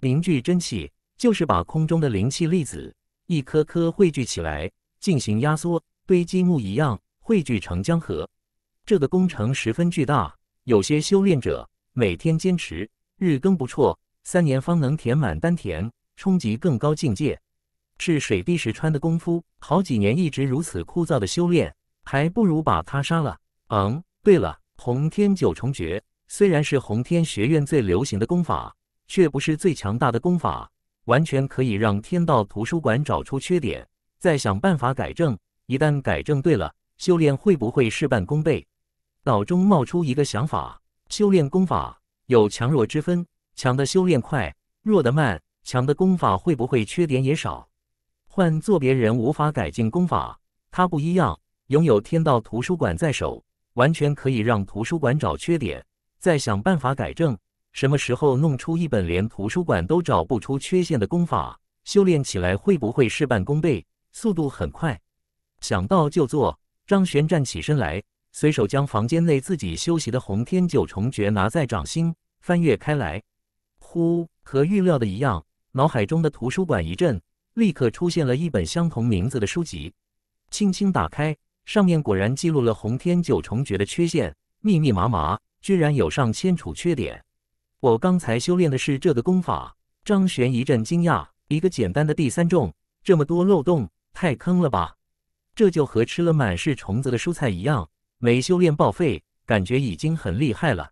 Speaker 1: 凝聚真气就是把空中的灵气粒子一颗颗汇聚起来，进行压缩，堆积木一样汇聚成江河。这个工程十分巨大，有些修炼者每天坚持日更不辍，三年方能填满丹田，冲击更高境界，是水滴石穿的功夫。好几年一直如此枯燥的修炼，还不如把他杀了。嗯，对了。鸿天九重诀虽然是鸿天学院最流行的功法，却不是最强大的功法。完全可以让天道图书馆找出缺点，再想办法改正。一旦改正对了，修炼会不会事半功倍？脑中冒出一个想法：修炼功法有强弱之分，强的修炼快，弱的慢。强的功法会不会缺点也少？换做别人无法改进功法，他不一样，拥有天道图书馆在手。完全可以让图书馆找缺点，再想办法改正。什么时候弄出一本连图书馆都找不出缺陷的功法，修炼起来会不会事半功倍，速度很快？想到就做。张玄站起身来，随手将房间内自己修习的《洪天九重诀》拿在掌心，翻阅开来。呼，和预料的一样，脑海中的图书馆一震，立刻出现了一本相同名字的书籍，轻轻打开。上面果然记录了洪天九重诀的缺陷，密密麻麻，居然有上千处缺点。我刚才修炼的是这个功法，张玄一阵惊讶。一个简单的第三重，这么多漏洞，太坑了吧？这就和吃了满是虫子的蔬菜一样，没修炼报废，感觉已经很厉害了。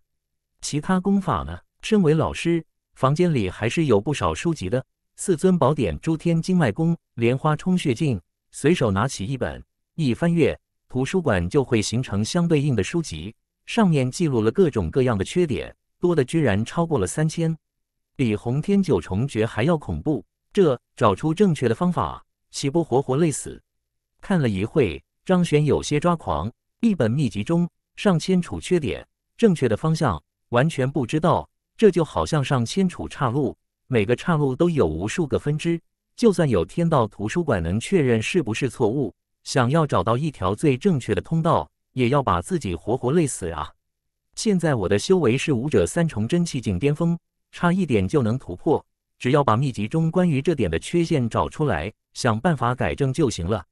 Speaker 1: 其他功法呢？身为老师，房间里还是有不少书籍的。四尊宝典、诸天经脉功、莲花冲穴镜，随手拿起一本，一翻阅。图书馆就会形成相对应的书籍，上面记录了各种各样的缺点，多的居然超过了三千，比《鸿天九重诀》还要恐怖。这找出正确的方法，岂不活活累死？看了一会，张玄有些抓狂。一本秘籍中上千处缺点，正确的方向完全不知道，这就好像上千处岔路，每个岔路都有无数个分支。就算有天道图书馆能确认是不是错误。想要找到一条最正确的通道，也要把自己活活累死啊！现在我的修为是武者三重真气境巅峰，差一点就能突破。只要把秘籍中关于这点的缺陷找出来，想办法改正就行了。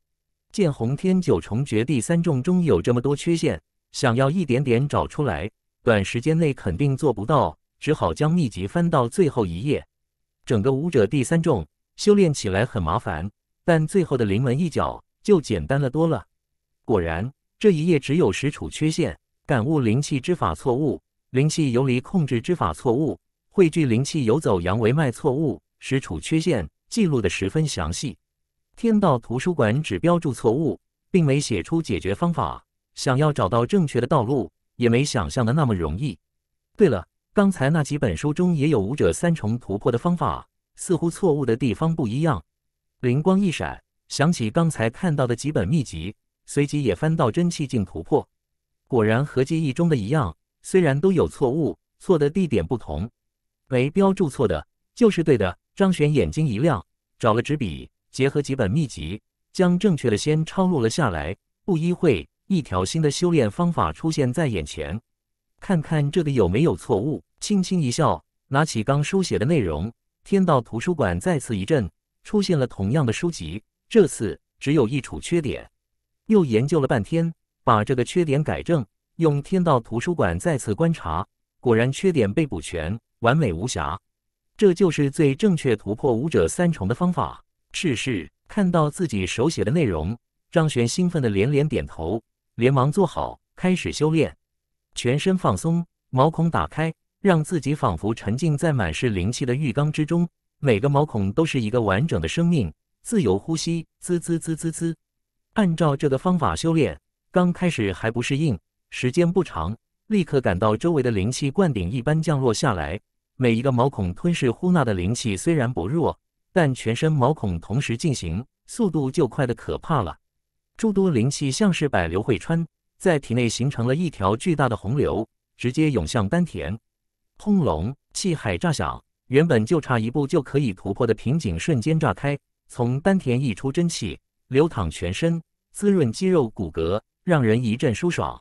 Speaker 1: 剑红天九重绝地三重中有这么多缺陷，想要一点点找出来，短时间内肯定做不到，只好将秘籍翻到最后一页。整个武者第三重修炼起来很麻烦，但最后的临门一脚。就简单了多了。果然，这一页只有石处缺陷，感悟灵气之法错误，灵气游离控制之法错误，汇聚灵气游走阳维脉错误，石处缺陷记录的十分详细。天道图书馆只标注错误，并没写出解决方法。想要找到正确的道路，也没想象的那么容易。对了，刚才那几本书中也有武者三重突破的方法，似乎错误的地方不一样。灵光一闪。想起刚才看到的几本秘籍，随即也翻到真气境突破，果然和记忆中的一样。虽然都有错误，错的地点不同，没标注错的，就是对的。张玄眼睛一亮，找了纸笔，结合几本秘籍，将正确的先抄录了下来。不一会，一条新的修炼方法出现在眼前，看看这个有没有错误。轻轻一笑，拿起刚书写的内容，天道图书馆再次一震，出现了同样的书籍。这次只有一处缺点，又研究了半天，把这个缺点改正。用天道图书馆再次观察，果然缺点被补全，完美无瑕。这就是最正确突破武者三重的方法。试试看到自己手写的内容，张玄兴奋地连连点头，连忙坐好，开始修炼。全身放松，毛孔打开，让自己仿佛沉浸在满是灵气的浴缸之中，每个毛孔都是一个完整的生命。自由呼吸，滋滋滋滋滋。按照这个方法修炼，刚开始还不适应，时间不长，立刻感到周围的灵气灌顶一般降落下来，每一个毛孔吞噬呼纳的灵气虽然薄弱，但全身毛孔同时进行，速度就快得可怕了。诸多灵气像是百流汇川，在体内形成了一条巨大的洪流，直接涌向丹田。轰隆，气海炸响，原本就差一步就可以突破的瓶颈瞬间炸开。从丹田溢出真气，流淌全身，滋润肌肉骨骼，让人一阵舒爽。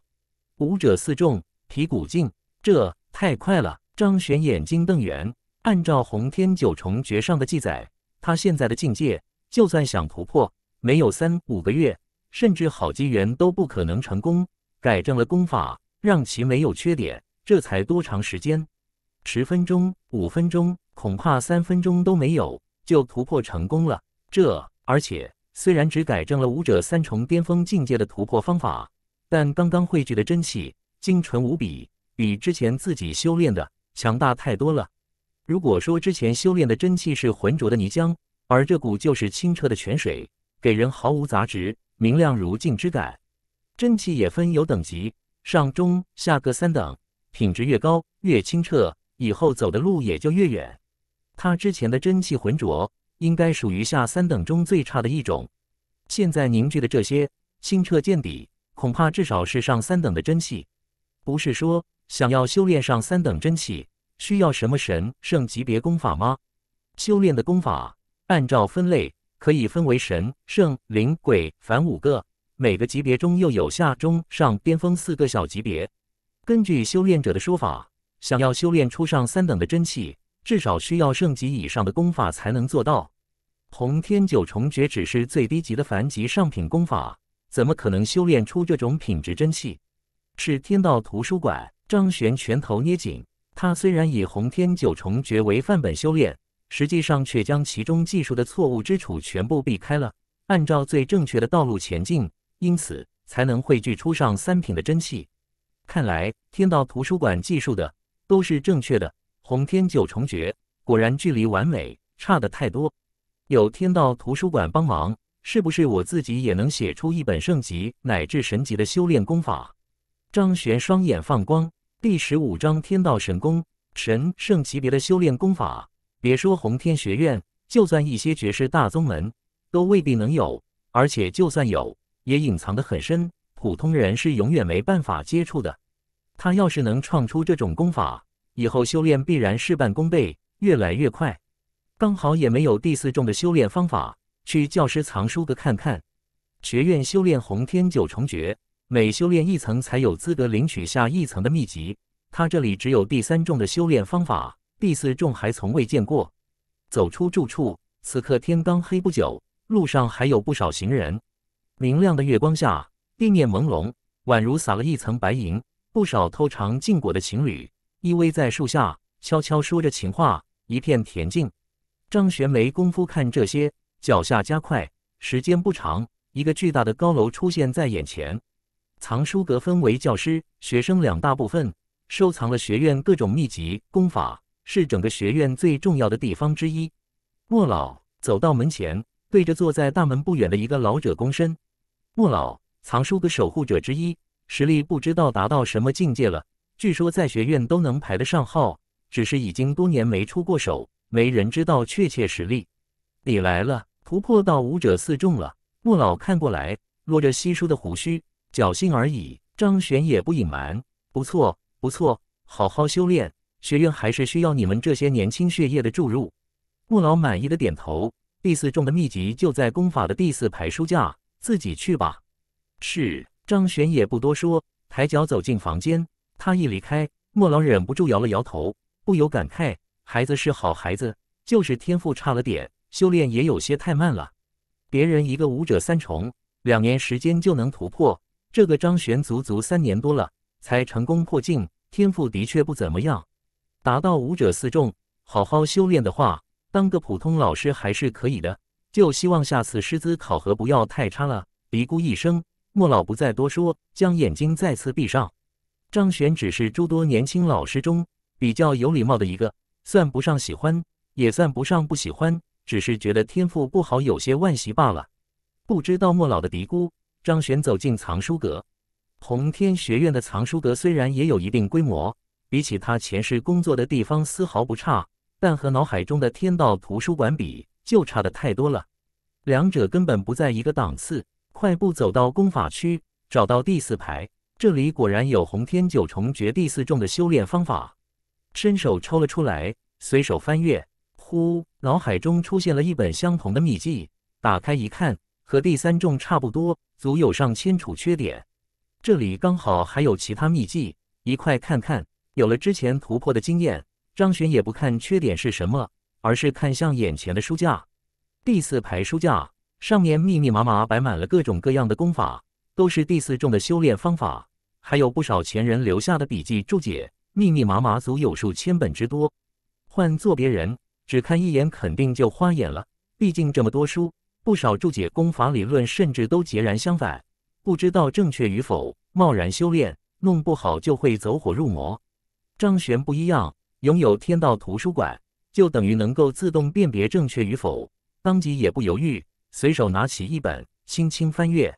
Speaker 1: 舞者四重体骨劲，这太快了！张玄眼睛瞪圆。按照《洪天九重诀》上的记载，他现在的境界，就算想突破，没有三五个月，甚至好机缘都不可能成功。改正了功法，让其没有缺点，这才多长时间？十分钟？五分钟？恐怕三分钟都没有，就突破成功了。这而且虽然只改正了武者三重巅峰境界的突破方法，但刚刚汇聚的真气精纯无比，比之前自己修炼的强大太多了。如果说之前修炼的真气是浑浊的泥浆，而这股就是清澈的泉水，给人毫无杂质、明亮如镜之感。真气也分有等级，上中下各三等，品质越高越清澈，以后走的路也就越远。他之前的真气浑浊。应该属于下三等中最差的一种。现在凝聚的这些清澈见底，恐怕至少是上三等的真气。不是说想要修炼上三等真气，需要什么神圣级别功法吗？修炼的功法按照分类可以分为神、圣、灵、鬼、凡五个，每个级别中又有下、中、上、巅峰四个小级别。根据修炼者的说法，想要修炼出上三等的真气。至少需要圣级以上的功法才能做到。鸿天九重诀只是最低级的凡级上品功法，怎么可能修炼出这种品质真气？是天道图书馆。张玄拳头捏紧。他虽然以鸿天九重诀为范本修炼，实际上却将其中技术的错误之处全部避开了，按照最正确的道路前进，因此才能汇聚出上三品的真气。看来天道图书馆技术的都是正确的。鸿天九重诀果然距离完美差得太多，有天道图书馆帮忙，是不是我自己也能写出一本圣级乃至神级的修炼功法？张玄双眼放光。第十五章：天道神功，神圣级别的修炼功法，别说鸿天学院，就算一些绝世大宗门都未必能有，而且就算有，也隐藏得很深，普通人是永远没办法接触的。他要是能创出这种功法，以后修炼必然事半功倍，越来越快。刚好也没有第四重的修炼方法，去教师藏书阁看看。学院修炼红天九重诀，每修炼一层才有资格领取下一层的秘籍。他这里只有第三重的修炼方法，第四重还从未见过。走出住处，此刻天刚黑不久，路上还有不少行人。明亮的月光下，地面朦胧，宛如撒了一层白银。不少偷尝禁果的情侣。依偎在树下，悄悄说着情话，一片恬静。张悬没工夫看这些，脚下加快。时间不长，一个巨大的高楼出现在眼前。藏书阁分为教师、学生两大部分，收藏了学院各种秘籍、功法，是整个学院最重要的地方之一。莫老走到门前，对着坐在大门不远的一个老者躬身。莫老，藏书阁守护者之一，实力不知道达到什么境界了。据说在学院都能排得上号，只是已经多年没出过手，没人知道确切实力。你来了，突破到武者四重了。穆老看过来，落着稀疏的胡须，侥幸而已。张玄也不隐瞒，不错，不错，好好修炼，学院还是需要你们这些年轻血液的注入。穆老满意的点头，第四重的秘籍就在功法的第四排书架，自己去吧。是。张玄也不多说，抬脚走进房间。他一离开，莫老忍不住摇了摇头，不由感慨：“孩子是好孩子，就是天赋差了点，修炼也有些太慢了。别人一个武者三重，两年时间就能突破，这个张玄足足三年多了才成功破境，天赋的确不怎么样。达到武者四重，好好修炼的话，当个普通老师还是可以的。就希望下次师资考核不要太差了。”嘀咕一声，莫老不再多说，将眼睛再次闭上。张玄只是诸多年轻老师中比较有礼貌的一个，算不上喜欢，也算不上不喜欢，只是觉得天赋不好，有些惋惜罢了。不知道莫老的嘀咕，张玄走进藏书阁。洪天学院的藏书阁虽然也有一定规模，比起他前世工作的地方丝毫不差，但和脑海中的天道图书馆比就差的太多了，两者根本不在一个档次。快步走到功法区，找到第四排。这里果然有鸿天九重绝地四重的修炼方法，伸手抽了出来，随手翻阅，呼，脑海中出现了一本相同的秘籍，打开一看，和第三重差不多，足有上千处缺点。这里刚好还有其他秘籍，一块看看。有了之前突破的经验，张玄也不看缺点是什么，而是看向眼前的书架，第四排书架上面密密麻麻摆满了各种各样的功法。都是第四重的修炼方法，还有不少前人留下的笔记注解，密密麻麻，足有数千本之多。换做别人，只看一眼肯定就花眼了。毕竟这么多书，不少注解、功法、理论，甚至都截然相反，不知道正确与否，贸然修炼，弄不好就会走火入魔。张玄不一样，拥有天道图书馆，就等于能够自动辨别正确与否。当即也不犹豫，随手拿起一本，轻轻翻阅。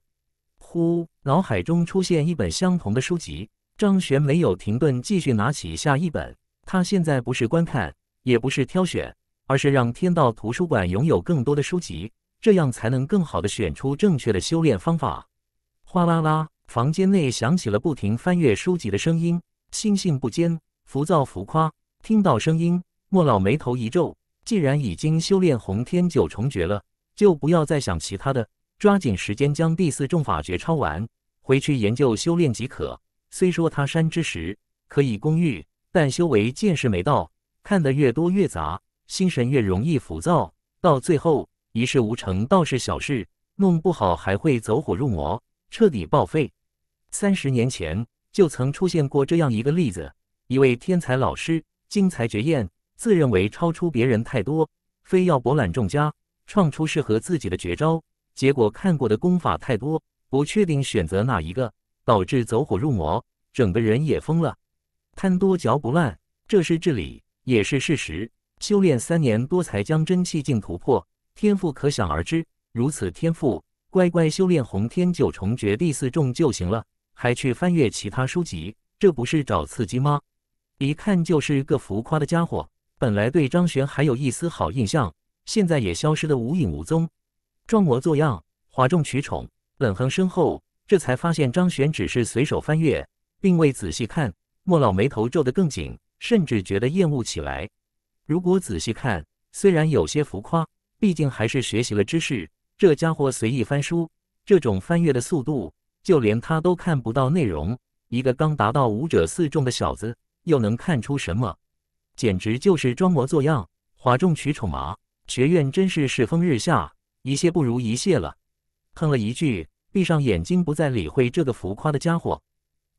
Speaker 1: 呼，脑海中出现一本相同的书籍。张玄没有停顿，继续拿起下一本。他现在不是观看，也不是挑选，而是让天道图书馆拥有更多的书籍，这样才能更好的选出正确的修炼方法。哗啦啦，房间内响起了不停翻阅书籍的声音。心性不坚，浮躁浮夸。听到声音，莫老眉头一皱。既然已经修炼红天九重诀了，就不要再想其他的。抓紧时间将第四重法诀抄完，回去研究修炼即可。虽说他山之石可以攻玉，但修为见识没到，看得越多越杂，心神越容易浮躁，到最后一事无成倒是小事，弄不好还会走火入魔，彻底报废。三十年前就曾出现过这样一个例子：一位天才老师，精彩绝艳，自认为超出别人太多，非要博览众家，创出适合自己的绝招。结果看过的功法太多，不确定选择哪一个，导致走火入魔，整个人也疯了。贪多嚼不烂，这是治理，也是事实。修炼三年多才将真气境突破，天赋可想而知。如此天赋，乖乖修炼红天九重诀第四重就行了，还去翻阅其他书籍，这不是找刺激吗？一看就是个浮夸的家伙。本来对张玄还有一丝好印象，现在也消失得无影无踪。装模作样，哗众取宠。冷哼声后，这才发现张玄只是随手翻阅，并未仔细看。莫老眉头皱得更紧，甚至觉得厌恶起来。如果仔细看，虽然有些浮夸，毕竟还是学习了知识。这家伙随意翻书，这种翻阅的速度，就连他都看不到内容。一个刚达到武者四重的小子，又能看出什么？简直就是装模作样，哗众取宠嘛！学院真是世风日下。一泻不如一泻了，哼了一句，闭上眼睛，不再理会这个浮夸的家伙。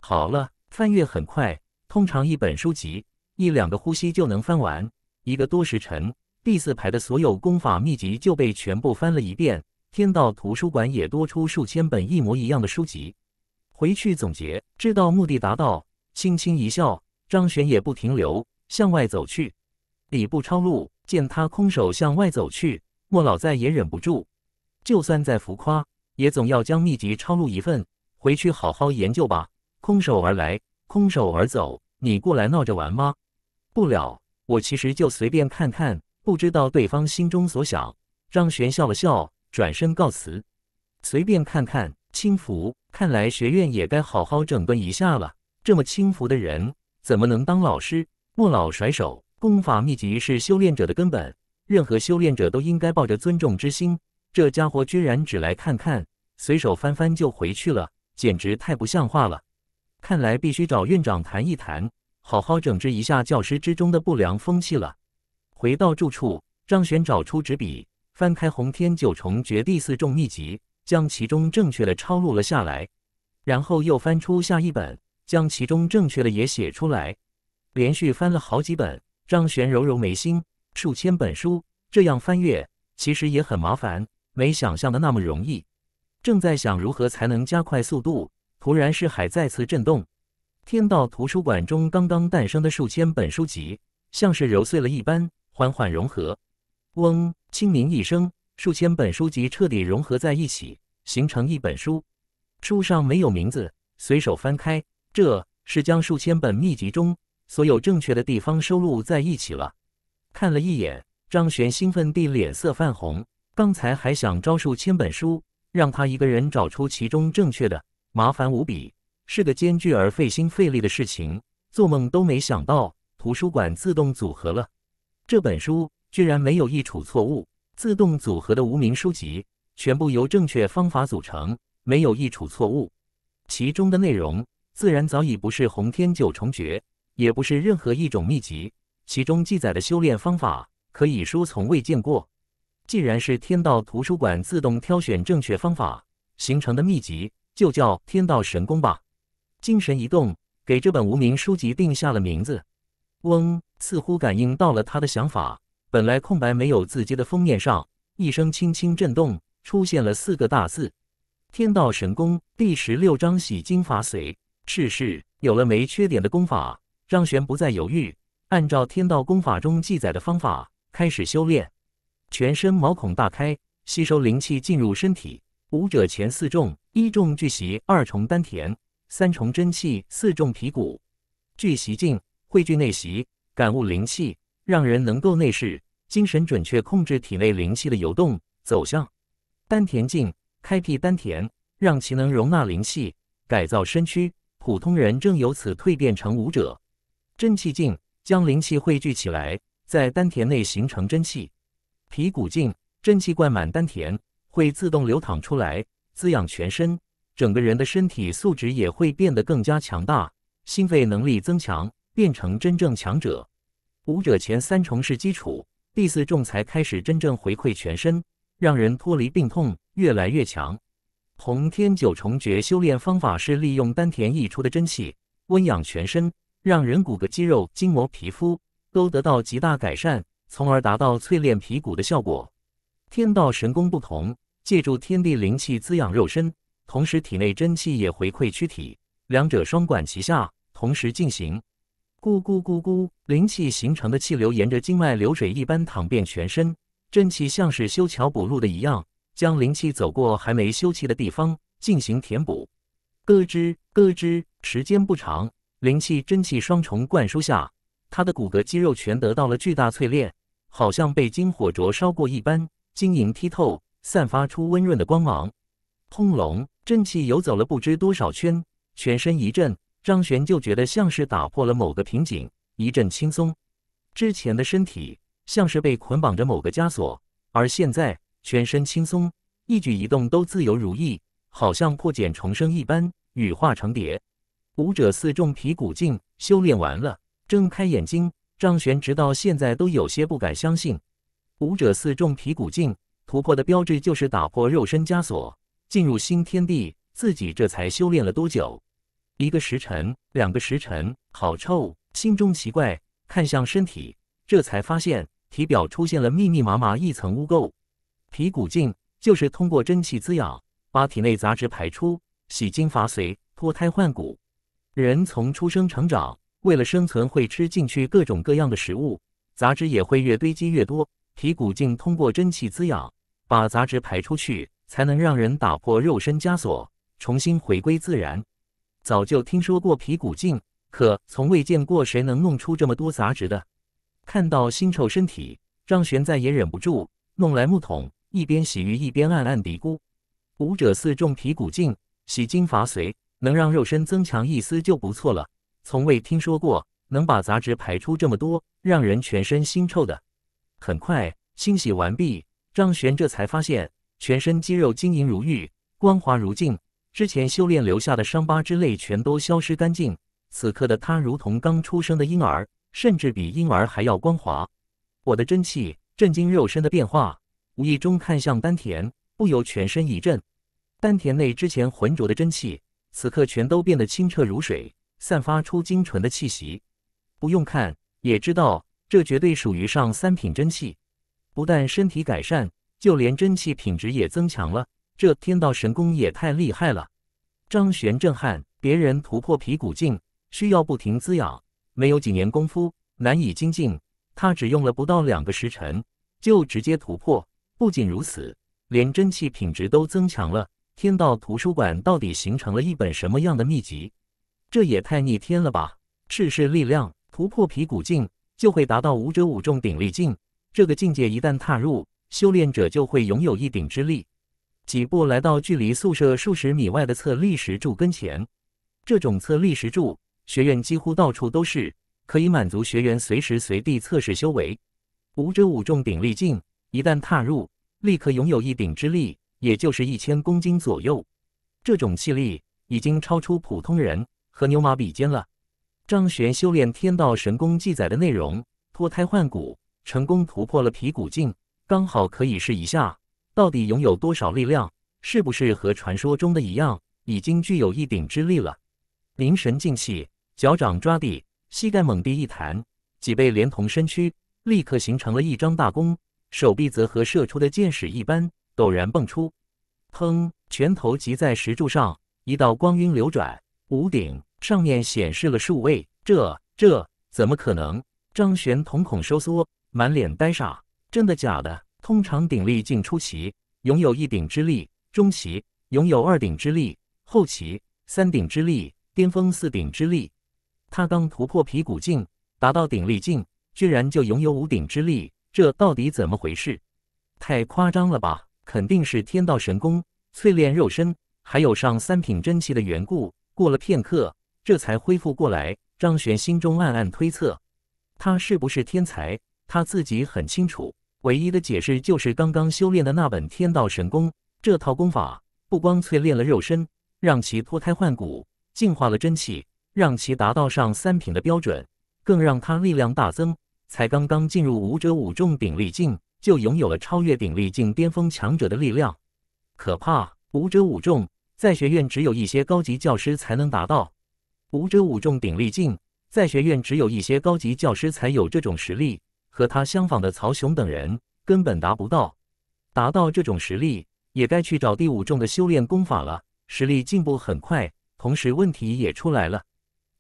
Speaker 1: 好了，翻阅很快，通常一本书籍一两个呼吸就能翻完。一个多时辰，第四排的所有功法秘籍就被全部翻了一遍。天道图书馆也多出数千本一模一样的书籍。回去总结，知道目的达到，轻轻一笑，张玄也不停留，向外走去。李步超路见他空手向外走去。莫老再也忍不住，就算再浮夸，也总要将秘籍抄录一份，回去好好研究吧。空手而来，空手而走，你过来闹着玩吗？不了，我其实就随便看看，不知道对方心中所想。张玄笑了笑，转身告辞。随便看看，轻浮。看来学院也该好好整顿一下了。这么轻浮的人，怎么能当老师？莫老甩手，功法秘籍是修炼者的根本。任何修炼者都应该抱着尊重之心。这家伙居然只来看看，随手翻翻就回去了，简直太不像话了！看来必须找院长谈一谈，好好整治一下教师之中的不良风气了。回到住处，张玄找出纸笔，翻开《鸿天九重绝地四重秘籍》，将其中正确的抄录了下来，然后又翻出下一本，将其中正确的也写出来。连续翻了好几本，张玄揉揉眉心。数千本书这样翻阅，其实也很麻烦，没想象的那么容易。正在想如何才能加快速度，突然，是海再次震动，听到图书馆中刚刚诞生的数千本书籍，像是揉碎了一般，缓缓融合。嗡，轻鸣一声，数千本书籍彻底融合在一起，形成一本书。书上没有名字，随手翻开，这是将数千本秘籍中所有正确的地方收录在一起了。看了一眼，张璇兴奋地脸色泛红。刚才还想招数千本书，让他一个人找出其中正确的，麻烦无比，是个艰巨而费心费力的事情。做梦都没想到，图书馆自动组合了这本书，居然没有一处错误。自动组合的无名书籍全部由正确方法组成，没有一处错误。其中的内容自然早已不是鸿天九重诀，也不是任何一种秘籍。其中记载的修炼方法，可以说从未见过。既然是天道图书馆自动挑选正确方法形成的秘籍，就叫天道神功吧。精神一动，给这本无名书籍定下了名字。嗡，似乎感应到了他的想法。本来空白没有字迹的封面上，一声轻轻震动，出现了四个大字：天道神功第十六章洗金法髓。世事有了没缺点的功法，让玄不再犹豫。按照天道功法中记载的方法开始修炼，全身毛孔大开，吸收灵气进入身体。武者前四重：一重聚息，二重丹田，三重真气，四重皮骨。聚息境汇聚内息，感悟灵气，让人能够内视，精神准确控制体内灵气的游动走向。丹田境开辟丹田，让其能容纳灵气，改造身躯。普通人正由此蜕变成武者。真气境。将灵气汇聚起来，在丹田内形成真气，皮骨劲，真气灌满丹田，会自动流淌出来，滋养全身，整个人的身体素质也会变得更加强大，心肺能力增强，变成真正强者。武者前三重是基础，第四重才开始真正回馈全身，让人脱离病痛，越来越强。鸿天九重诀修炼方法是利用丹田溢出的真气温养全身。让人骨骼、肌肉、筋膜、皮肤都得到极大改善，从而达到淬炼皮骨的效果。天道神功不同，借助天地灵气滋养肉身，同时体内真气也回馈躯体，两者双管齐下，同时进行。咕咕咕咕，灵气形成的气流沿着经脉流水一般淌遍全身，真气像是修桥补路的一样，将灵气走过还没修齐的地方进行填补。咯吱咯吱，时间不长。灵气、真气双重灌输下，他的骨骼、肌肉全得到了巨大淬炼，好像被金火灼烧过一般，晶莹剔透，散发出温润的光芒。轰隆！真气游走了不知多少圈，全身一震，张玄就觉得像是打破了某个瓶颈，一阵轻松。之前的身体像是被捆绑着某个枷锁，而现在全身轻松，一举一动都自由如意，好像破茧重生一般，羽化成蝶。武者四重皮骨镜修炼完了，睁开眼睛，张玄直到现在都有些不敢相信。武者四重皮骨镜突破的标志就是打破肉身枷锁，进入新天地。自己这才修炼了多久？一个时辰，两个时辰，好臭！心中奇怪，看向身体，这才发现体表出现了密密麻麻一层污垢。皮骨镜就是通过真气滋养，把体内杂质排出，洗精伐髓，脱胎换骨。人从出生成长，为了生存会吃进去各种各样的食物，杂质也会越堆积越多。皮骨净通过蒸汽滋养，把杂质排出去，才能让人打破肉身枷锁，重新回归自然。早就听说过皮骨净，可从未见过谁能弄出这么多杂质的。看到腥臭身体，张玄再也忍不住，弄来木桶，一边洗浴一边暗暗嘀咕：武者四重皮骨净，洗精伐髓。能让肉身增强一丝就不错了，从未听说过能把杂质排出这么多，让人全身腥臭的。很快清洗完毕，张玄这才发现全身肌肉晶莹如玉，光滑如镜。之前修炼留下的伤疤之类全都消失干净。此刻的他如同刚出生的婴儿，甚至比婴儿还要光滑。我的真气震惊肉身的变化，无意中看向丹田，不由全身一震。丹田内之前浑浊的真气。此刻全都变得清澈如水，散发出精纯的气息。不用看也知道，这绝对属于上三品真气。不但身体改善，就连真气品质也增强了。这天道神功也太厉害了！张玄震撼。别人突破皮骨境需要不停滋养，没有几年功夫难以精进。他只用了不到两个时辰就直接突破。不仅如此，连真气品质都增强了。天道图书馆到底形成了一本什么样的秘籍？这也太逆天了吧！试试力量，突破皮骨境，就会达到武者五重鼎力境。这个境界一旦踏入，修炼者就会拥有一顶之力。几步来到距离宿舍数十米外的测力石柱跟前。这种测力石柱，学院几乎到处都是，可以满足学员随时随地测试修为。武者五重鼎力境一旦踏入，立刻拥有一顶之力。也就是一千公斤左右，这种气力已经超出普通人和牛马比肩了。张玄修炼天道神功记载的内容，脱胎换骨，成功突破了皮骨境，刚好可以试一下，到底拥有多少力量，是不是和传说中的一样，已经具有一顶之力了。凝神静气，脚掌抓地，膝盖猛地一弹，脊背连同身躯立刻形成了一张大弓，手臂则和射出的箭矢一般。陡然蹦出，砰！拳头击在石柱上，一道光晕流转。五顶上面显示了数位，这这怎么可能？张玄瞳孔收缩，满脸呆傻。真的假的？通常鼎力境出奇，拥有一鼎之力；中奇，拥有二鼎之力；后奇，三鼎之力；巅峰四鼎之力。他刚突破皮骨境，达到鼎力境，居然就拥有五鼎之力，这到底怎么回事？太夸张了吧！肯定是天道神功淬炼肉身，还有上三品真气的缘故。过了片刻，这才恢复过来。张玄心中暗暗推测，他是不是天才？他自己很清楚，唯一的解释就是刚刚修炼的那本天道神功。这套功法不光淬炼了肉身，让其脱胎换骨，净化了真气，让其达到上三品的标准，更让他力量大增。才刚刚进入武者五重鼎力境。就拥有了超越鼎力境巅峰强者的力量，可怕！武者五重在学院只有一些高级教师才能达到，武者五重鼎力境在学院只有一些高级教师才有这种实力。和他相仿的曹雄等人根本达不到，达到这种实力也该去找第五重的修炼功法了。实力进步很快，同时问题也出来了。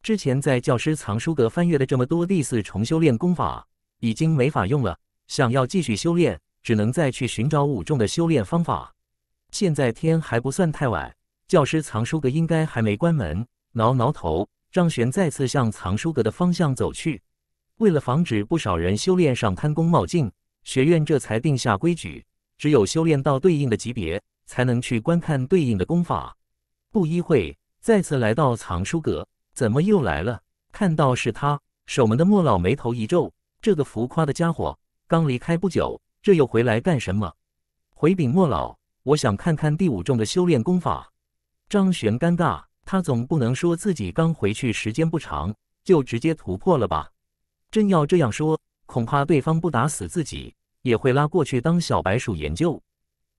Speaker 1: 之前在教师藏书阁翻阅的这么多第四重修炼功法已经没法用了。想要继续修炼，只能再去寻找武重的修炼方法。现在天还不算太晚，教师藏书阁应该还没关门。挠挠头，张玄再次向藏书阁的方向走去。为了防止不少人修炼上贪功冒进，学院这才定下规矩：只有修炼到对应的级别，才能去观看对应的功法。不一会，再次来到藏书阁，怎么又来了？看到是他，守门的莫老眉头一皱，这个浮夸的家伙。刚离开不久，这又回来干什么？回禀莫老，我想看看第五重的修炼功法。张玄尴尬，他总不能说自己刚回去时间不长就直接突破了吧？真要这样说，恐怕对方不打死自己，也会拉过去当小白鼠研究。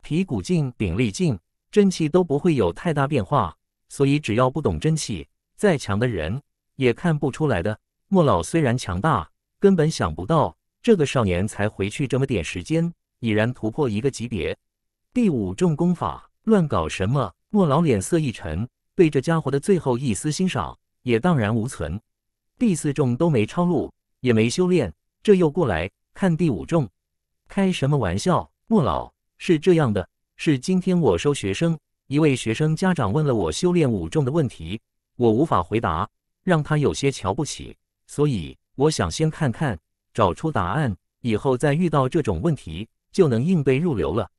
Speaker 1: 皮骨劲、顶力劲，真气都不会有太大变化，所以只要不懂真气，再强的人也看不出来的。莫老虽然强大，根本想不到。这个少年才回去这么点时间，已然突破一个级别。第五重功法，乱搞什么？莫老脸色一沉，对这家伙的最后一丝欣赏也荡然无存。第四重都没抄录，也没修炼，这又过来看第五重，开什么玩笑？莫老是这样的，是今天我收学生，一位学生家长问了我修炼五重的问题，我无法回答，让他有些瞧不起，所以我想先看看。找出答案以后，再遇到这种问题就能应对入流了。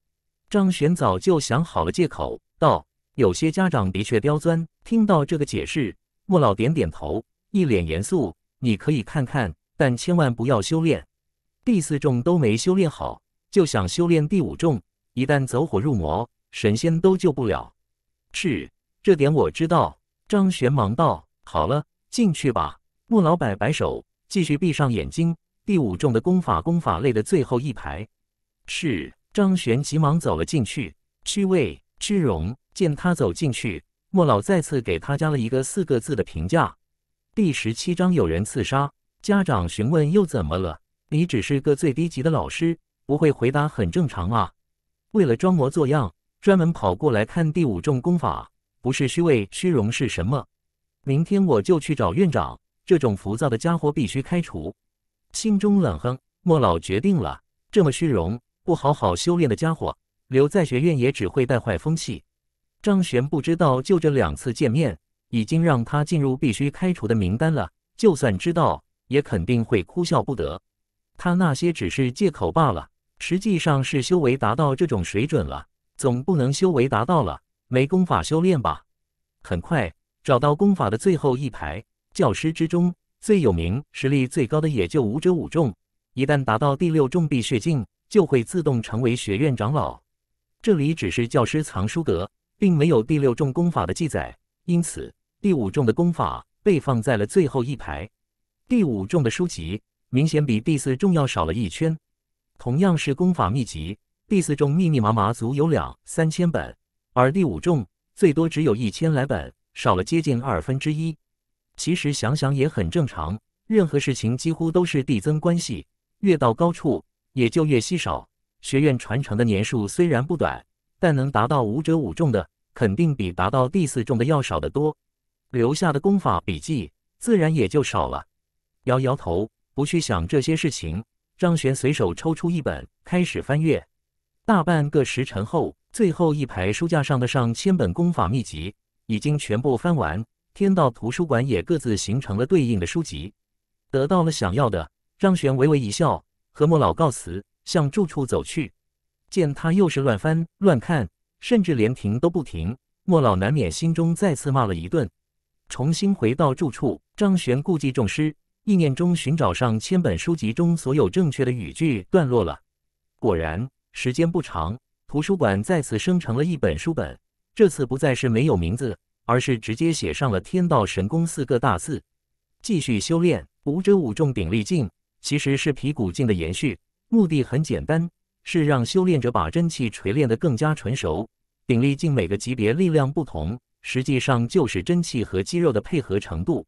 Speaker 1: 张玄早就想好了借口，道：“有些家长的确刁钻。”听到这个解释，莫老点点头，一脸严肃：“你可以看看，但千万不要修炼。第四重都没修炼好，就想修炼第五重，一旦走火入魔，神仙都救不了。”是，这点我知道。”张玄忙道：“好了，进去吧。”莫老摆摆手，继续闭上眼睛。第五重的功法，功法类的最后一排，是张玄急忙走了进去。虚位虚荣，见他走进去，莫老再次给他加了一个四个字的评价。第十七章有人刺杀，家长询问又怎么了？你只是个最低级的老师，不会回答很正常啊。为了装模作样，专门跑过来看第五重功法，不是虚位虚荣是什么？明天我就去找院长，这种浮躁的家伙必须开除。心中冷哼，莫老决定了，这么虚荣、不好好修炼的家伙，留在学院也只会带坏风气。张玄不知道，就这两次见面，已经让他进入必须开除的名单了。就算知道，也肯定会哭笑不得。他那些只是借口罢了，实际上是修为达到这种水准了，总不能修为达到了，没功法修炼吧？很快找到功法的最后一排，教师之中。最有名、实力最高的也就武者五重，一旦达到第六重碧血境，就会自动成为学院长老。这里只是教师藏书阁，并没有第六重功法的记载，因此第五重的功法被放在了最后一排。第五重的书籍明显比第四重要少了一圈。同样是功法秘籍，第四重密密麻麻足有两三千本，而第五重最多只有一千来本，少了接近二分之一。其实想想也很正常，任何事情几乎都是递增关系，越到高处也就越稀少。学院传承的年数虽然不短，但能达到五者五重的，肯定比达到第四重的要少得多，留下的功法笔记自然也就少了。摇摇头，不去想这些事情。张玄随手抽出一本，开始翻阅。大半个时辰后，最后一排书架上的上千本功法秘籍已经全部翻完。天道图书馆也各自形成了对应的书籍，得到了想要的，张玄微微一笑，和莫老告辞，向住处走去。见他又是乱翻乱看，甚至连停都不停，莫老难免心中再次骂了一顿。重新回到住处，张玄故伎重施，意念中寻找上千本书籍中所有正确的语句段落了。果然，时间不长，图书馆再次生成了一本书本，这次不再是没有名字。而是直接写上了“天道神功”四个大字，继续修炼。五者五重鼎力境其实是皮骨境的延续，目的很简单，是让修炼者把真气锤炼得更加纯熟。鼎力境每个级别力量不同，实际上就是真气和肌肉的配合程度，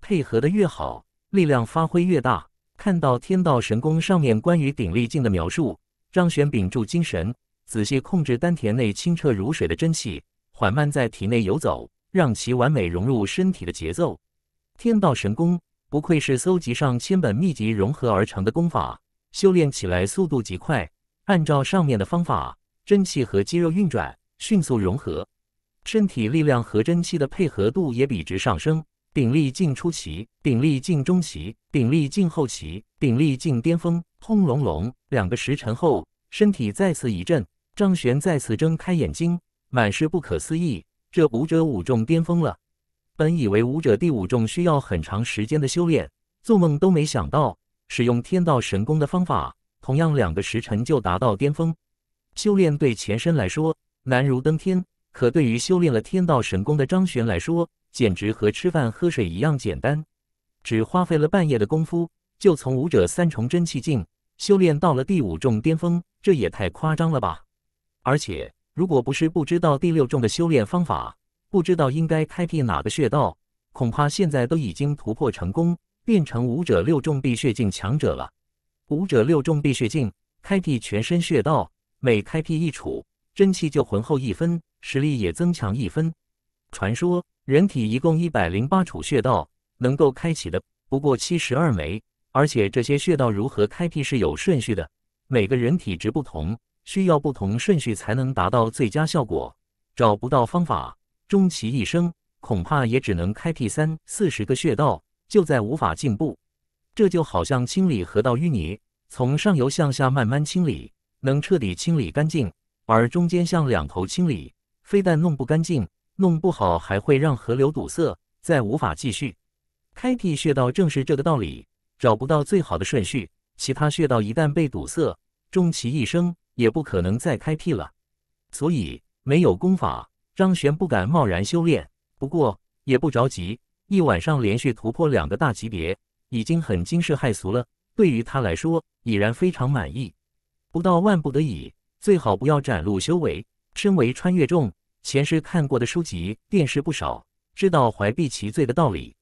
Speaker 1: 配合的越好，力量发挥越大。看到天道神功上面关于鼎力境的描述，张玄屏住精神，仔细控制丹田内清澈如水的真气，缓慢在体内游走。让其完美融入身体的节奏。天道神功不愧是搜集上千本秘籍融合而成的功法，修炼起来速度极快。按照上面的方法，真气和肌肉运转迅速融合，身体力量和真气的配合度也笔直上升。鼎力进初期，鼎力进中期，鼎力进后期，鼎力进巅峰。轰隆隆，两个时辰后，身体再次一震，张玄再次睁开眼睛，满是不可思议。这武者五重巅峰了，本以为武者第五重需要很长时间的修炼，做梦都没想到，使用天道神功的方法，同样两个时辰就达到巅峰。修炼对前身来说难如登天，可对于修炼了天道神功的张玄来说，简直和吃饭喝水一样简单。只花费了半夜的功夫，就从武者三重真气境修炼到了第五重巅峰，这也太夸张了吧？而且。如果不是不知道第六重的修炼方法，不知道应该开辟哪个穴道，恐怕现在都已经突破成功，变成武者六重碧血境强者了。武者六重碧血境，开辟全身穴道，每开辟一处，真气就浑厚一分，实力也增强一分。传说人体一共一百零八处穴道，能够开启的不过七十二枚，而且这些穴道如何开辟是有顺序的，每个人体质不同。需要不同顺序才能达到最佳效果，找不到方法，终其一生恐怕也只能开辟三四十个穴道，就再无法进步。这就好像清理河道淤泥，从上游向下慢慢清理，能彻底清理干净；而中间向两头清理，非但弄不干净，弄不好还会让河流堵塞，再无法继续。开辟穴道正是这个道理，找不到最好的顺序，其他穴道一旦被堵塞，终其一生。也不可能再开辟了，所以没有功法，张玄不敢贸然修炼。不过也不着急，一晚上连续突破两个大级别，已经很惊世骇俗了。对于他来说，已然非常满意。不到万不得已，最好不要展露修为。身为穿越众，前世看过的书籍、电视不少，知道怀璧其罪的道理。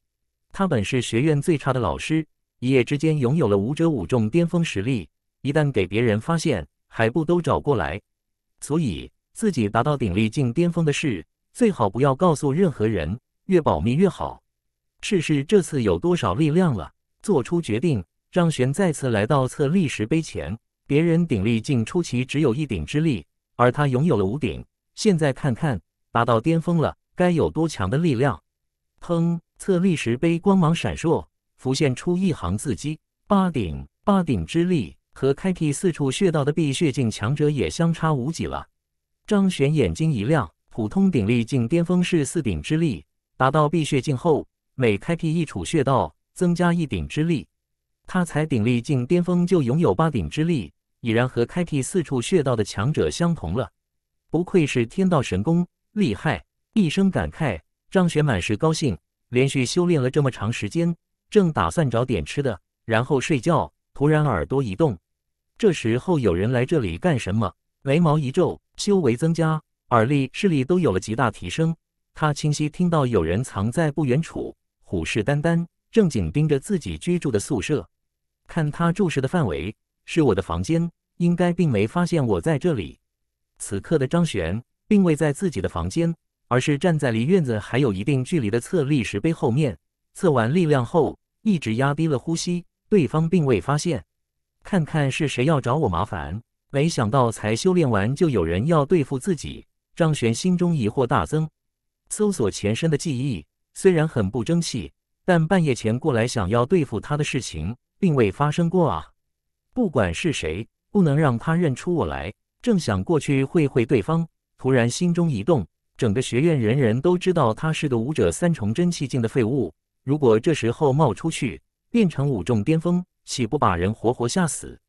Speaker 1: 他本是学院最差的老师，一夜之间拥有了武者五重巅峰实力，一旦给别人发现，还不都找过来，所以自己达到鼎力境巅峰的事，最好不要告诉任何人，越保密越好。试试这次有多少力量了？做出决定，让玄再次来到测力石碑前。别人鼎力境初期只有一鼎之力，而他拥有了五鼎。现在看看，达到巅峰了，该有多强的力量！砰！测力石碑光芒闪烁，浮现出一行字迹：八鼎，八鼎之力。和开辟四处穴道的辟血境强者也相差无几了。张玄眼睛一亮，普通顶力境巅峰是四顶之力，达到辟血境后，每开辟一处穴道增加一顶之力。他才鼎力境巅峰就拥有八顶之力，已然和开辟四处穴道的强者相同了。不愧是天道神功，厉害！一声感慨，张玄满是高兴。连续修炼了这么长时间，正打算找点吃的，然后睡觉。突然耳朵一动。这时候有人来这里干什么？眉毛一皱，修为增加，耳力、视力都有了极大提升。他清晰听到有人藏在不远处，虎视眈眈，正紧盯着自己居住的宿舍。看他注视的范围是我的房间，应该并没发现我在这里。此刻的张璇并未在自己的房间，而是站在离院子还有一定距离的侧立石碑后面。测完力量后，一直压低了呼吸，对方并未发现。看看是谁要找我麻烦？没想到才修炼完，就有人要对付自己。张玄心中疑惑大增，搜索前身的记忆。虽然很不争气，但半夜前过来想要对付他的事情，并未发生过啊！不管是谁，不能让他认出我来。正想过去会会对方，突然心中一动，整个学院人人都知道他是个武者三重真气境的废物。如果这时候冒出去，变成武重巅峰。岂不把人活活吓死？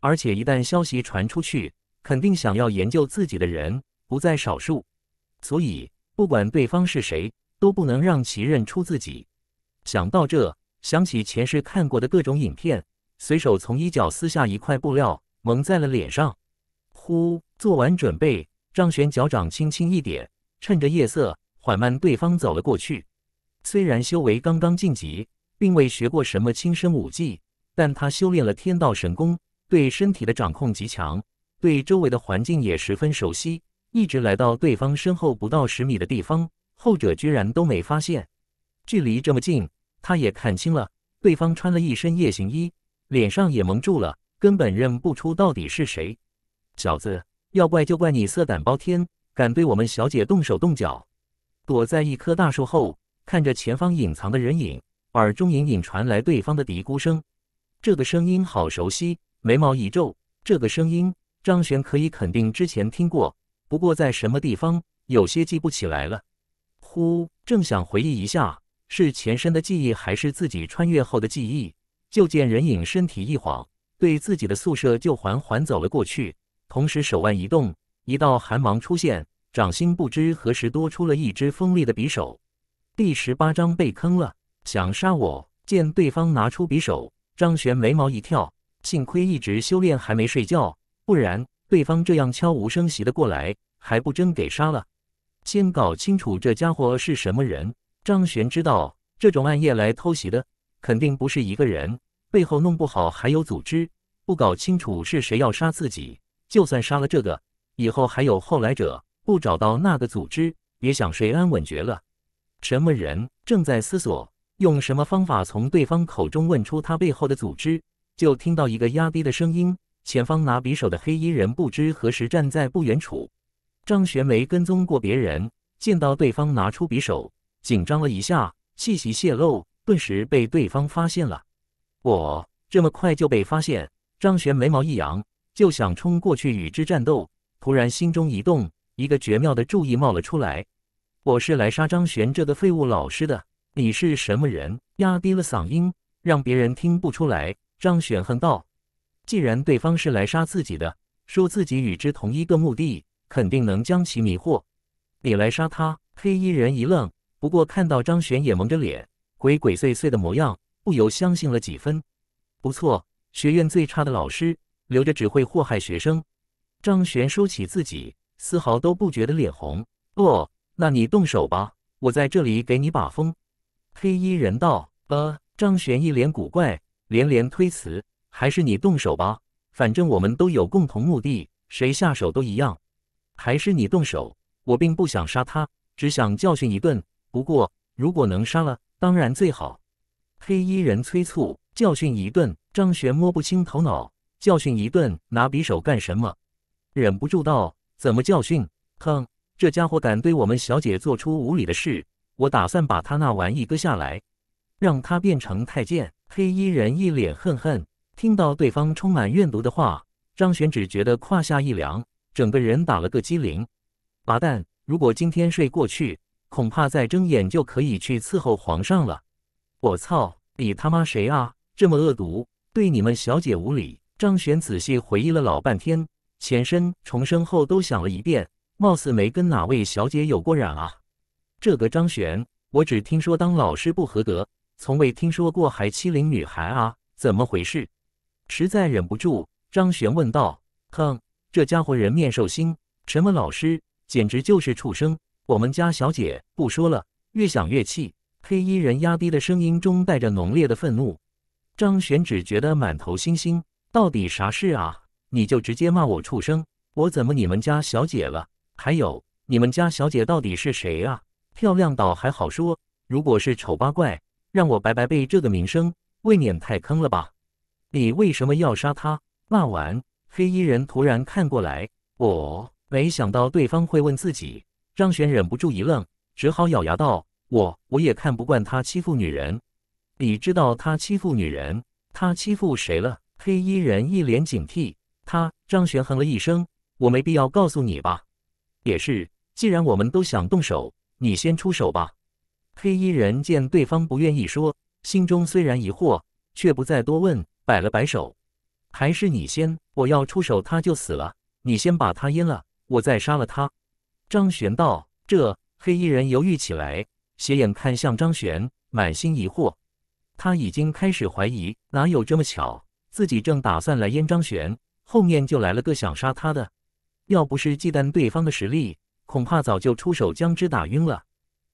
Speaker 1: 而且一旦消息传出去，肯定想要研究自己的人不在少数。所以不管对方是谁，都不能让其认出自己。想到这，想起前世看过的各种影片，随手从衣角撕下一块布料蒙在了脸上。呼，做完准备，张璇脚掌轻轻一点，趁着夜色缓慢对方走了过去。虽然修为刚刚晋级，并未学过什么轻身武技。但他修炼了天道神功，对身体的掌控极强，对周围的环境也十分熟悉。一直来到对方身后不到十米的地方，后者居然都没发现。距离这么近，他也看清了，对方穿了一身夜行衣，脸上也蒙住了，根本认不出到底是谁。小子，要怪就怪你色胆包天，敢对我们小姐动手动脚！躲在一棵大树后，看着前方隐藏的人影，耳中隐隐传来对方的嘀咕声。这个声音好熟悉，眉毛一皱。这个声音，张璇可以肯定之前听过，不过在什么地方有些记不起来了。呼，正想回忆一下，是前身的记忆还是自己穿越后的记忆？就见人影身体一晃，对自己的宿舍就缓缓走了过去，同时手腕一动，一道寒芒出现，掌心不知何时多出了一只锋利的匕首。第十八章被坑了，想杀我，见对方拿出匕首。张璇眉毛一跳，幸亏一直修炼还没睡觉，不然对方这样悄无声息的过来，还不真给杀了。先搞清楚这家伙是什么人。张璇知道，这种暗夜来偷袭的，肯定不是一个人，背后弄不好还有组织。不搞清楚是谁要杀自己，就算杀了这个，以后还有后来者，不找到那个组织，别想谁安稳绝了。什么人？正在思索。用什么方法从对方口中问出他背后的组织？就听到一个压低的声音。前方拿匕首的黑衣人不知何时站在不远处。张玄没跟踪过别人，见到对方拿出匕首，紧张了一下，气息泄露，顿时被对方发现了。我这么快就被发现？张玄眉毛一扬，就想冲过去与之战斗。突然心中一动，一个绝妙的注意冒了出来。我是来杀张悬这个废物老师的。你是什么人？压低了嗓音，让别人听不出来。张悬恨道：“既然对方是来杀自己的，说自己与之同一个目的，肯定能将其迷惑。你来杀他。”黑衣人一愣，不过看到张悬也蒙着脸，鬼鬼祟祟的模样，不由相信了几分。不错，学院最差的老师，留着只会祸害学生。张悬收起自己，丝毫都不觉得脸红。哦，那你动手吧，我在这里给你把风。黑衣人道：“呃。”张悬一脸古怪，连连推辞：“还是你动手吧，反正我们都有共同目的，谁下手都一样。还是你动手，我并不想杀他，只想教训一顿。不过如果能杀了，当然最好。”黑衣人催促：“教训一顿。”张悬摸不清头脑：“教训一顿，拿匕首干什么？”忍不住道：“怎么教训？哼，这家伙敢对我们小姐做出无礼的事。”我打算把他那玩意割下来，让他变成太监。黑衣人一脸恨恨，听到对方充满怨毒的话，张玄只觉得胯下一凉，整个人打了个激灵。麻蛋，如果今天睡过去，恐怕再睁眼就可以去伺候皇上了。我操，你他妈谁啊？这么恶毒，对你们小姐无礼。张玄仔细回忆了老半天，前身重生后都想了一遍，貌似没跟哪位小姐有过染啊。这个张璇，我只听说当老师不合格，从未听说过还欺凌女孩啊！怎么回事？实在忍不住，张璇问道：“哼，这家伙人面兽心，什么老师，简直就是畜生！我们家小姐不说了，越想越气。”黑衣人压低的声音中带着浓烈的愤怒。张璇只觉得满头星星，到底啥事啊？你就直接骂我畜生，我怎么你们家小姐了？还有，你们家小姐到底是谁啊？漂亮倒还好说，如果是丑八怪，让我白白被这个名声，未免太坑了吧？你为什么要杀他？那晚，黑衣人突然看过来，我没想到对方会问自己，让玄忍不住一愣，只好咬牙道：“我我也看不惯他欺负女人。”你知道他欺负女人，他欺负谁了？黑衣人一脸警惕。他张玄哼了一声：“我没必要告诉你吧？也是，既然我们都想动手。”你先出手吧。黑衣人见对方不愿意说，心中虽然疑惑，却不再多问，摆了摆手：“还是你先，我要出手他就死了。你先把他阉了，我再杀了他。”张玄道：“这……”黑衣人犹豫起来，斜眼看向张玄，满心疑惑。他已经开始怀疑，哪有这么巧？自己正打算来阉张玄，后面就来了个想杀他的。要不是忌惮对方的实力。恐怕早就出手将之打晕了。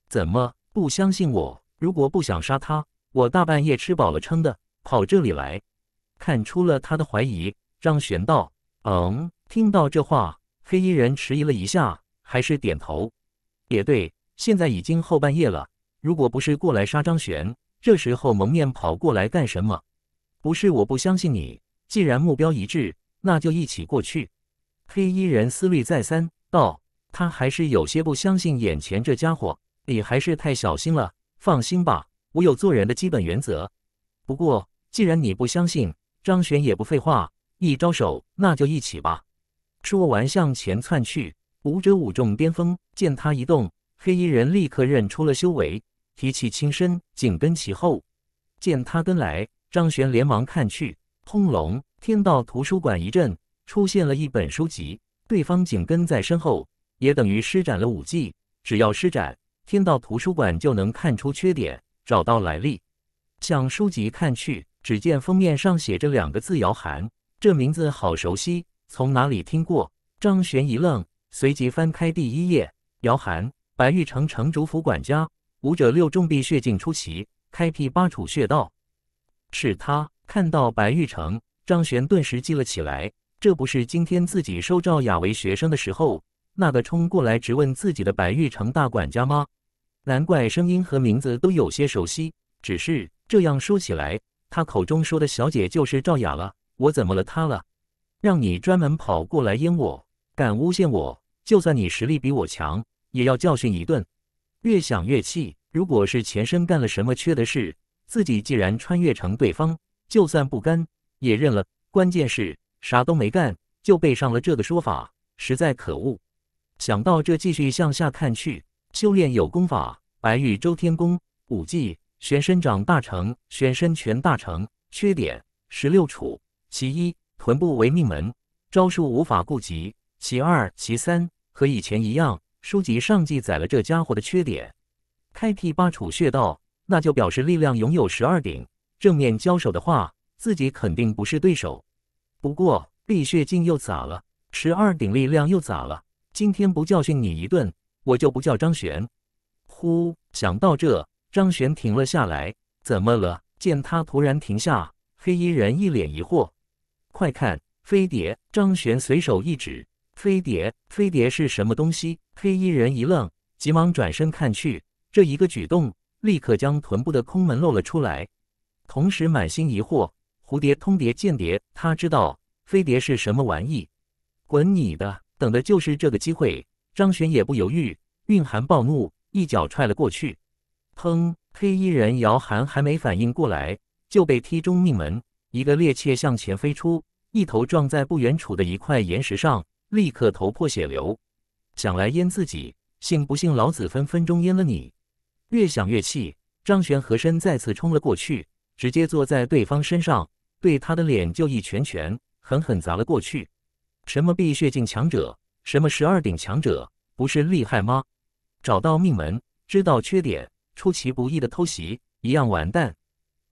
Speaker 1: 怎么不相信我？如果不想杀他，我大半夜吃饱了撑的跑这里来。看出了他的怀疑，张玄道：“嗯。”听到这话，黑衣人迟疑了一下，还是点头。也对，现在已经后半夜了。如果不是过来杀张玄，这时候蒙面跑过来干什么？不是我不相信你，既然目标一致，那就一起过去。黑衣人思虑再三，道。他还是有些不相信眼前这家伙，你还是太小心了。放心吧，我有做人的基本原则。不过既然你不相信，张玄也不废话，一招手，那就一起吧。说完向前窜去，武者舞重巅峰。见他一动，黑衣人立刻认出了修为，提起轻身紧跟其后。见他跟来，张玄连忙看去，轰隆，听到图书馆一震，出现了一本书籍。对方紧跟在身后。也等于施展了武技，只要施展，听到图书馆就能看出缺点，找到来历。向书籍看去，只见封面上写着两个字：姚寒。这名字好熟悉，从哪里听过？张悬一愣，随即翻开第一页。姚寒，白玉城城主府管家，武者六重地血境出奇，开辟八处穴道。是他看到白玉城，张玄顿时记了起来。这不是今天自己收赵雅为学生的时候。那个冲过来直问自己的白玉成大管家吗？难怪声音和名字都有些熟悉。只是这样说起来，他口中说的小姐就是赵雅了。我怎么了？她了，让你专门跑过来阴我，敢诬陷我。就算你实力比我强，也要教训一顿。越想越气。如果是前身干了什么缺的事，自己既然穿越成对方，就算不甘也认了。关键是啥都没干，就背上了这个说法，实在可恶。想到这，继续向下看去。修炼有功法，白玉周天功，武技玄身掌大成，玄身拳大成。缺点：十六处。其一，臀部为命门，招数无法顾及。其二，其三，和以前一样。书籍上记载了这家伙的缺点。开辟八处穴道，那就表示力量拥有十二顶。正面交手的话，自己肯定不是对手。不过，碧血境又咋了？十二顶力量又咋了？今天不教训你一顿，我就不叫张玄。呼，想到这，张玄停了下来。怎么了？见他突然停下，黑衣人一脸疑惑。快看，飞碟！张玄随手一指。飞碟？飞碟是什么东西？黑衣人一愣，急忙转身看去。这一个举动，立刻将臀部的空门露了出来。同时，满心疑惑：蝴蝶、通蝶、间谍，他知道飞碟是什么玩意。滚你的！等的就是这个机会，张玄也不犹豫，蕴含暴怒，一脚踹了过去。砰！黑衣人姚寒还没反应过来，就被踢中命门，一个趔趄向前飞出，一头撞在不远处的一块岩石上，立刻头破血流。想来淹自己，信不信老子分分钟淹了你？越想越气，张玄和身再次冲了过去，直接坐在对方身上，对他的脸就一拳拳狠狠砸了过去。什么碧血境强者，什么十二鼎强者，不是厉害吗？找到命门，知道缺点，出其不意的偷袭，一样完蛋。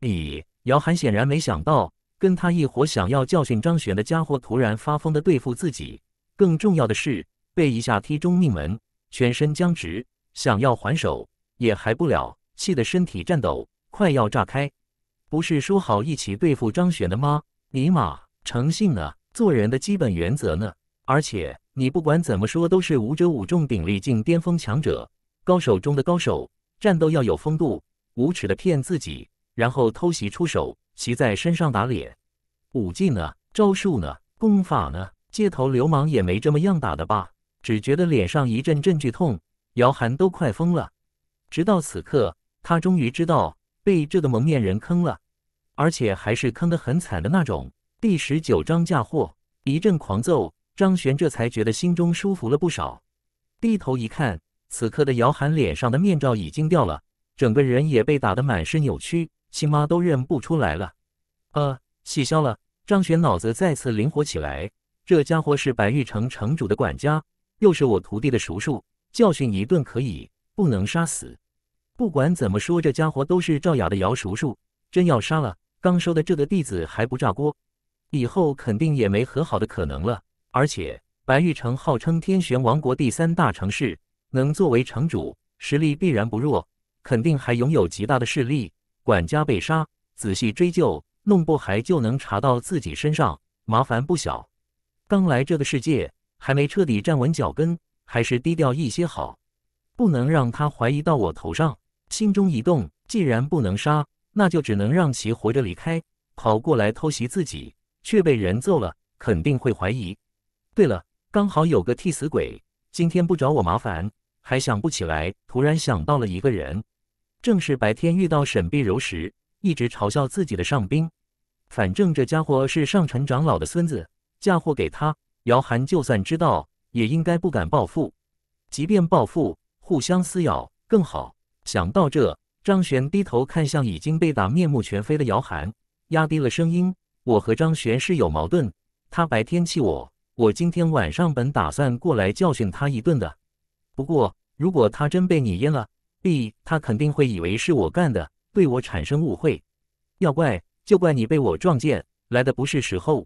Speaker 1: 咦，姚寒显然没想到，跟他一伙想要教训张玄的家伙突然发疯的对付自己。更重要的是，被一下踢中命门，全身僵直，想要还手也还不了，气得身体颤抖，快要炸开。不是说好一起对付张玄的吗？尼玛，诚信啊！做人的基本原则呢？而且你不管怎么说都是武者五重鼎力境巅峰强者，高手中的高手，战斗要有风度，无耻的骗自己，然后偷袭出手，袭在身上打脸。武技呢？招数呢？功法呢？街头流氓也没这么样打的吧？只觉得脸上一阵阵剧痛，姚寒都快疯了。直到此刻，他终于知道被这个蒙面人坑了，而且还是坑得很惨的那种。第十九章嫁祸。一阵狂揍，张玄这才觉得心中舒服了不少。低头一看，此刻的姚寒脸上的面罩已经掉了，整个人也被打得满身扭曲，亲妈都认不出来了。呃，气消了，张玄脑子再次灵活起来。这家伙是白玉城城主的管家，又是我徒弟的叔叔，教训一顿可以，不能杀死。不管怎么说，这家伙都是赵雅的姚叔叔，真要杀了，刚收的这个弟子还不炸锅？以后肯定也没和好的可能了，而且白玉城号称天玄王国第三大城市，能作为城主，实力必然不弱，肯定还拥有极大的势力。管家被杀，仔细追究，弄不还就能查到自己身上，麻烦不小。刚来这个世界，还没彻底站稳脚跟，还是低调一些好，不能让他怀疑到我头上。心中一动，既然不能杀，那就只能让其活着离开，跑过来偷袭自己。却被人揍了，肯定会怀疑。对了，刚好有个替死鬼，今天不找我麻烦，还想不起来。突然想到了一个人，正是白天遇到沈碧柔时一直嘲笑自己的上宾。反正这家伙是上陈长老的孙子，嫁祸给他，姚寒就算知道也应该不敢报复。即便报复，互相撕咬更好。想到这，张璇低头看向已经被打面目全非的姚寒，压低了声音。我和张玄是有矛盾，他白天气我，我今天晚上本打算过来教训他一顿的。不过如果他真被你阉了，B 他肯定会以为是我干的，对我产生误会。要怪就怪你被我撞见，来的不是时候。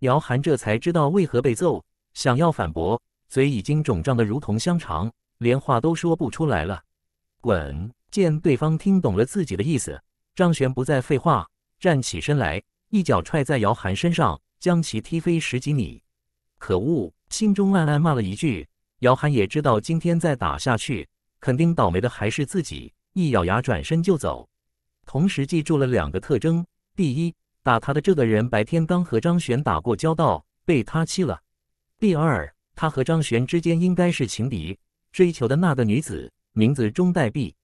Speaker 1: 姚涵这才知道为何被揍，想要反驳，嘴已经肿胀的如同香肠，连话都说不出来了。滚！见对方听懂了自己的意思，张璇不再废话，站起身来。一脚踹在姚寒身上，将其踢飞十几米。可恶！心中暗暗骂了一句。姚寒也知道今天再打下去，肯定倒霉的还是自己。一咬牙，转身就走。同时记住了两个特征：第一，打他的这个人白天刚和张璇打过交道，被他欺了；第二，他和张璇之间应该是情敌，追求的那个女子名字钟代碧。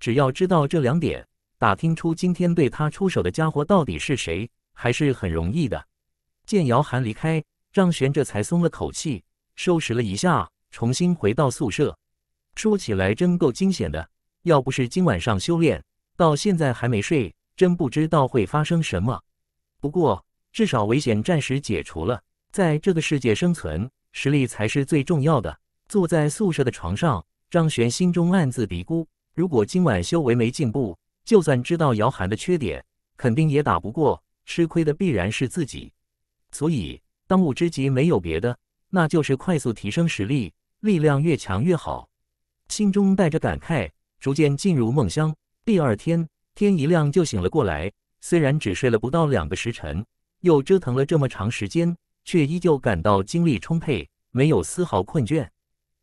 Speaker 1: 只要知道这两点，打听出今天对他出手的家伙到底是谁。还是很容易的。见姚涵离开，张悬这才松了口气，收拾了一下，重新回到宿舍。说起来真够惊险的，要不是今晚上修炼到现在还没睡，真不知道会发生什么。不过至少危险暂时解除了。在这个世界生存，实力才是最重要的。坐在宿舍的床上，张悬心中暗自嘀咕：如果今晚修为没进步，就算知道姚涵的缺点，肯定也打不过。吃亏的必然是自己，所以当务之急没有别的，那就是快速提升实力，力量越强越好。心中带着感慨，逐渐进入梦乡。第二天天一亮就醒了过来，虽然只睡了不到两个时辰，又折腾了这么长时间，却依旧感到精力充沛，没有丝毫困倦。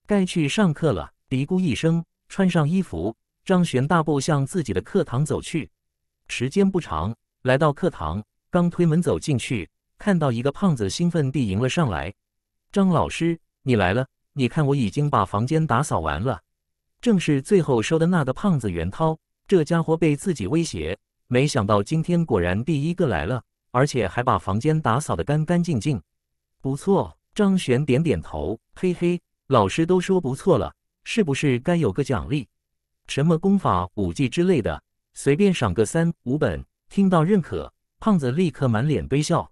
Speaker 1: 该去上课了，嘀咕一声，穿上衣服，张玄大步向自己的课堂走去。时间不长，来到课堂。刚推门走进去，看到一个胖子兴奋地迎了上来：“张老师，你来了！你看我已经把房间打扫完了。”正是最后收的那个胖子袁涛，这家伙被自己威胁，没想到今天果然第一个来了，而且还把房间打扫得干干净净。不错，张璇点点头，嘿嘿，老师都说不错了，是不是该有个奖励？什么功法、武技之类的，随便赏个三五本。听到认可。胖子立刻满脸堆笑，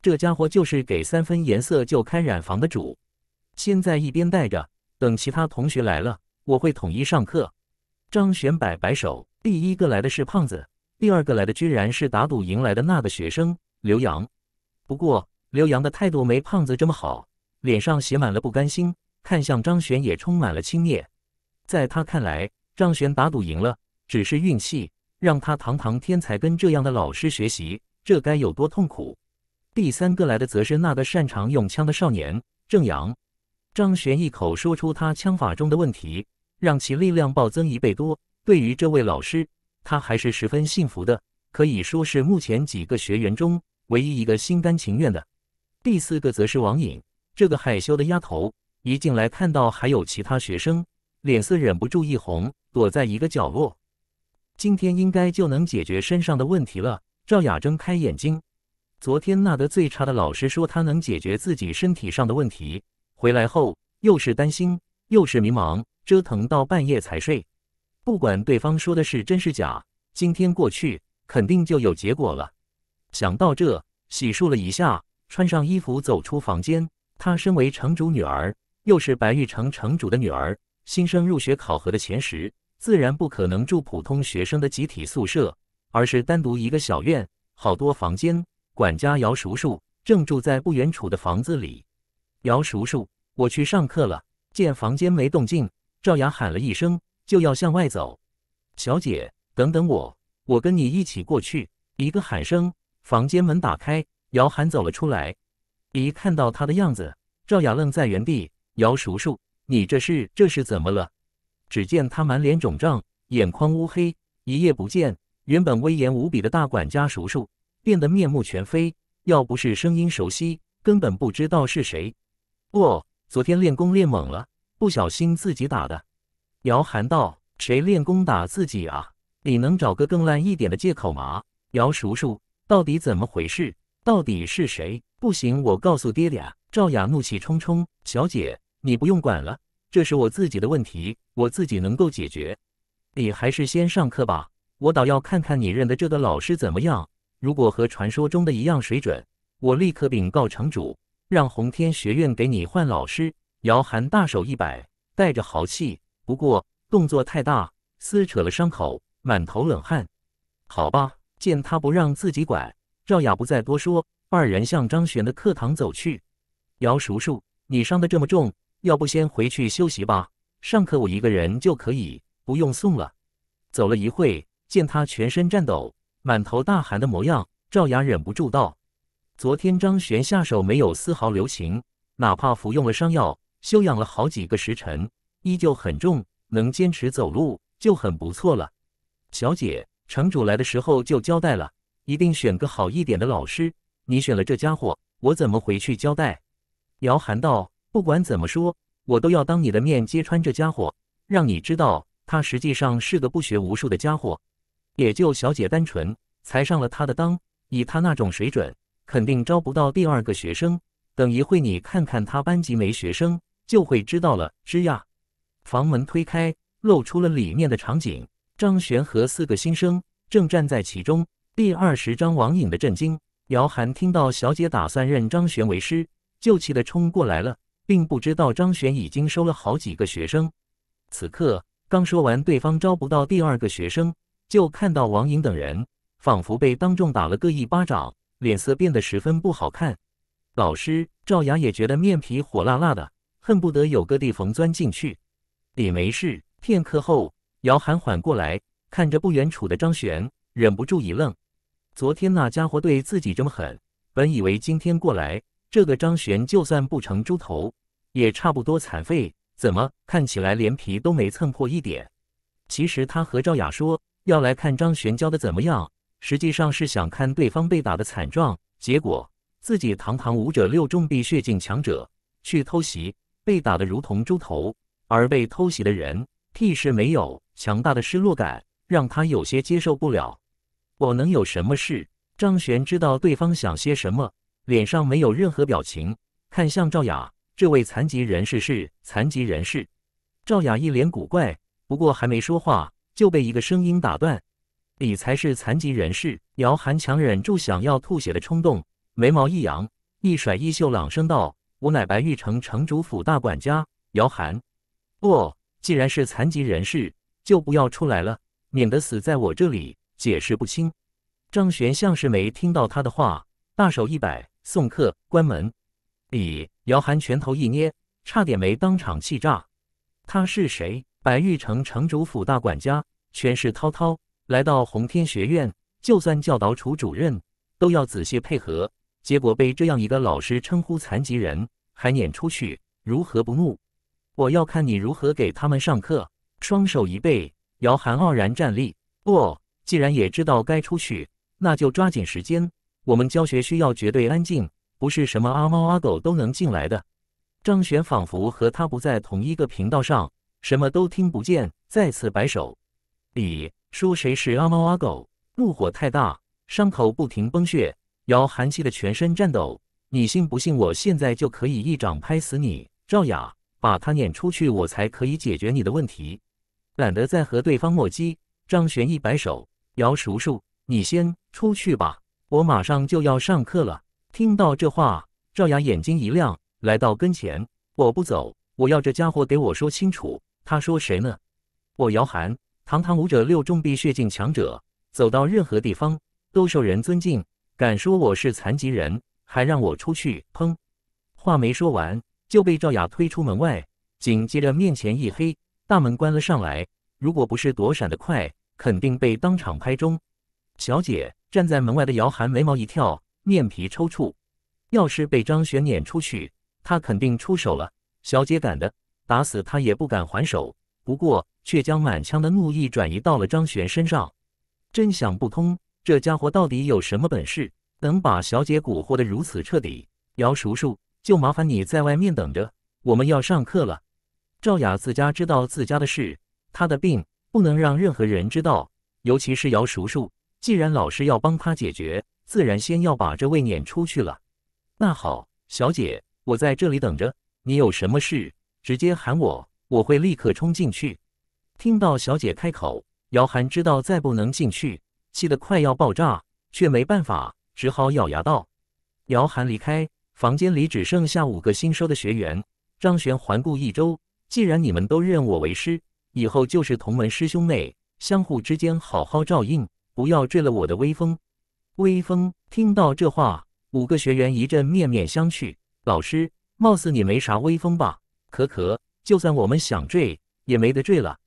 Speaker 1: 这家伙就是给三分颜色就开染房的主。先在一边待着，等其他同学来了，我会统一上课。张璇摆摆手。第一个来的是胖子，第二个来的居然是打赌赢来的那个学生刘洋。不过刘洋的态度没胖子这么好，脸上写满了不甘心，看向张璇也充满了轻蔑。在他看来，张璇打赌赢了只是运气。让他堂堂天才跟这样的老师学习，这该有多痛苦！第三个来的则是那个擅长用枪的少年郑阳，张悬一口说出他枪法中的问题，让其力量暴增一倍多。对于这位老师，他还是十分信服的，可以说是目前几个学员中唯一一个心甘情愿的。第四个则是王颖，这个害羞的丫头一进来看到还有其他学生，脸色忍不住一红，躲在一个角落。今天应该就能解决身上的问题了。赵雅睁开眼睛，昨天那德最差的老师说他能解决自己身体上的问题，回来后又是担心又是迷茫，折腾到半夜才睡。不管对方说的是真是假，今天过去肯定就有结果了。想到这，洗漱了一下，穿上衣服走出房间。她身为城主女儿，又是白玉城城主的女儿，新生入学考核的前十。自然不可能住普通学生的集体宿舍，而是单独一个小院，好多房间。管家姚叔叔正住在不远处的房子里。姚叔叔，我去上课了。见房间没动静，赵雅喊了一声，就要向外走。小姐，等等我，我跟你一起过去。一个喊声，房间门打开，姚涵走了出来。一看到他的样子，赵雅愣在原地。姚叔叔，你这是这是怎么了？只见他满脸肿胀，眼眶乌黑，一夜不见，原本威严无比的大管家叔叔变得面目全非，要不是声音熟悉，根本不知道是谁。哦，昨天练功练猛了，不小心自己打的。姚寒道：“谁练功打自己啊？你能找个更烂一点的借口吗？”姚叔叔，到底怎么回事？到底是谁？不行，我告诉爹俩。赵雅怒气冲冲：“小姐，你不用管了。”这是我自己的问题，我自己能够解决。你还是先上课吧，我倒要看看你认的这个老师怎么样。如果和传说中的一样水准，我立刻禀告城主，让洪天学院给你换老师。姚寒大手一摆，带着豪气，不过动作太大，撕扯了伤口，满头冷汗。好吧，见他不让自己管，赵雅不再多说，二人向张悬的课堂走去。姚叔叔，你伤的这么重。要不先回去休息吧，上课我一个人就可以，不用送了。走了一会，见他全身颤抖、满头大汗的模样，赵雅忍不住道：“昨天张璇下手没有丝毫留情，哪怕服用了伤药、休养了好几个时辰，依旧很重，能坚持走路就很不错了。”小姐，城主来的时候就交代了，一定选个好一点的老师。你选了这家伙，我怎么回去交代？”姚寒道。不管怎么说，我都要当你的面揭穿这家伙，让你知道他实际上是个不学无术的家伙。也就小姐单纯，才上了他的当。以他那种水准，肯定招不到第二个学生。等一会你看看他班级没学生，就会知道了。吱呀，房门推开，露出了里面的场景：张璇和四个新生正站在其中。第二十章网瘾的震惊。姚寒听到小姐打算认张璇为师，就气得冲过来了。并不知道张璇已经收了好几个学生。此刻刚说完，对方招不到第二个学生，就看到王莹等人仿佛被当众打了个一巴掌，脸色变得十分不好看。老师赵雅也觉得面皮火辣辣的，恨不得有个地缝钻进去。李没事，片刻后，姚涵缓过来，看着不远处的张璇，忍不住一愣。昨天那家伙对自己这么狠，本以为今天过来。这个张玄就算不成猪头，也差不多残废。怎么看起来连皮都没蹭破一点？其实他和赵雅说要来看张玄教的怎么样，实际上是想看对方被打的惨状。结果自己堂堂武者六重碧血境强者去偷袭，被打的如同猪头，而被偷袭的人屁事没有。强大的失落感让他有些接受不了。我能有什么事？张玄知道对方想些什么。脸上没有任何表情，看向赵雅。这位残疾人士是残疾人士。赵雅一脸古怪，不过还没说话，就被一个声音打断：“你才是残疾人士！”姚寒强忍住想要吐血的冲动，眉毛一扬，一甩衣袖，朗声道：“我乃白玉城城主府大管家姚寒。不，既然是残疾人士，就不要出来了，免得死在我这里解释不清。”张璇像是没听到他的话，大手一摆。送客关门，李姚寒拳头一捏，差点没当场气炸。他是谁？白玉城城主府大管家，权势滔滔。来到洪天学院，就算教导处主任，都要仔细配合。结果被这样一个老师称呼残疾人，还撵出去，如何不怒？我要看你如何给他们上课。双手一背，姚寒傲然站立。不，既然也知道该出去，那就抓紧时间。我们教学需要绝对安静，不是什么阿猫阿狗都能进来的。张璇仿佛和他不在同一个频道上，什么都听不见。再次摆手，李说：“谁是阿猫阿狗？”怒火太大，伤口不停崩血，姚寒气的全身颤抖。你信不信我现在就可以一掌拍死你？赵雅，把他撵出去，我才可以解决你的问题。懒得再和对方磨叽，张璇一摆手，姚叔叔，你先出去吧。我马上就要上课了。听到这话，赵雅眼睛一亮，来到跟前：“我不走，我要这家伙给我说清楚。”他说：“谁呢？”我姚寒，堂堂武者六重碧血境强者，走到任何地方都受人尊敬。敢说我是残疾人，还让我出去？砰！话没说完，就被赵雅推出门外。紧接着，面前一黑，大门关了上来。如果不是躲闪的快，肯定被当场拍中。小姐站在门外的姚寒眉毛一跳，面皮抽搐。要是被张悬撵出去，他肯定出手了。小姐敢的，打死他也不敢还手。不过却将满腔的怒意转移到了张悬身上。真想不通这家伙到底有什么本事，能把小姐蛊惑得如此彻底。姚叔叔，就麻烦你在外面等着，我们要上课了。赵雅自家知道自家的事，她的病不能让任何人知道，尤其是姚叔叔。既然老师要帮他解决，自然先要把这位撵出去了。那好，小姐，我在这里等着，你有什么事直接喊我，我会立刻冲进去。听到小姐开口，姚寒知道再不能进去，气得快要爆炸，却没办法，只好咬牙道：“姚寒离开，房间里只剩下五个新收的学员。张玄环顾一周，既然你们都认我为师，以后就是同门师兄妹，相互之间好好照应。”不要坠了我的威风，威风！听到这话，五个学员一阵面面相觑。老师，貌似你没啥威风吧？可可，就算我们想坠，也没得坠了。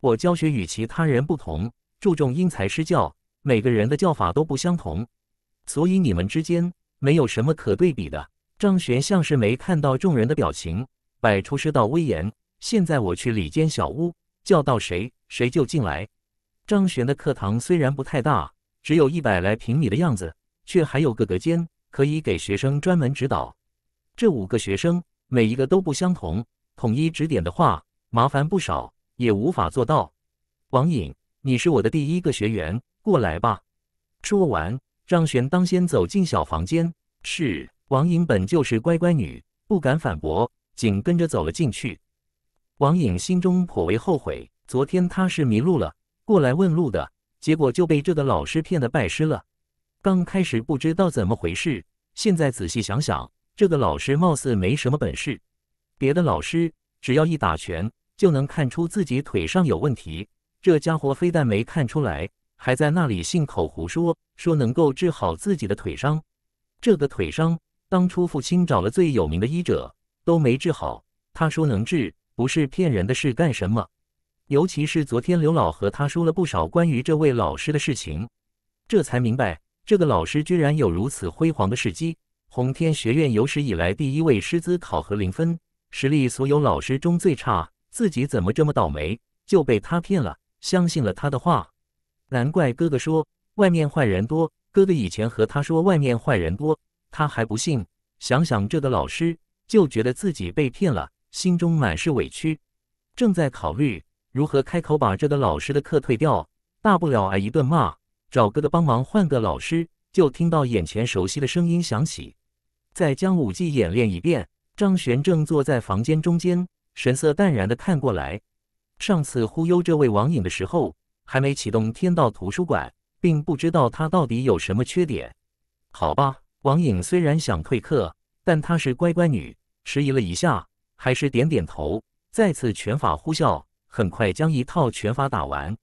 Speaker 1: 我教学与其他人不同，注重因材施教，每个人的教法都不相同，所以你们之间没有什么可对比的。张玄像是没看到众人的表情，摆出师道威严。现在我去里间小屋，叫到谁，谁就进来。张璇的课堂虽然不太大，只有一百来平米的样子，却还有个隔间可以给学生专门指导。这五个学生每一个都不相同，统一指点的话麻烦不少，也无法做到。王颖，你是我的第一个学员，过来吧。说完，张璇当先走进小房间。是王颖，本就是乖乖女，不敢反驳，紧跟着走了进去。王颖心中颇为后悔，昨天她是迷路了。过来问路的结果就被这个老师骗的拜师了。刚开始不知道怎么回事，现在仔细想想，这个老师貌似没什么本事。别的老师只要一打拳，就能看出自己腿上有问题，这家伙非但没看出来，还在那里信口胡说，说能够治好自己的腿伤。这个腿伤当初父亲找了最有名的医者都没治好，他说能治，不是骗人的事干什么？尤其是昨天刘老和他说了不少关于这位老师的事情，这才明白这个老师居然有如此辉煌的事迹。红天学院有史以来第一位师资考核零分，实力所有老师中最差。自己怎么这么倒霉，就被他骗了，相信了他的话。难怪哥哥说外面坏人多。哥哥以前和他说外面坏人多，他还不信。想想这个老师，就觉得自己被骗了，心中满是委屈。正在考虑。如何开口把这个老师的课退掉？大不了挨一顿骂，找哥的帮忙换个老师。就听到眼前熟悉的声音响起，再将武技演练一遍。张玄正坐在房间中间，神色淡然的看过来。上次忽悠这位王瘾的时候，还没启动天道图书馆，并不知道他到底有什么缺点。好吧，王瘾虽然想退课，但她是乖乖女，迟疑了一下，还是点点头，再次拳法呼啸。很快将一套拳法打完。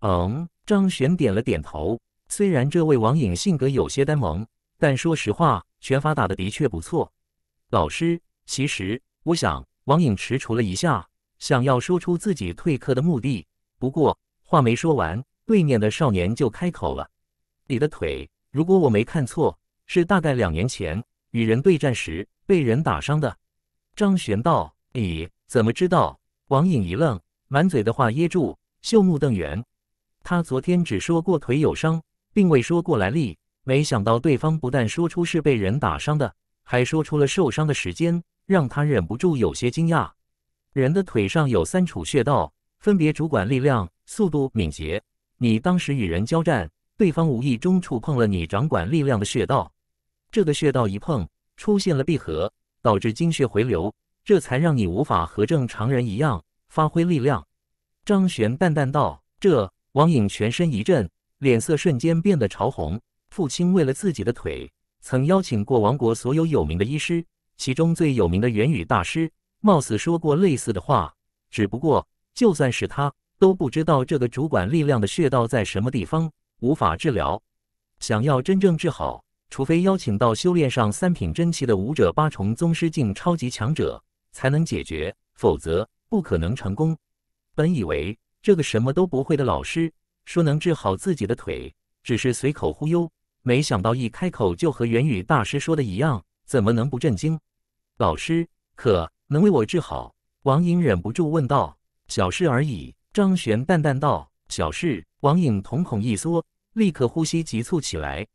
Speaker 1: 嗯，张璇点了点头。虽然这位网瘾性格有些呆萌，但说实话，拳法打的的确不错。老师，其实我想，网瘾踟蹰了一下，想要说出自己退课的目的，不过话没说完，对面的少年就开口了：“你的腿，如果我没看错，是大概两年前与人对战时被人打伤的。”张璇道：“你怎么知道？”网瘾一愣。满嘴的话噎住，秀目瞪圆。他昨天只说过腿有伤，并未说过来历。没想到对方不但说出是被人打伤的，还说出了受伤的时间，让他忍不住有些惊讶。人的腿上有三处穴道，分别主管力量、速度、敏捷。你当时与人交战，对方无意中触碰了你掌管力量的穴道，这个穴道一碰，出现了闭合，导致经血回流，这才让你无法和正常人一样。发挥力量，张玄淡淡道：“这王颖全身一震，脸色瞬间变得潮红。父亲为了自己的腿，曾邀请过王国所有有名的医师，其中最有名的元宇大师，貌似说过类似的话。只不过，就算是他，都不知道这个主管力量的穴道在什么地方，无法治疗。想要真正治好，除非邀请到修炼上三品真气的武者八重宗师境超级强者才能解决，否则。”不可能成功。本以为这个什么都不会的老师说能治好自己的腿，只是随口忽悠，没想到一开口就和元宇大师说的一样，怎么能不震惊？老师，可能为我治好？王颖忍不住问道。小事而已。张璇淡淡道。小事。王颖瞳孔一缩，立刻呼吸急促起来。